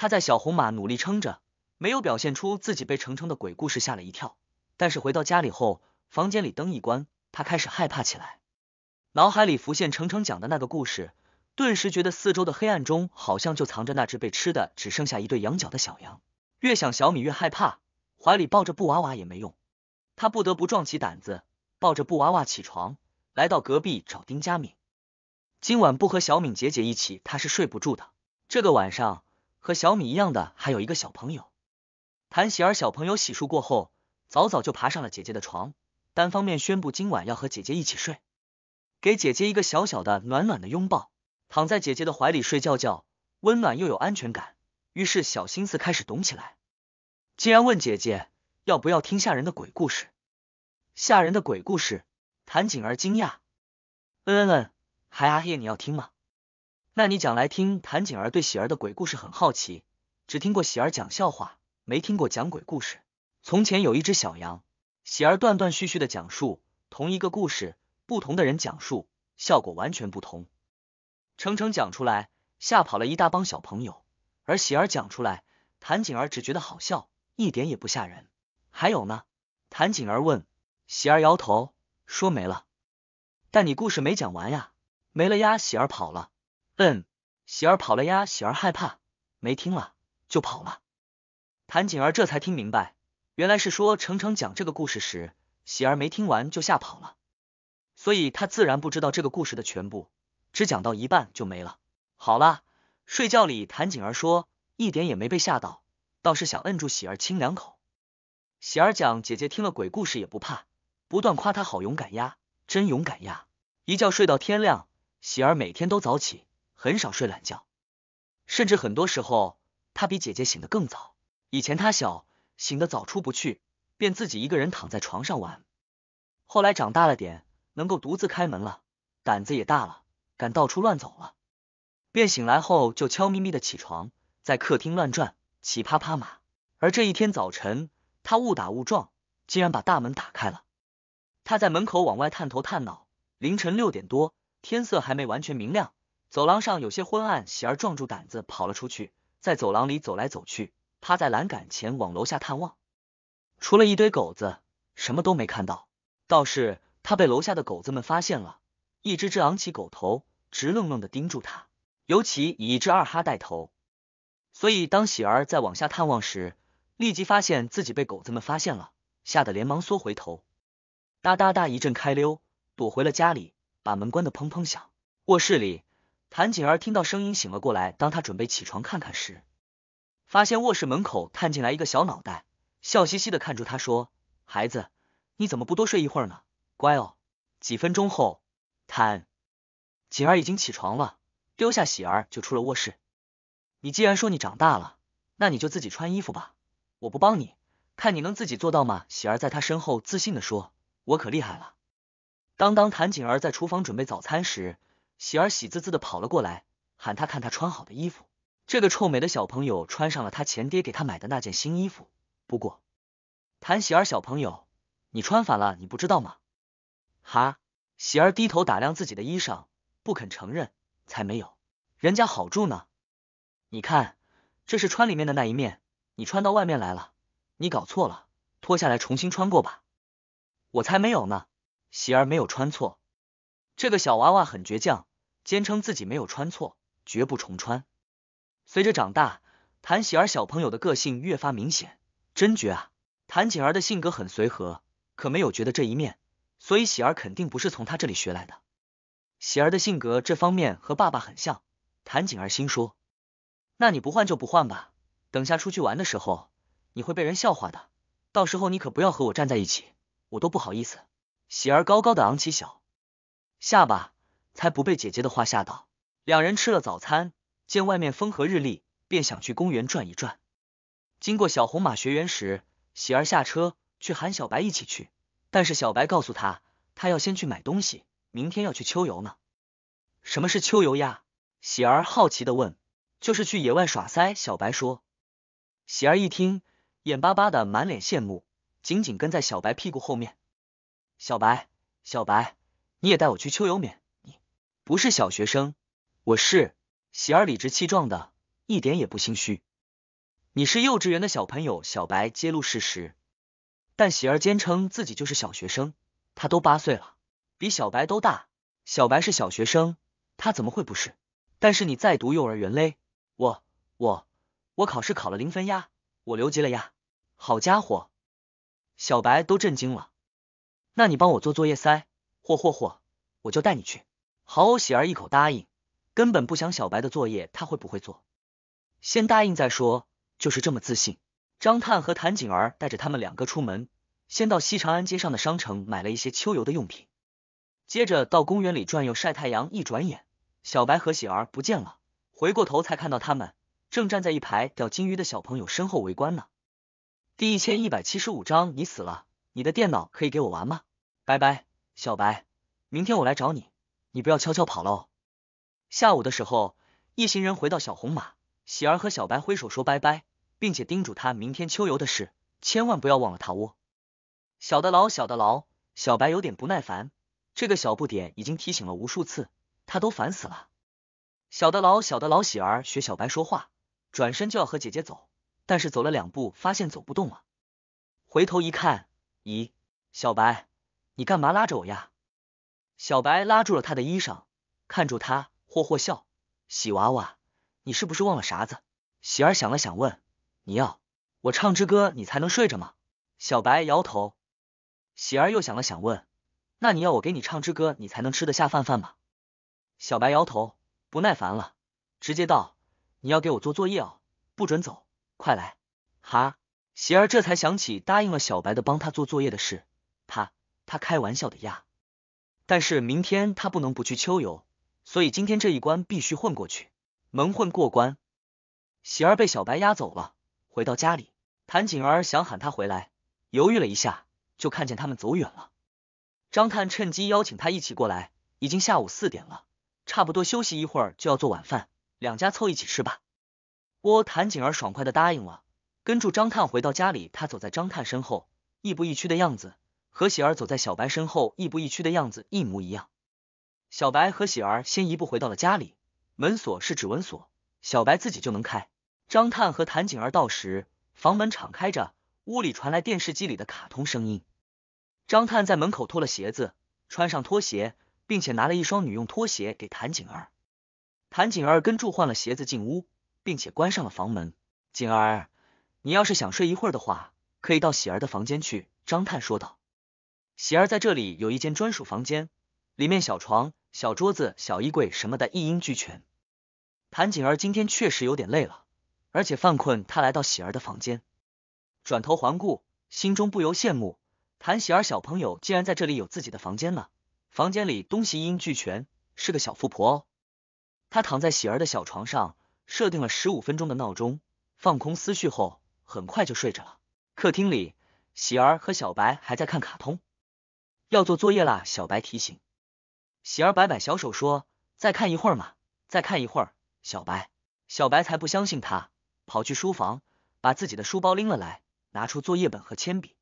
Speaker 1: 他在小红马努力撑着，没有表现出自己被程程的鬼故事吓了一跳。但是回到家里后，房间里灯一关，他开始害怕起来，脑海里浮现程程讲的那个故事，顿时觉得四周的黑暗中好像就藏着那只被吃的只剩下一对羊角的小羊。越想小米越害怕，怀里抱着布娃娃也没用，他不得不壮起胆子，抱着布娃娃起床，来到隔壁找丁佳敏。今晚不和小敏姐姐一起，他是睡不住的。这个晚上。和小米一样的还有一个小朋友谭喜儿小朋友洗漱过后，早早就爬上了姐姐的床，单方面宣布今晚要和姐姐一起睡，给姐姐一个小小的暖暖的拥抱，躺在姐姐的怀里睡觉觉，温暖又有安全感。于是小心思开始懂起来，竟然问姐姐要不要听吓人的鬼故事，吓人的鬼故事。谭景儿惊讶，嗯嗯嗯，还阿叶你要听吗？那你讲来听。谭景儿对喜儿的鬼故事很好奇，只听过喜儿讲笑话，没听过讲鬼故事。从前有一只小羊，喜儿断断续续的讲述同一个故事，不同的人讲述效果完全不同。程程讲出来吓跑了一大帮小朋友，而喜儿讲出来，谭景儿只觉得好笑，一点也不吓人。还有呢？谭景儿问。喜儿摇头说没了。但你故事没讲完呀，没了呀，喜儿跑了。嗯，喜儿跑了呀，喜儿害怕，没听了就跑了。谭锦儿这才听明白，原来是说程程讲这个故事时，喜儿没听完就吓跑了，所以他自然不知道这个故事的全部，只讲到一半就没了。好啦，睡觉里谭锦儿说，一点也没被吓到，倒是想摁住喜儿亲两口。喜儿讲姐姐听了鬼故事也不怕，不断夸她好勇敢呀，真勇敢呀。一觉睡到天亮，喜儿每天都早起。很少睡懒觉，甚至很多时候他比姐姐醒得更早。以前他小，醒得早出不去，便自己一个人躺在床上玩。后来长大了点，能够独自开门了，胆子也大了，敢到处乱走了。便醒来后就悄咪咪的起床，在客厅乱转，骑啪啪马。而这一天早晨，他误打误撞，竟然把大门打开了。他在门口往外探头探脑，凌晨六点多，天色还没完全明亮。走廊上有些昏暗，喜儿壮住胆子跑了出去，在走廊里走来走去，趴在栏杆前往楼下探望。除了一堆狗子，什么都没看到。倒是他被楼下的狗子们发现了，一只只昂起狗头，直愣愣的盯住他，尤其以一只二哈带头。所以当喜儿在往下探望时，立即发现自己被狗子们发现了，吓得连忙缩回头，哒哒哒一阵开溜，躲回了家里，把门关得砰砰响。卧室里。谭锦儿听到声音醒了过来，当他准备起床看看时，发现卧室门口探进来一个小脑袋，笑嘻嘻的看着他，说：“孩子，你怎么不多睡一会儿呢？乖哦。”几分钟后，谭锦儿已经起床了，丢下喜儿就出了卧室。你既然说你长大了，那你就自己穿衣服吧，我不帮你看你能自己做到吗？喜儿在他身后自信的说：“我可厉害了。”当当谭锦儿在厨房准备早餐时。喜儿喜滋滋的跑了过来，喊他看他穿好的衣服。这个臭美的小朋友穿上了他前爹给他买的那件新衣服。不过，谭喜儿小朋友，你穿反了，你不知道吗？哈，喜儿低头打量自己的衣裳，不肯承认，才没有。人家好住呢。你看，这是穿里面的那一面，你穿到外面来了，你搞错了，脱下来重新穿过吧。我才没有呢，喜儿没有穿错。这个小娃娃很倔强。坚称自己没有穿错，绝不重穿。随着长大，谭喜儿小朋友的个性越发明显，真绝啊！谭锦儿的性格很随和，可没有觉得这一面，所以喜儿肯定不是从他这里学来的。喜儿的性格这方面和爸爸很像，谭锦儿心说，那你不换就不换吧，等下出去玩的时候你会被人笑话的，到时候你可不要和我站在一起，我都不好意思。喜儿高高的昂起小下巴。才不被姐姐的话吓到。两人吃了早餐，见外面风和日丽，便想去公园转一转。经过小红马学园时，喜儿下车去喊小白一起去，但是小白告诉他，他要先去买东西，明天要去秋游呢。什么是秋游呀？喜儿好奇的问。就是去野外耍塞。小白说。喜儿一听，眼巴巴的，满脸羡慕，紧紧跟在小白屁股后面。小白，小白，你也带我去秋游免。不是小学生，我是喜儿，理直气壮的，一点也不心虚。你是幼稚园的小朋友小白揭露事实，但喜儿坚称自己就是小学生，他都八岁了，比小白都大。小白是小学生，他怎么会不是？但是你在读幼儿园嘞，我我我考试考了零分呀，我留级了呀。好家伙，小白都震惊了。那你帮我做作业塞，嚯嚯嚯，我就带你去。郝喜儿一口答应，根本不想小白的作业他会不会做，先答应再说，就是这么自信。张探和谭景儿带着他们两个出门，先到西长安街上的商城买了一些秋游的用品，接着到公园里转悠晒太阳。一转眼，小白和喜儿不见了，回过头才看到他们正站在一排钓金鱼的小朋友身后围观呢。第一千一百七十五章，你死了，你的电脑可以给我玩吗？拜拜，小白，明天我来找你。你不要悄悄跑喽！下午的时候，一行人回到小红马，喜儿和小白挥手说拜拜，并且叮嘱他明天秋游的事，千万不要忘了他窝。小的老小的老小白有点不耐烦，这个小不点已经提醒了无数次，他都烦死了。小的老小的老喜儿学小白说话，转身就要和姐姐走，但是走了两步，发现走不动了，回头一看，咦，小白，你干嘛拉着我呀？小白拉住了他的衣裳，看住他，霍霍笑。喜娃娃，你是不是忘了啥子？喜儿想了想，问：“你要我唱支歌，你才能睡着吗？”小白摇头。喜儿又想了想，问：“那你要我给你唱支歌，你才能吃得下饭饭吗？”小白摇头，不耐烦了，直接道：“你要给我做作业哦，不准走，快来。”哈！喜儿这才想起答应了小白的帮他做作业的事，他他开玩笑的呀。但是明天他不能不去秋游，所以今天这一关必须混过去，蒙混过关。喜儿被小白押走了，回到家里，谭景儿想喊他回来，犹豫了一下，就看见他们走远了。张探趁机邀请他一起过来，已经下午四点了，差不多休息一会儿就要做晚饭，两家凑一起吃吧。我谭景儿爽快的答应了，跟住张探回到家里，他走在张探身后，亦步亦趋的样子。和喜儿走在小白身后，亦步亦趋的样子一模一样。小白和喜儿先一步回到了家里，门锁是指纹锁，小白自己就能开。张探和谭景儿到时，房门敞开着，屋里传来电视机里的卡通声音。张探在门口脱了鞋子，穿上拖鞋，并且拿了一双女用拖鞋给谭景儿。谭景儿跟住换了鞋子进屋，并且关上了房门。景儿，你要是想睡一会儿的话，可以到喜儿的房间去。”张探说道。喜儿在这里有一间专属房间，里面小床、小桌子、小衣柜什么的，一应俱全。谭景儿今天确实有点累了，而且犯困。她来到喜儿的房间，转头环顾，心中不由羡慕：谭喜儿小朋友竟然在这里有自己的房间呢，房间里东西一应俱全，是个小富婆哦。她躺在喜儿的小床上，设定了十五分钟的闹钟，放空思绪后，很快就睡着了。客厅里，喜儿和小白还在看卡通。要做作业啦，小白提醒。喜儿摆摆小手说：“再看一会儿嘛，再看一会儿。”小白，小白才不相信他，跑去书房，把自己的书包拎了来，拿出作业本和铅笔，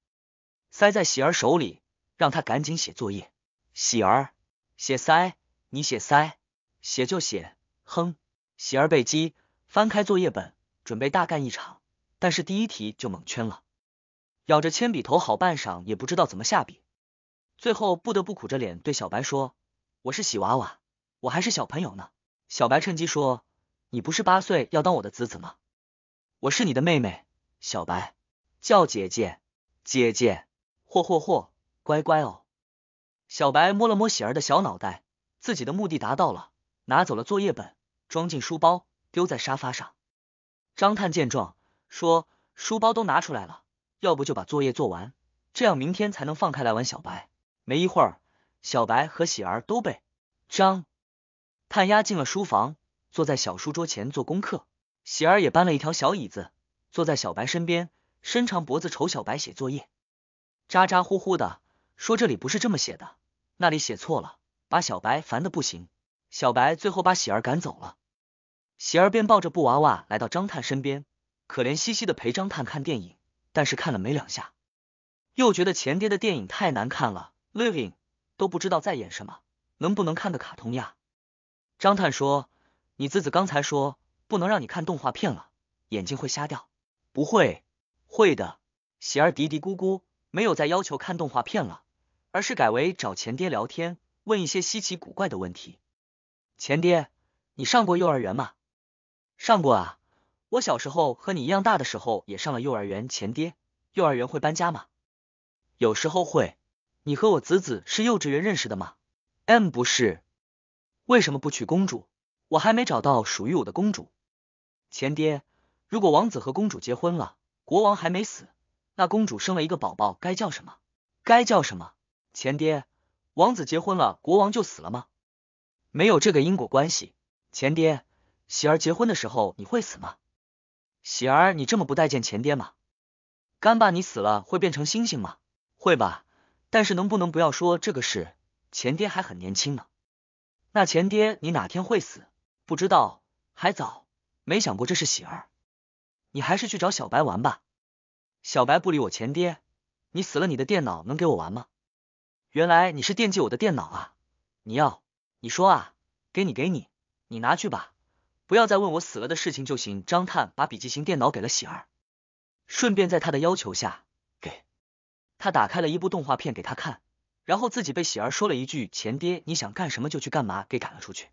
Speaker 1: 塞在喜儿手里，让他赶紧写作业。喜儿，写塞，你写塞，写就写，哼！喜儿被激，翻开作业本，准备大干一场，但是第一题就蒙圈了，咬着铅笔头好半晌也不知道怎么下笔。最后不得不苦着脸对小白说：“我是喜娃娃，我还是小朋友呢。”小白趁机说：“你不是八岁要当我的子子吗？我是你的妹妹，小白叫姐姐，姐姐嚯嚯嚯，乖乖哦。”小白摸了摸喜儿的小脑袋，自己的目的达到了，拿走了作业本，装进书包，丢在沙发上。张探见状说：“书包都拿出来了，要不就把作业做完，这样明天才能放开来玩。”小白。没一会儿，小白和喜儿都被张探押进了书房，坐在小书桌前做功课。喜儿也搬了一条小椅子，坐在小白身边，伸长脖子瞅小白写作业，咋咋呼呼的说：“这里不是这么写的，那里写错了。”把小白烦的不行。小白最后把喜儿赶走了，喜儿便抱着布娃娃来到张探身边，可怜兮兮的陪张探看电影。但是看了没两下，又觉得前爹的电影太难看了。Living 都不知道在演什么，能不能看个卡通呀？张探说：“你子子刚才说不能让你看动画片了，眼睛会瞎掉。”“不会，会的。”喜儿嘀嘀咕咕，没有再要求看动画片了，而是改为找前爹聊天，问一些稀奇古怪的问题。“前爹，你上过幼儿园吗？”“上过啊，我小时候和你一样大的时候也上了幼儿园。”“前爹，幼儿园会搬家吗？”“有时候会。”你和我子子是幼稚园认识的吗？M 不是，为什么不娶公主？我还没找到属于我的公主。前爹，如果王子和公主结婚了，国王还没死，那公主生了一个宝宝该叫什么？该叫什么？前爹，王子结婚了，国王就死了吗？没有这个因果关系。前爹，喜儿结婚的时候你会死吗？喜儿，你这么不待见前爹吗？干爸，你死了会变成星星吗？会吧。但是能不能不要说这个事？前爹还很年轻呢。那前爹你哪天会死？不知道，还早。没想过这是喜儿，你还是去找小白玩吧。小白不理我前爹，你死了你的电脑能给我玩吗？原来你是惦记我的电脑啊！你要你说啊，给你给你，你拿去吧。不要再问我死了的事情就行。张探把笔记型电脑给了喜儿，顺便在他的要求下。他打开了一部动画片给他看，然后自己被喜儿说了一句“前爹，你想干什么就去干嘛”，给赶了出去。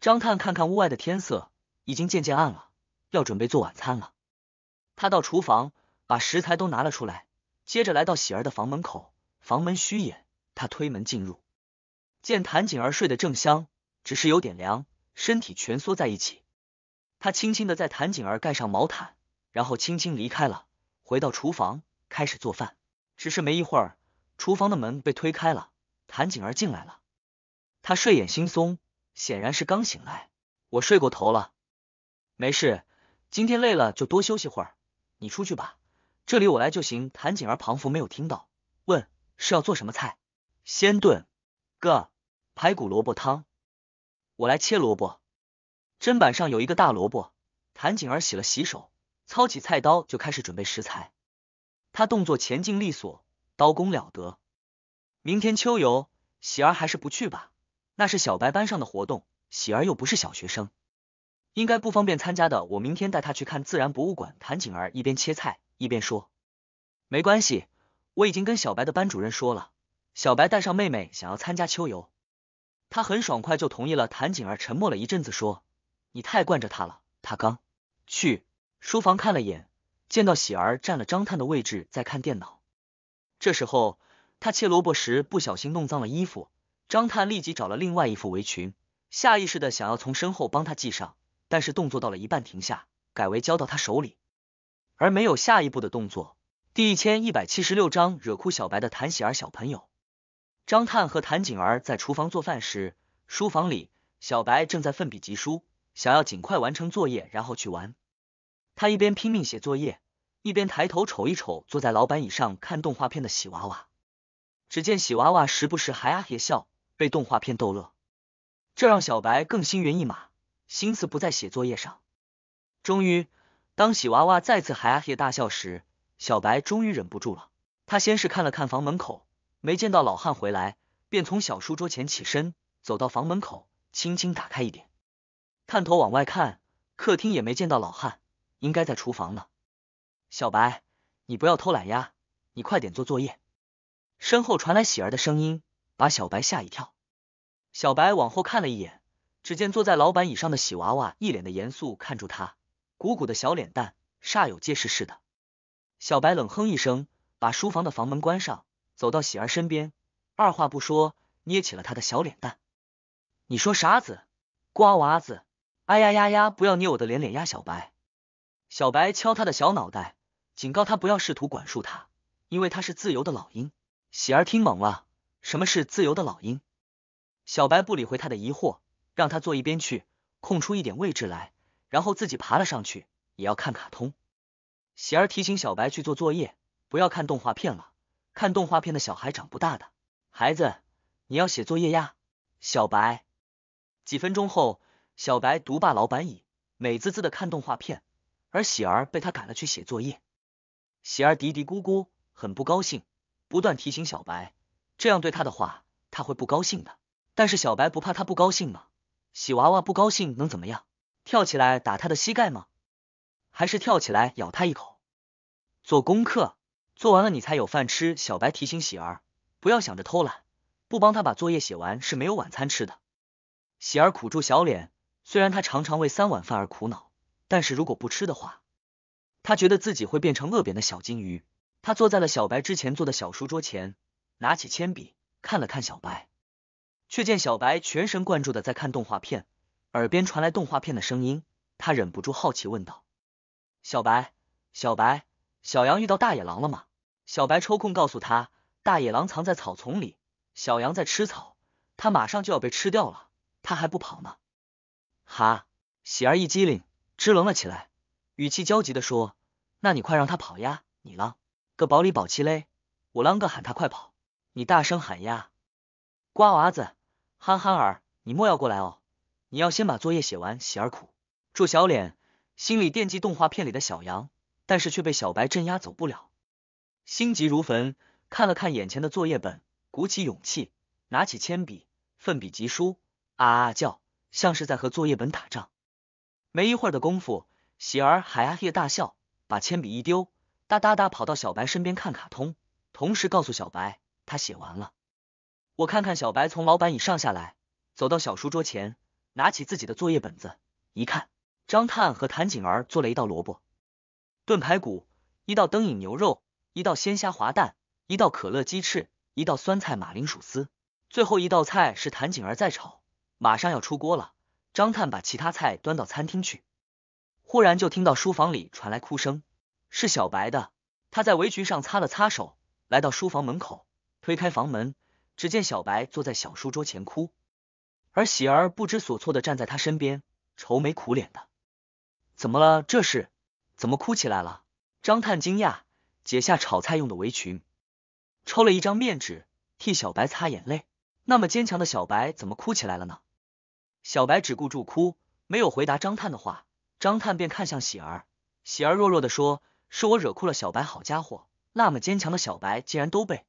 Speaker 1: 张探看看屋外的天色，已经渐渐暗了，要准备做晚餐了。他到厨房把食材都拿了出来，接着来到喜儿的房门口，房门虚掩，他推门进入，见谭景儿睡得正香，只是有点凉，身体蜷缩在一起。他轻轻的在谭景儿盖上毛毯，然后轻轻离开了，回到厨房开始做饭。只是没一会儿，厨房的门被推开了，谭景儿进来了。他睡眼惺忪，显然是刚醒来。我睡过头了，没事，今天累了就多休息会儿。你出去吧，这里我来就行。谭景儿仿佛没有听到，问是要做什么菜？先炖，个排骨萝卜汤。我来切萝卜，砧板上有一个大萝卜。谭景儿洗了洗手，操起菜刀就开始准备食材。他动作前进利索，刀工了得。明天秋游，喜儿还是不去吧，那是小白班上的活动，喜儿又不是小学生，应该不方便参加的。我明天带他去看自然博物馆。谭景儿一边切菜一边说：“没关系，我已经跟小白的班主任说了，小白带上妹妹想要参加秋游，他很爽快就同意了。”谭景儿沉默了一阵子说：“你太惯着他了，他刚去书房看了眼。”见到喜儿占了张探的位置在看电脑，这时候他切萝卜时不小心弄脏了衣服，张探立即找了另外一副围裙，下意识的想要从身后帮他系上，但是动作到了一半停下，改为交到他手里，而没有下一步的动作。第一千一百七十六章惹哭小白的谭喜儿小朋友。张探和谭景儿在厨房做饭时，书房里小白正在奋笔疾书，想要尽快完成作业，然后去玩。他一边拼命写作业，一边抬头瞅一瞅坐在老板椅上看动画片的喜娃娃。只见喜娃娃时不时还啊嘿笑，被动画片逗乐，这让小白更心猿意马，心思不在写作业上。终于，当喜娃娃再次还啊嘿大笑时，小白终于忍不住了。他先是看了看房门口，没见到老汉回来，便从小书桌前起身，走到房门口，轻轻打开一点，探头往外看，客厅也没见到老汉。应该在厨房呢，小白，你不要偷懒呀，你快点做作业。身后传来喜儿的声音，把小白吓一跳。小白往后看了一眼，只见坐在老板椅上的喜娃娃一脸的严肃，看住他鼓鼓的小脸蛋，煞有介事似的。小白冷哼一声，把书房的房门关上，走到喜儿身边，二话不说捏起了他的小脸蛋。你说啥子，瓜娃子？哎呀呀呀，不要捏我的脸脸呀，小白！小白敲他的小脑袋，警告他不要试图管束他，因为他是自由的老鹰。喜儿听懵了，什么是自由的老鹰？小白不理会他的疑惑，让他坐一边去，空出一点位置来，然后自己爬了上去，也要看卡通。喜儿提醒小白去做作业，不要看动画片了，看动画片的小孩长不大的。孩子，你要写作业呀，小白。几分钟后，小白独霸老板椅，美滋滋的看动画片。而喜儿被他赶了去写作业，喜儿嘀嘀咕咕，很不高兴，不断提醒小白，这样对他的话，他会不高兴的。但是小白不怕他不高兴吗？喜娃娃不高兴能怎么样？跳起来打他的膝盖吗？还是跳起来咬他一口？做功课做完了你才有饭吃。小白提醒喜儿，不要想着偷懒，不帮他把作业写完是没有晚餐吃的。喜儿苦住小脸，虽然他常常为三碗饭而苦恼。但是如果不吃的话，他觉得自己会变成饿扁的小金鱼。他坐在了小白之前坐的小书桌前，拿起铅笔看了看小白，却见小白全神贯注的在看动画片，耳边传来动画片的声音。他忍不住好奇问道：“小白，小白，小羊遇到大野狼了吗？”小白抽空告诉他：“大野狼藏在草丛里，小羊在吃草，他马上就要被吃掉了，他还不跑呢。”哈，喜儿一激灵。支棱了起来，语气焦急的说：“那你快让他跑呀！你啷个保里保气嘞？我啷个喊他快跑？你大声喊呀！瓜娃子，憨憨儿，你莫要过来哦！你要先把作业写完。”喜儿苦，祝小脸心里惦记动画片里的小羊，但是却被小白镇压，走不了，心急如焚，看了看眼前的作业本，鼓起勇气，拿起铅笔，奋笔疾书，啊啊叫，像是在和作业本打仗。没一会儿的功夫，喜儿还嘿哈大笑，把铅笔一丢，哒哒哒跑到小白身边看卡通，同时告诉小白他写完了。我看看小白从老板椅上下来，走到小书桌前，拿起自己的作业本子，一看，张探和谭景儿做了一道萝卜炖排骨，一道灯影牛肉，一道鲜虾滑蛋，一道可乐鸡翅，一道酸菜马铃薯丝，最后一道菜是谭景儿在炒，马上要出锅了。张探把其他菜端到餐厅去，忽然就听到书房里传来哭声，是小白的。他在围裙上擦了擦手，来到书房门口，推开房门，只见小白坐在小书桌前哭，而喜儿不知所措的站在他身边，愁眉苦脸的。怎么了？这是怎么哭起来了？张探惊讶，解下炒菜用的围裙，抽了一张面纸，替小白擦眼泪。那么坚强的小白，怎么哭起来了呢？小白只顾住哭，没有回答张探的话。张探便看向喜儿，喜儿弱弱的说：“是我惹哭了小白，好家伙，那么坚强的小白竟然都被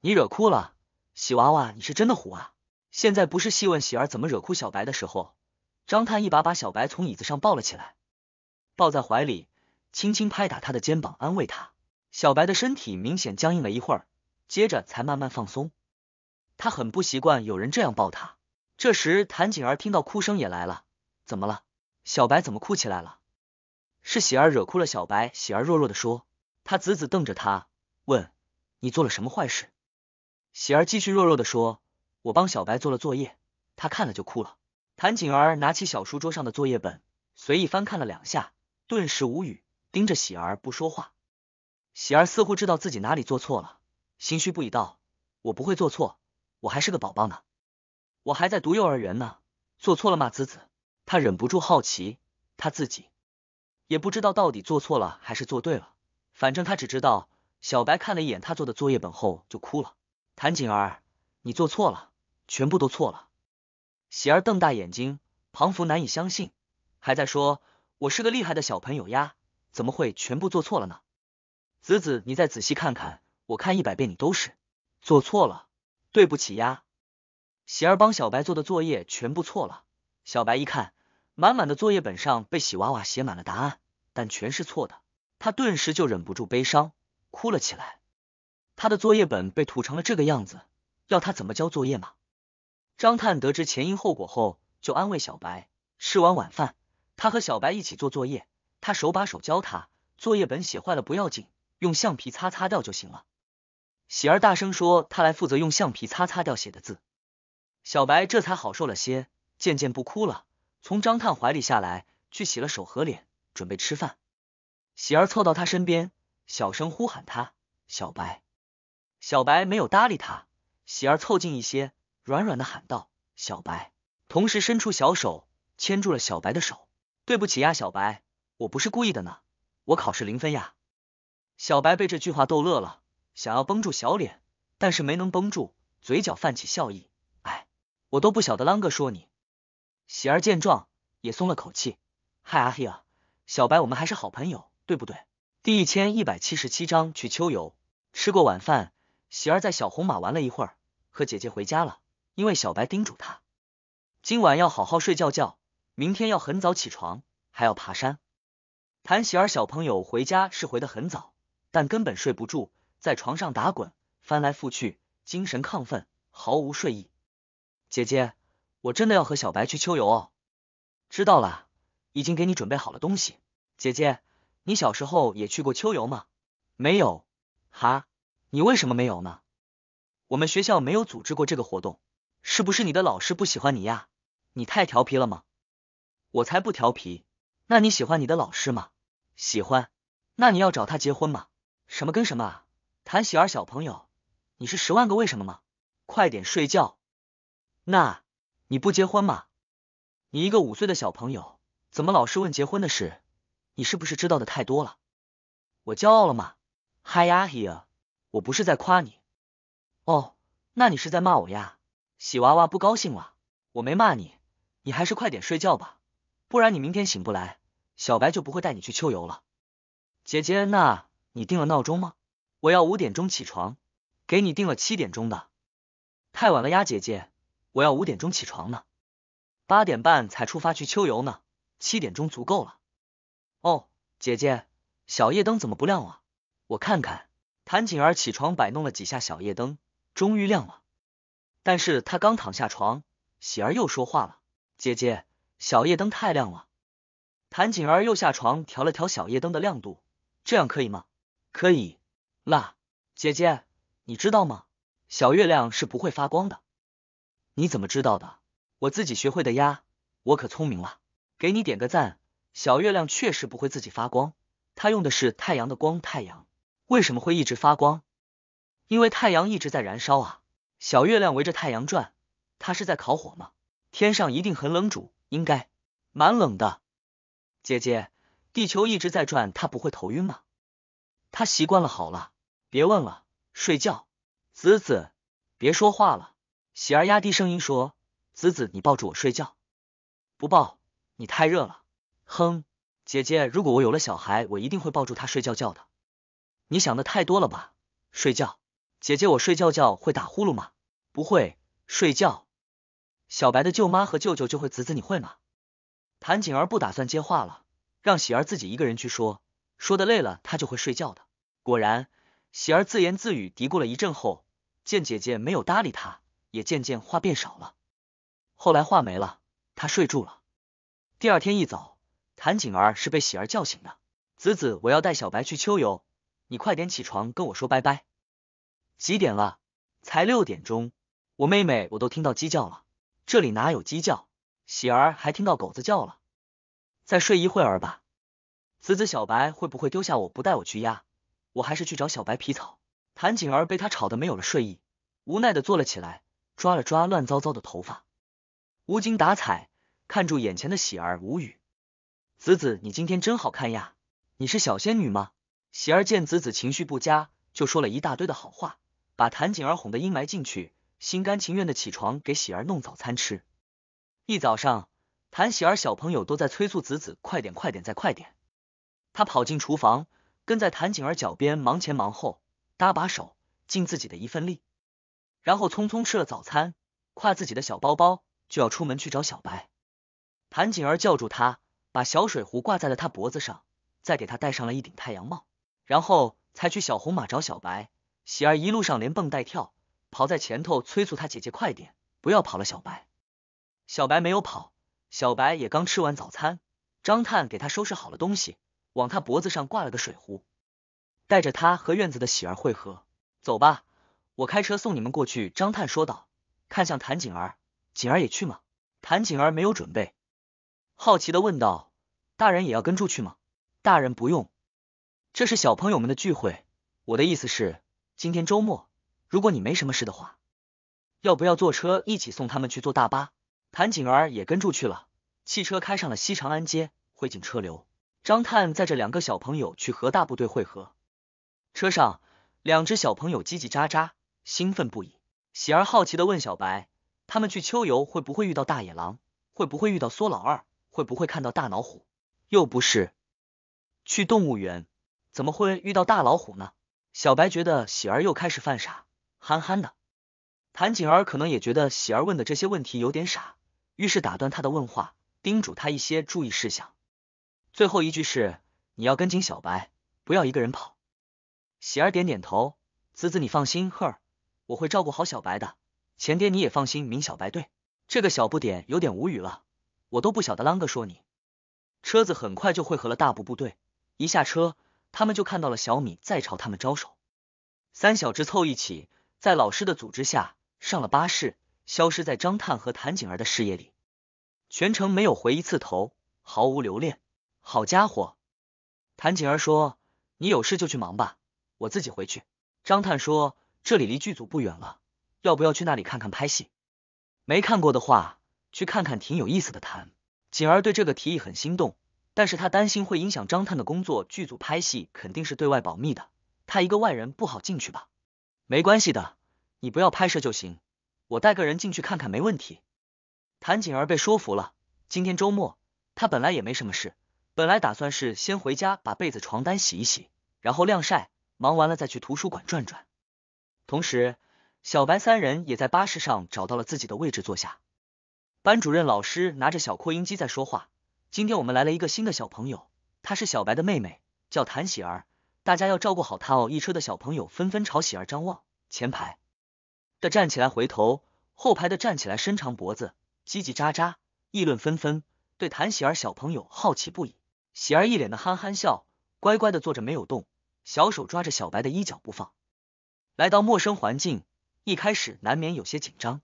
Speaker 1: 你惹哭了，喜娃娃，你是真的虎啊！”现在不是细问喜儿怎么惹哭小白的时候，张探一把把小白从椅子上抱了起来，抱在怀里，轻轻拍打他的肩膀，安慰他。小白的身体明显僵硬了一会儿，接着才慢慢放松。他很不习惯有人这样抱他。这时，谭景儿听到哭声也来了。怎么了？小白怎么哭起来了？是喜儿惹哭了小白。喜儿弱弱的说，他仔仔瞪着他，问你做了什么坏事？喜儿继续弱弱的说，我帮小白做了作业，他看了就哭了。谭景儿拿起小书桌上的作业本，随意翻看了两下，顿时无语，盯着喜儿不说话。喜儿似乎知道自己哪里做错了，心虚不已道，我不会做错，我还是个宝宝呢。我还在读幼儿园呢，做错了吗？子子，他忍不住好奇，他自己也不知道到底做错了还是做对了。反正他只知道小白看了一眼他做的作业本后就哭了。谭景儿，你做错了，全部都错了。喜儿瞪大眼睛，庞福难以相信，还在说：“我是个厉害的小朋友呀，怎么会全部做错了呢？”子子，你再仔细看看，我看一百遍你都是做错了，对不起呀。喜儿帮小白做的作业全部错了。小白一看，满满的作业本上被喜娃娃写满了答案，但全是错的。他顿时就忍不住悲伤，哭了起来。他的作业本被涂成了这个样子，要他怎么交作业吗？张探得知前因后果后，就安慰小白。吃完晚饭，他和小白一起做作业，他手把手教他。作业本写坏了不要紧，用橡皮擦擦掉就行了。喜儿大声说：“他来负责用橡皮擦擦掉写的字。”小白这才好受了些，渐渐不哭了，从张探怀里下来，去洗了手和脸，准备吃饭。喜儿凑到他身边，小声呼喊他：“小白！”小白没有搭理他。喜儿凑近一些，软软的喊道：“小白！”同时伸出小手，牵住了小白的手。“对不起呀，小白，我不是故意的呢，我考试零分呀。”小白被这句话逗乐了，想要绷住小脸，但是没能绷住，嘴角泛起笑意。我都不晓得啷个说你。喜儿见状也松了口气。嗨阿黑啊，小白，我们还是好朋友，对不对？第一千一百七十七章去秋游。吃过晚饭，喜儿在小红马玩了一会儿，和姐姐回家了。因为小白叮嘱她，今晚要好好睡觉觉，明天要很早起床，还要爬山。谭喜儿小朋友回家是回得很早，但根本睡不住，在床上打滚，翻来覆去，精神亢奋，毫无睡意。姐姐，我真的要和小白去秋游哦。知道了，已经给你准备好了东西。姐姐，你小时候也去过秋游吗？没有。哈，你为什么没有呢？我们学校没有组织过这个活动，是不是你的老师不喜欢你呀？你太调皮了吗？我才不调皮。那你喜欢你的老师吗？喜欢。那你要找他结婚吗？什么跟什么啊，谭喜儿小朋友，你是十万个为什么吗？快点睡觉。那你不结婚吗？你一个五岁的小朋友，怎么老是问结婚的事？你是不是知道的太多了？我骄傲了吗？h 嗨呀 e 我不是在夸你。哦，那你是在骂我呀？喜娃娃不高兴了。我没骂你，你还是快点睡觉吧，不然你明天醒不来，小白就不会带你去秋游了。姐姐，那你定了闹钟吗？我要五点钟起床，给你定了七点钟的，太晚了呀，姐姐。我要五点钟起床呢，八点半才出发去秋游呢，七点钟足够了。哦，姐姐，小夜灯怎么不亮啊？我看看。谭锦儿起床摆弄了几下小夜灯，终于亮了。但是她刚躺下床，喜儿又说话了：“姐姐，小夜灯太亮了。”谭锦儿又下床调了调小夜灯的亮度，这样可以吗？可以。那姐姐，你知道吗？小月亮是不会发光的。你怎么知道的？我自己学会的呀，我可聪明了。给你点个赞。小月亮确实不会自己发光，它用的是太阳的光。太阳为什么会一直发光？因为太阳一直在燃烧啊。小月亮围着太阳转，它是在烤火吗？天上一定很冷，主应该蛮冷的。姐姐，地球一直在转，它不会头晕吗？它习惯了，好了，别问了，睡觉。子子，别说话了。喜儿压低声音说：“子子，你抱住我睡觉，不抱你太热了。”哼，姐姐，如果我有了小孩，我一定会抱住他睡觉觉的。你想的太多了吧？睡觉，姐姐，我睡觉觉会打呼噜吗？不会。睡觉，小白的舅妈和舅舅就会。子子，你会吗？谭景儿不打算接话了，让喜儿自己一个人去说。说的累了，她就会睡觉的。果然，喜儿自言自语嘀咕了一阵后，见姐姐没有搭理她。也渐渐话变少了，后来话没了，他睡住了。第二天一早，谭景儿是被喜儿叫醒的。子子，我要带小白去秋游，你快点起床跟我说拜拜。几点了？才六点钟。我妹妹，我都听到鸡叫了，这里哪有鸡叫？喜儿还听到狗子叫了。再睡一会儿吧。子子，小白会不会丢下我不带我去呀？我还是去找小白皮草。谭景儿被他吵得没有了睡意，无奈的坐了起来。抓了抓乱糟糟的头发，无精打采，看住眼前的喜儿，无语。子子，你今天真好看呀，你是小仙女吗？喜儿见子子情绪不佳，就说了一大堆的好话，把谭景儿哄得阴霾进去，心甘情愿的起床给喜儿弄早餐吃。一早上，谭喜儿小朋友都在催促子子快点快点再快点。他跑进厨房，跟在谭景儿脚边忙前忙后，搭把手，尽自己的一份力。然后匆匆吃了早餐，挎自己的小包包就要出门去找小白。谭锦儿叫住他，把小水壶挂在了他脖子上，再给他戴上了一顶太阳帽，然后才去小红马找小白。喜儿一路上连蹦带跳，跑在前头催促他姐姐快点，不要跑了。小白，小白没有跑，小白也刚吃完早餐，张探给他收拾好了东西，往他脖子上挂了个水壶，带着他和院子的喜儿汇合，走吧。我开车送你们过去。”张探说道，看向谭景儿，“景儿也去吗？”谭景儿没有准备，好奇的问道：“大人也要跟住去吗？”“大人不用，这是小朋友们的聚会。我的意思是，今天周末，如果你没什么事的话，要不要坐车一起送他们去坐大巴？”谭景儿也跟住去了。汽车开上了西长安街，汇进车流。张探载着两个小朋友去和大部队汇合。车上，两只小朋友叽叽喳喳。兴奋不已，喜儿好奇的问小白：“他们去秋游会不会遇到大野狼？会不会遇到缩老二？会不会看到大老虎？又不是去动物园，怎么会遇到大老虎呢？”小白觉得喜儿又开始犯傻，憨憨的。谭景儿可能也觉得喜儿问的这些问题有点傻，于是打断他的问话，叮嘱他一些注意事项。最后一句是：“你要跟紧小白，不要一个人跑。”喜儿点点头：“子子，你放心，赫儿。”我会照顾好小白的，钱爹你也放心。明小白对这个小不点有点无语了，我都不晓得啷个说你。车子很快就汇合了大部部队，一下车，他们就看到了小米在朝他们招手。三小只凑一起，在老师的组织下上了巴士，消失在张探和谭景儿的视野里，全程没有回一次头，毫无留恋。好家伙！谭景儿说：“你有事就去忙吧，我自己回去。”张探说。这里离剧组不远了，要不要去那里看看拍戏？没看过的话，去看看挺有意思的。谭锦儿对这个提议很心动，但是他担心会影响张探的工作。剧组拍戏肯定是对外保密的，他一个外人不好进去吧？没关系的，你不要拍摄就行，我带个人进去看看没问题。谭锦儿被说服了。今天周末，他本来也没什么事，本来打算是先回家把被子、床单洗一洗，然后晾晒，忙完了再去图书馆转转。同时，小白三人也在巴士上找到了自己的位置坐下。班主任老师拿着小扩音机在说话：“今天我们来了一个新的小朋友，她是小白的妹妹，叫谭喜儿。大家要照顾好她哦。”一车的小朋友纷纷朝喜儿张望，前排的站起来回头，后排的站起来伸长脖子，叽叽喳喳议论纷纷，对谭喜儿小朋友好奇不已。喜儿一脸的憨憨笑，乖乖的坐着没有动，小手抓着小白的衣角不放。来到陌生环境，一开始难免有些紧张。